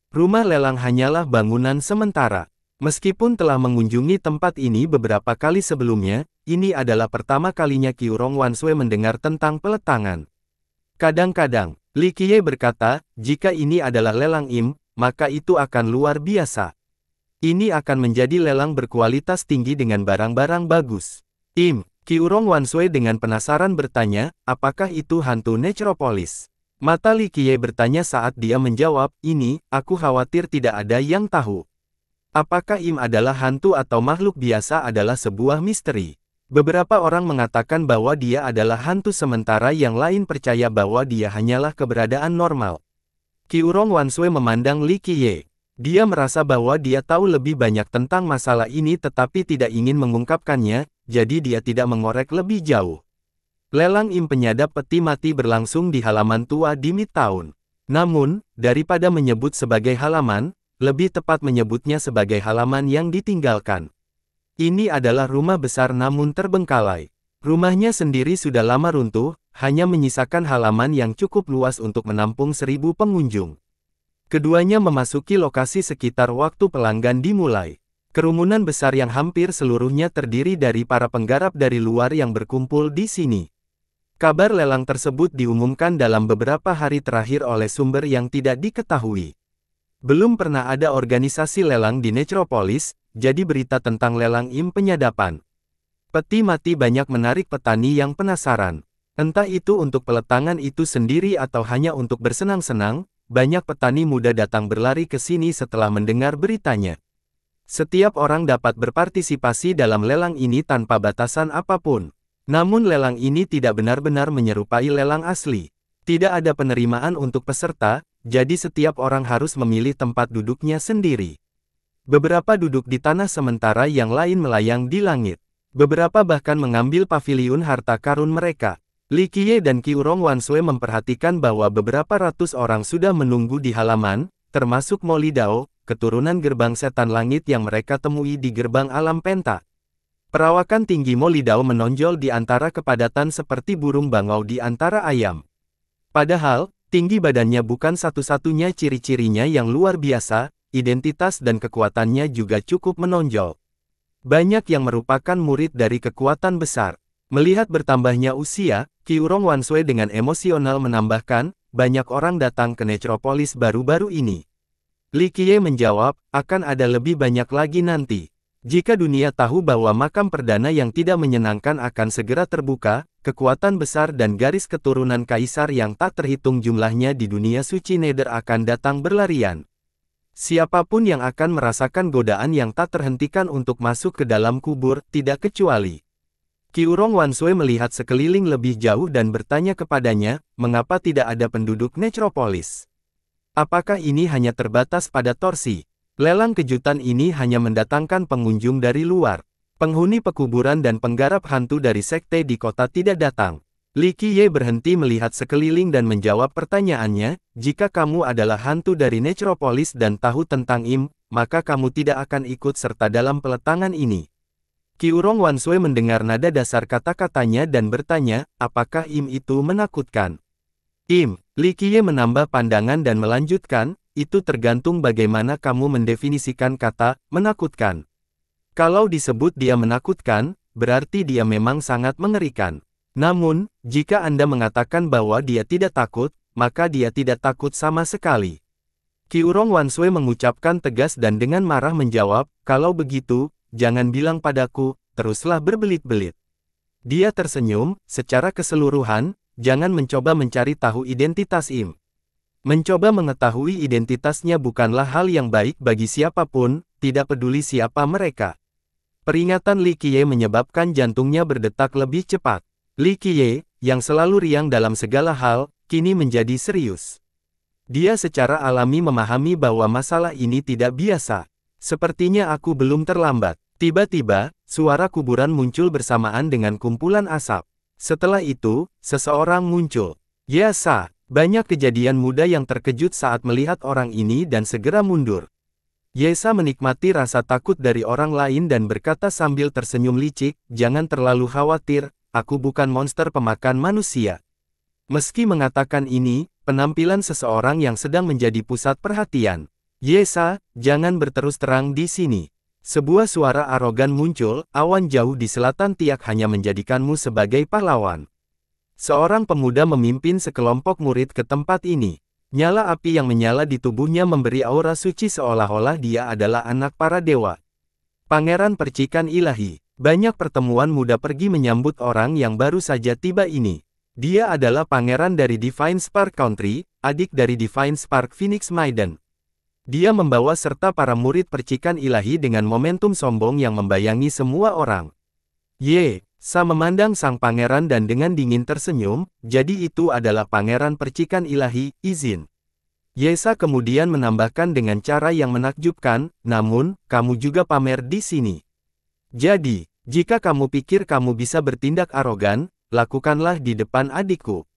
Speaker 1: Rumah lelang hanyalah bangunan sementara. Meskipun telah mengunjungi tempat ini beberapa kali sebelumnya, ini adalah pertama kalinya Kiurong Wansue mendengar tentang peletangan. Kadang-kadang, Li Qiye berkata, jika ini adalah lelang im, maka itu akan luar biasa. Ini akan menjadi lelang berkualitas tinggi dengan barang-barang bagus. Im, Kiurong Wansue dengan penasaran bertanya, apakah itu hantu Necropolis? Mata Li Qiye bertanya saat dia menjawab, ini, aku khawatir tidak ada yang tahu. Apakah Im adalah hantu atau makhluk biasa adalah sebuah misteri. Beberapa orang mengatakan bahwa dia adalah hantu sementara yang lain percaya bahwa dia hanyalah keberadaan normal. Kiurong Wansue memandang Li Qiye. Dia merasa bahwa dia tahu lebih banyak tentang masalah ini tetapi tidak ingin mengungkapkannya, jadi dia tidak mengorek lebih jauh. Lelang Im penyadap peti mati berlangsung di halaman tua di Midtown. Namun, daripada menyebut sebagai halaman, lebih tepat menyebutnya sebagai halaman yang ditinggalkan. Ini adalah rumah besar namun terbengkalai. Rumahnya sendiri sudah lama runtuh, hanya menyisakan halaman yang cukup luas untuk menampung seribu pengunjung. Keduanya memasuki lokasi sekitar waktu pelanggan dimulai. Kerumunan besar yang hampir seluruhnya terdiri dari para penggarap dari luar yang berkumpul di sini. Kabar lelang tersebut diumumkan dalam beberapa hari terakhir oleh sumber yang tidak diketahui. Belum pernah ada organisasi lelang di Necropolis, jadi berita tentang lelang im penyadapan. Peti mati banyak menarik petani yang penasaran. Entah itu untuk peletangan itu sendiri atau hanya untuk bersenang-senang, banyak petani muda datang berlari ke sini setelah mendengar beritanya. Setiap orang dapat berpartisipasi dalam lelang ini tanpa batasan apapun. Namun lelang ini tidak benar-benar menyerupai lelang asli. Tidak ada penerimaan untuk peserta, jadi setiap orang harus memilih tempat duduknya sendiri. Beberapa duduk di tanah sementara yang lain melayang di langit. Beberapa bahkan mengambil paviliun harta karun mereka. Li Qiye dan Qiurong Wansue memperhatikan bahwa beberapa ratus orang sudah menunggu di halaman, termasuk Moli Dao, keturunan gerbang setan langit yang mereka temui di gerbang alam penta. Perawakan tinggi Moli Dao menonjol di antara kepadatan seperti burung bangau di antara ayam. Padahal, Tinggi badannya bukan satu-satunya ciri-cirinya yang luar biasa, identitas dan kekuatannya juga cukup menonjol. Banyak yang merupakan murid dari kekuatan besar. Melihat bertambahnya usia, Kiurong Wansue dengan emosional menambahkan, banyak orang datang ke Necropolis baru-baru ini. Li Qiye menjawab, akan ada lebih banyak lagi nanti. Jika dunia tahu bahwa makam perdana yang tidak menyenangkan akan segera terbuka, kekuatan besar dan garis keturunan kaisar yang tak terhitung jumlahnya di dunia suci Nether akan datang berlarian. Siapapun yang akan merasakan godaan yang tak terhentikan untuk masuk ke dalam kubur, tidak kecuali. Kiurong Wansue melihat sekeliling lebih jauh dan bertanya kepadanya, mengapa tidak ada penduduk Necropolis? Apakah ini hanya terbatas pada torsi? Lelang kejutan ini hanya mendatangkan pengunjung dari luar. Penghuni pekuburan dan penggarap hantu dari sekte di kota tidak datang. Li Qiye berhenti melihat sekeliling dan menjawab pertanyaannya, jika kamu adalah hantu dari Necropolis dan tahu tentang Im, maka kamu tidak akan ikut serta dalam peletangan ini. Kiurong Wansue mendengar nada dasar kata-katanya dan bertanya, apakah Im itu menakutkan? Im, Li Qiye menambah pandangan dan melanjutkan, itu tergantung bagaimana kamu mendefinisikan kata, menakutkan. Kalau disebut dia menakutkan, berarti dia memang sangat mengerikan. Namun, jika Anda mengatakan bahwa dia tidak takut, maka dia tidak takut sama sekali. Kiurong Wansui mengucapkan tegas dan dengan marah menjawab, kalau begitu, jangan bilang padaku, teruslah berbelit-belit. Dia tersenyum, secara keseluruhan, jangan mencoba mencari tahu identitas Im. Mencoba mengetahui identitasnya bukanlah hal yang baik bagi siapapun, tidak peduli siapa mereka. Peringatan Li Qiye menyebabkan jantungnya berdetak lebih cepat. Li Qiye, yang selalu riang dalam segala hal, kini menjadi serius. Dia secara alami memahami bahwa masalah ini tidak biasa. Sepertinya aku belum terlambat. Tiba-tiba, suara kuburan muncul bersamaan dengan kumpulan asap. Setelah itu, seseorang muncul. Yasa, banyak kejadian muda yang terkejut saat melihat orang ini dan segera mundur. Yesa menikmati rasa takut dari orang lain dan berkata sambil tersenyum licik, jangan terlalu khawatir, aku bukan monster pemakan manusia. Meski mengatakan ini, penampilan seseorang yang sedang menjadi pusat perhatian. Yesa, jangan berterus terang di sini. Sebuah suara arogan muncul, awan jauh di selatan tiak hanya menjadikanmu sebagai pahlawan. Seorang pemuda memimpin sekelompok murid ke tempat ini. Nyala api yang menyala di tubuhnya memberi aura suci seolah-olah dia adalah anak para dewa. Pangeran Percikan Ilahi, banyak pertemuan muda pergi menyambut orang yang baru saja tiba ini. Dia adalah pangeran dari Divine Spark Country, adik dari Divine Spark Phoenix Maiden. Dia membawa serta para murid percikan ilahi dengan momentum sombong yang membayangi semua orang. Ye, Sa memandang sang pangeran dan dengan dingin tersenyum, jadi itu adalah pangeran percikan ilahi, izin. Yesa kemudian menambahkan dengan cara yang menakjubkan, namun, kamu juga pamer di sini. Jadi, jika kamu pikir kamu bisa bertindak arogan, lakukanlah di depan adikku.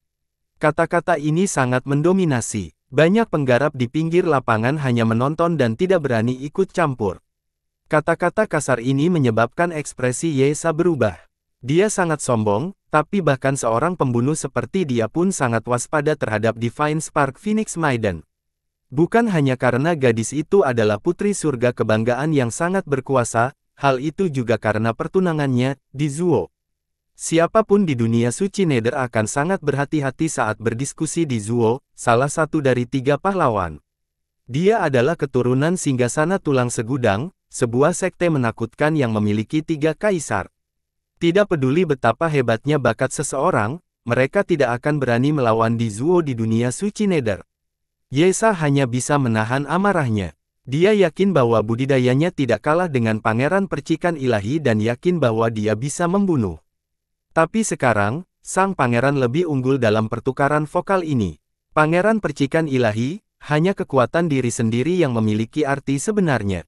Speaker 1: Kata-kata ini sangat mendominasi. Banyak penggarap di pinggir lapangan hanya menonton dan tidak berani ikut campur. Kata-kata kasar ini menyebabkan ekspresi Yesa berubah. Dia sangat sombong, tapi bahkan seorang pembunuh seperti dia pun sangat waspada terhadap Divine Spark Phoenix Maiden. Bukan hanya karena gadis itu adalah putri surga kebanggaan yang sangat berkuasa, hal itu juga karena pertunangannya, di Zuo. Siapapun di dunia suci Nether akan sangat berhati-hati saat berdiskusi di Zuo, salah satu dari tiga pahlawan. Dia adalah keturunan singgasana tulang segudang, sebuah sekte menakutkan yang memiliki tiga kaisar. Tidak peduli betapa hebatnya bakat seseorang, mereka tidak akan berani melawan Di Zuo di dunia suci Neder. Yesa hanya bisa menahan amarahnya. Dia yakin bahwa budidayanya tidak kalah dengan pangeran percikan ilahi dan yakin bahwa dia bisa membunuh. Tapi sekarang, sang pangeran lebih unggul dalam pertukaran vokal ini. Pangeran percikan ilahi, hanya kekuatan diri sendiri yang memiliki arti sebenarnya.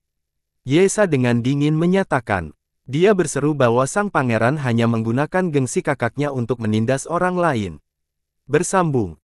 Speaker 1: Yesa dengan dingin menyatakan, dia berseru bahwa sang pangeran hanya menggunakan gengsi kakaknya untuk menindas orang lain. Bersambung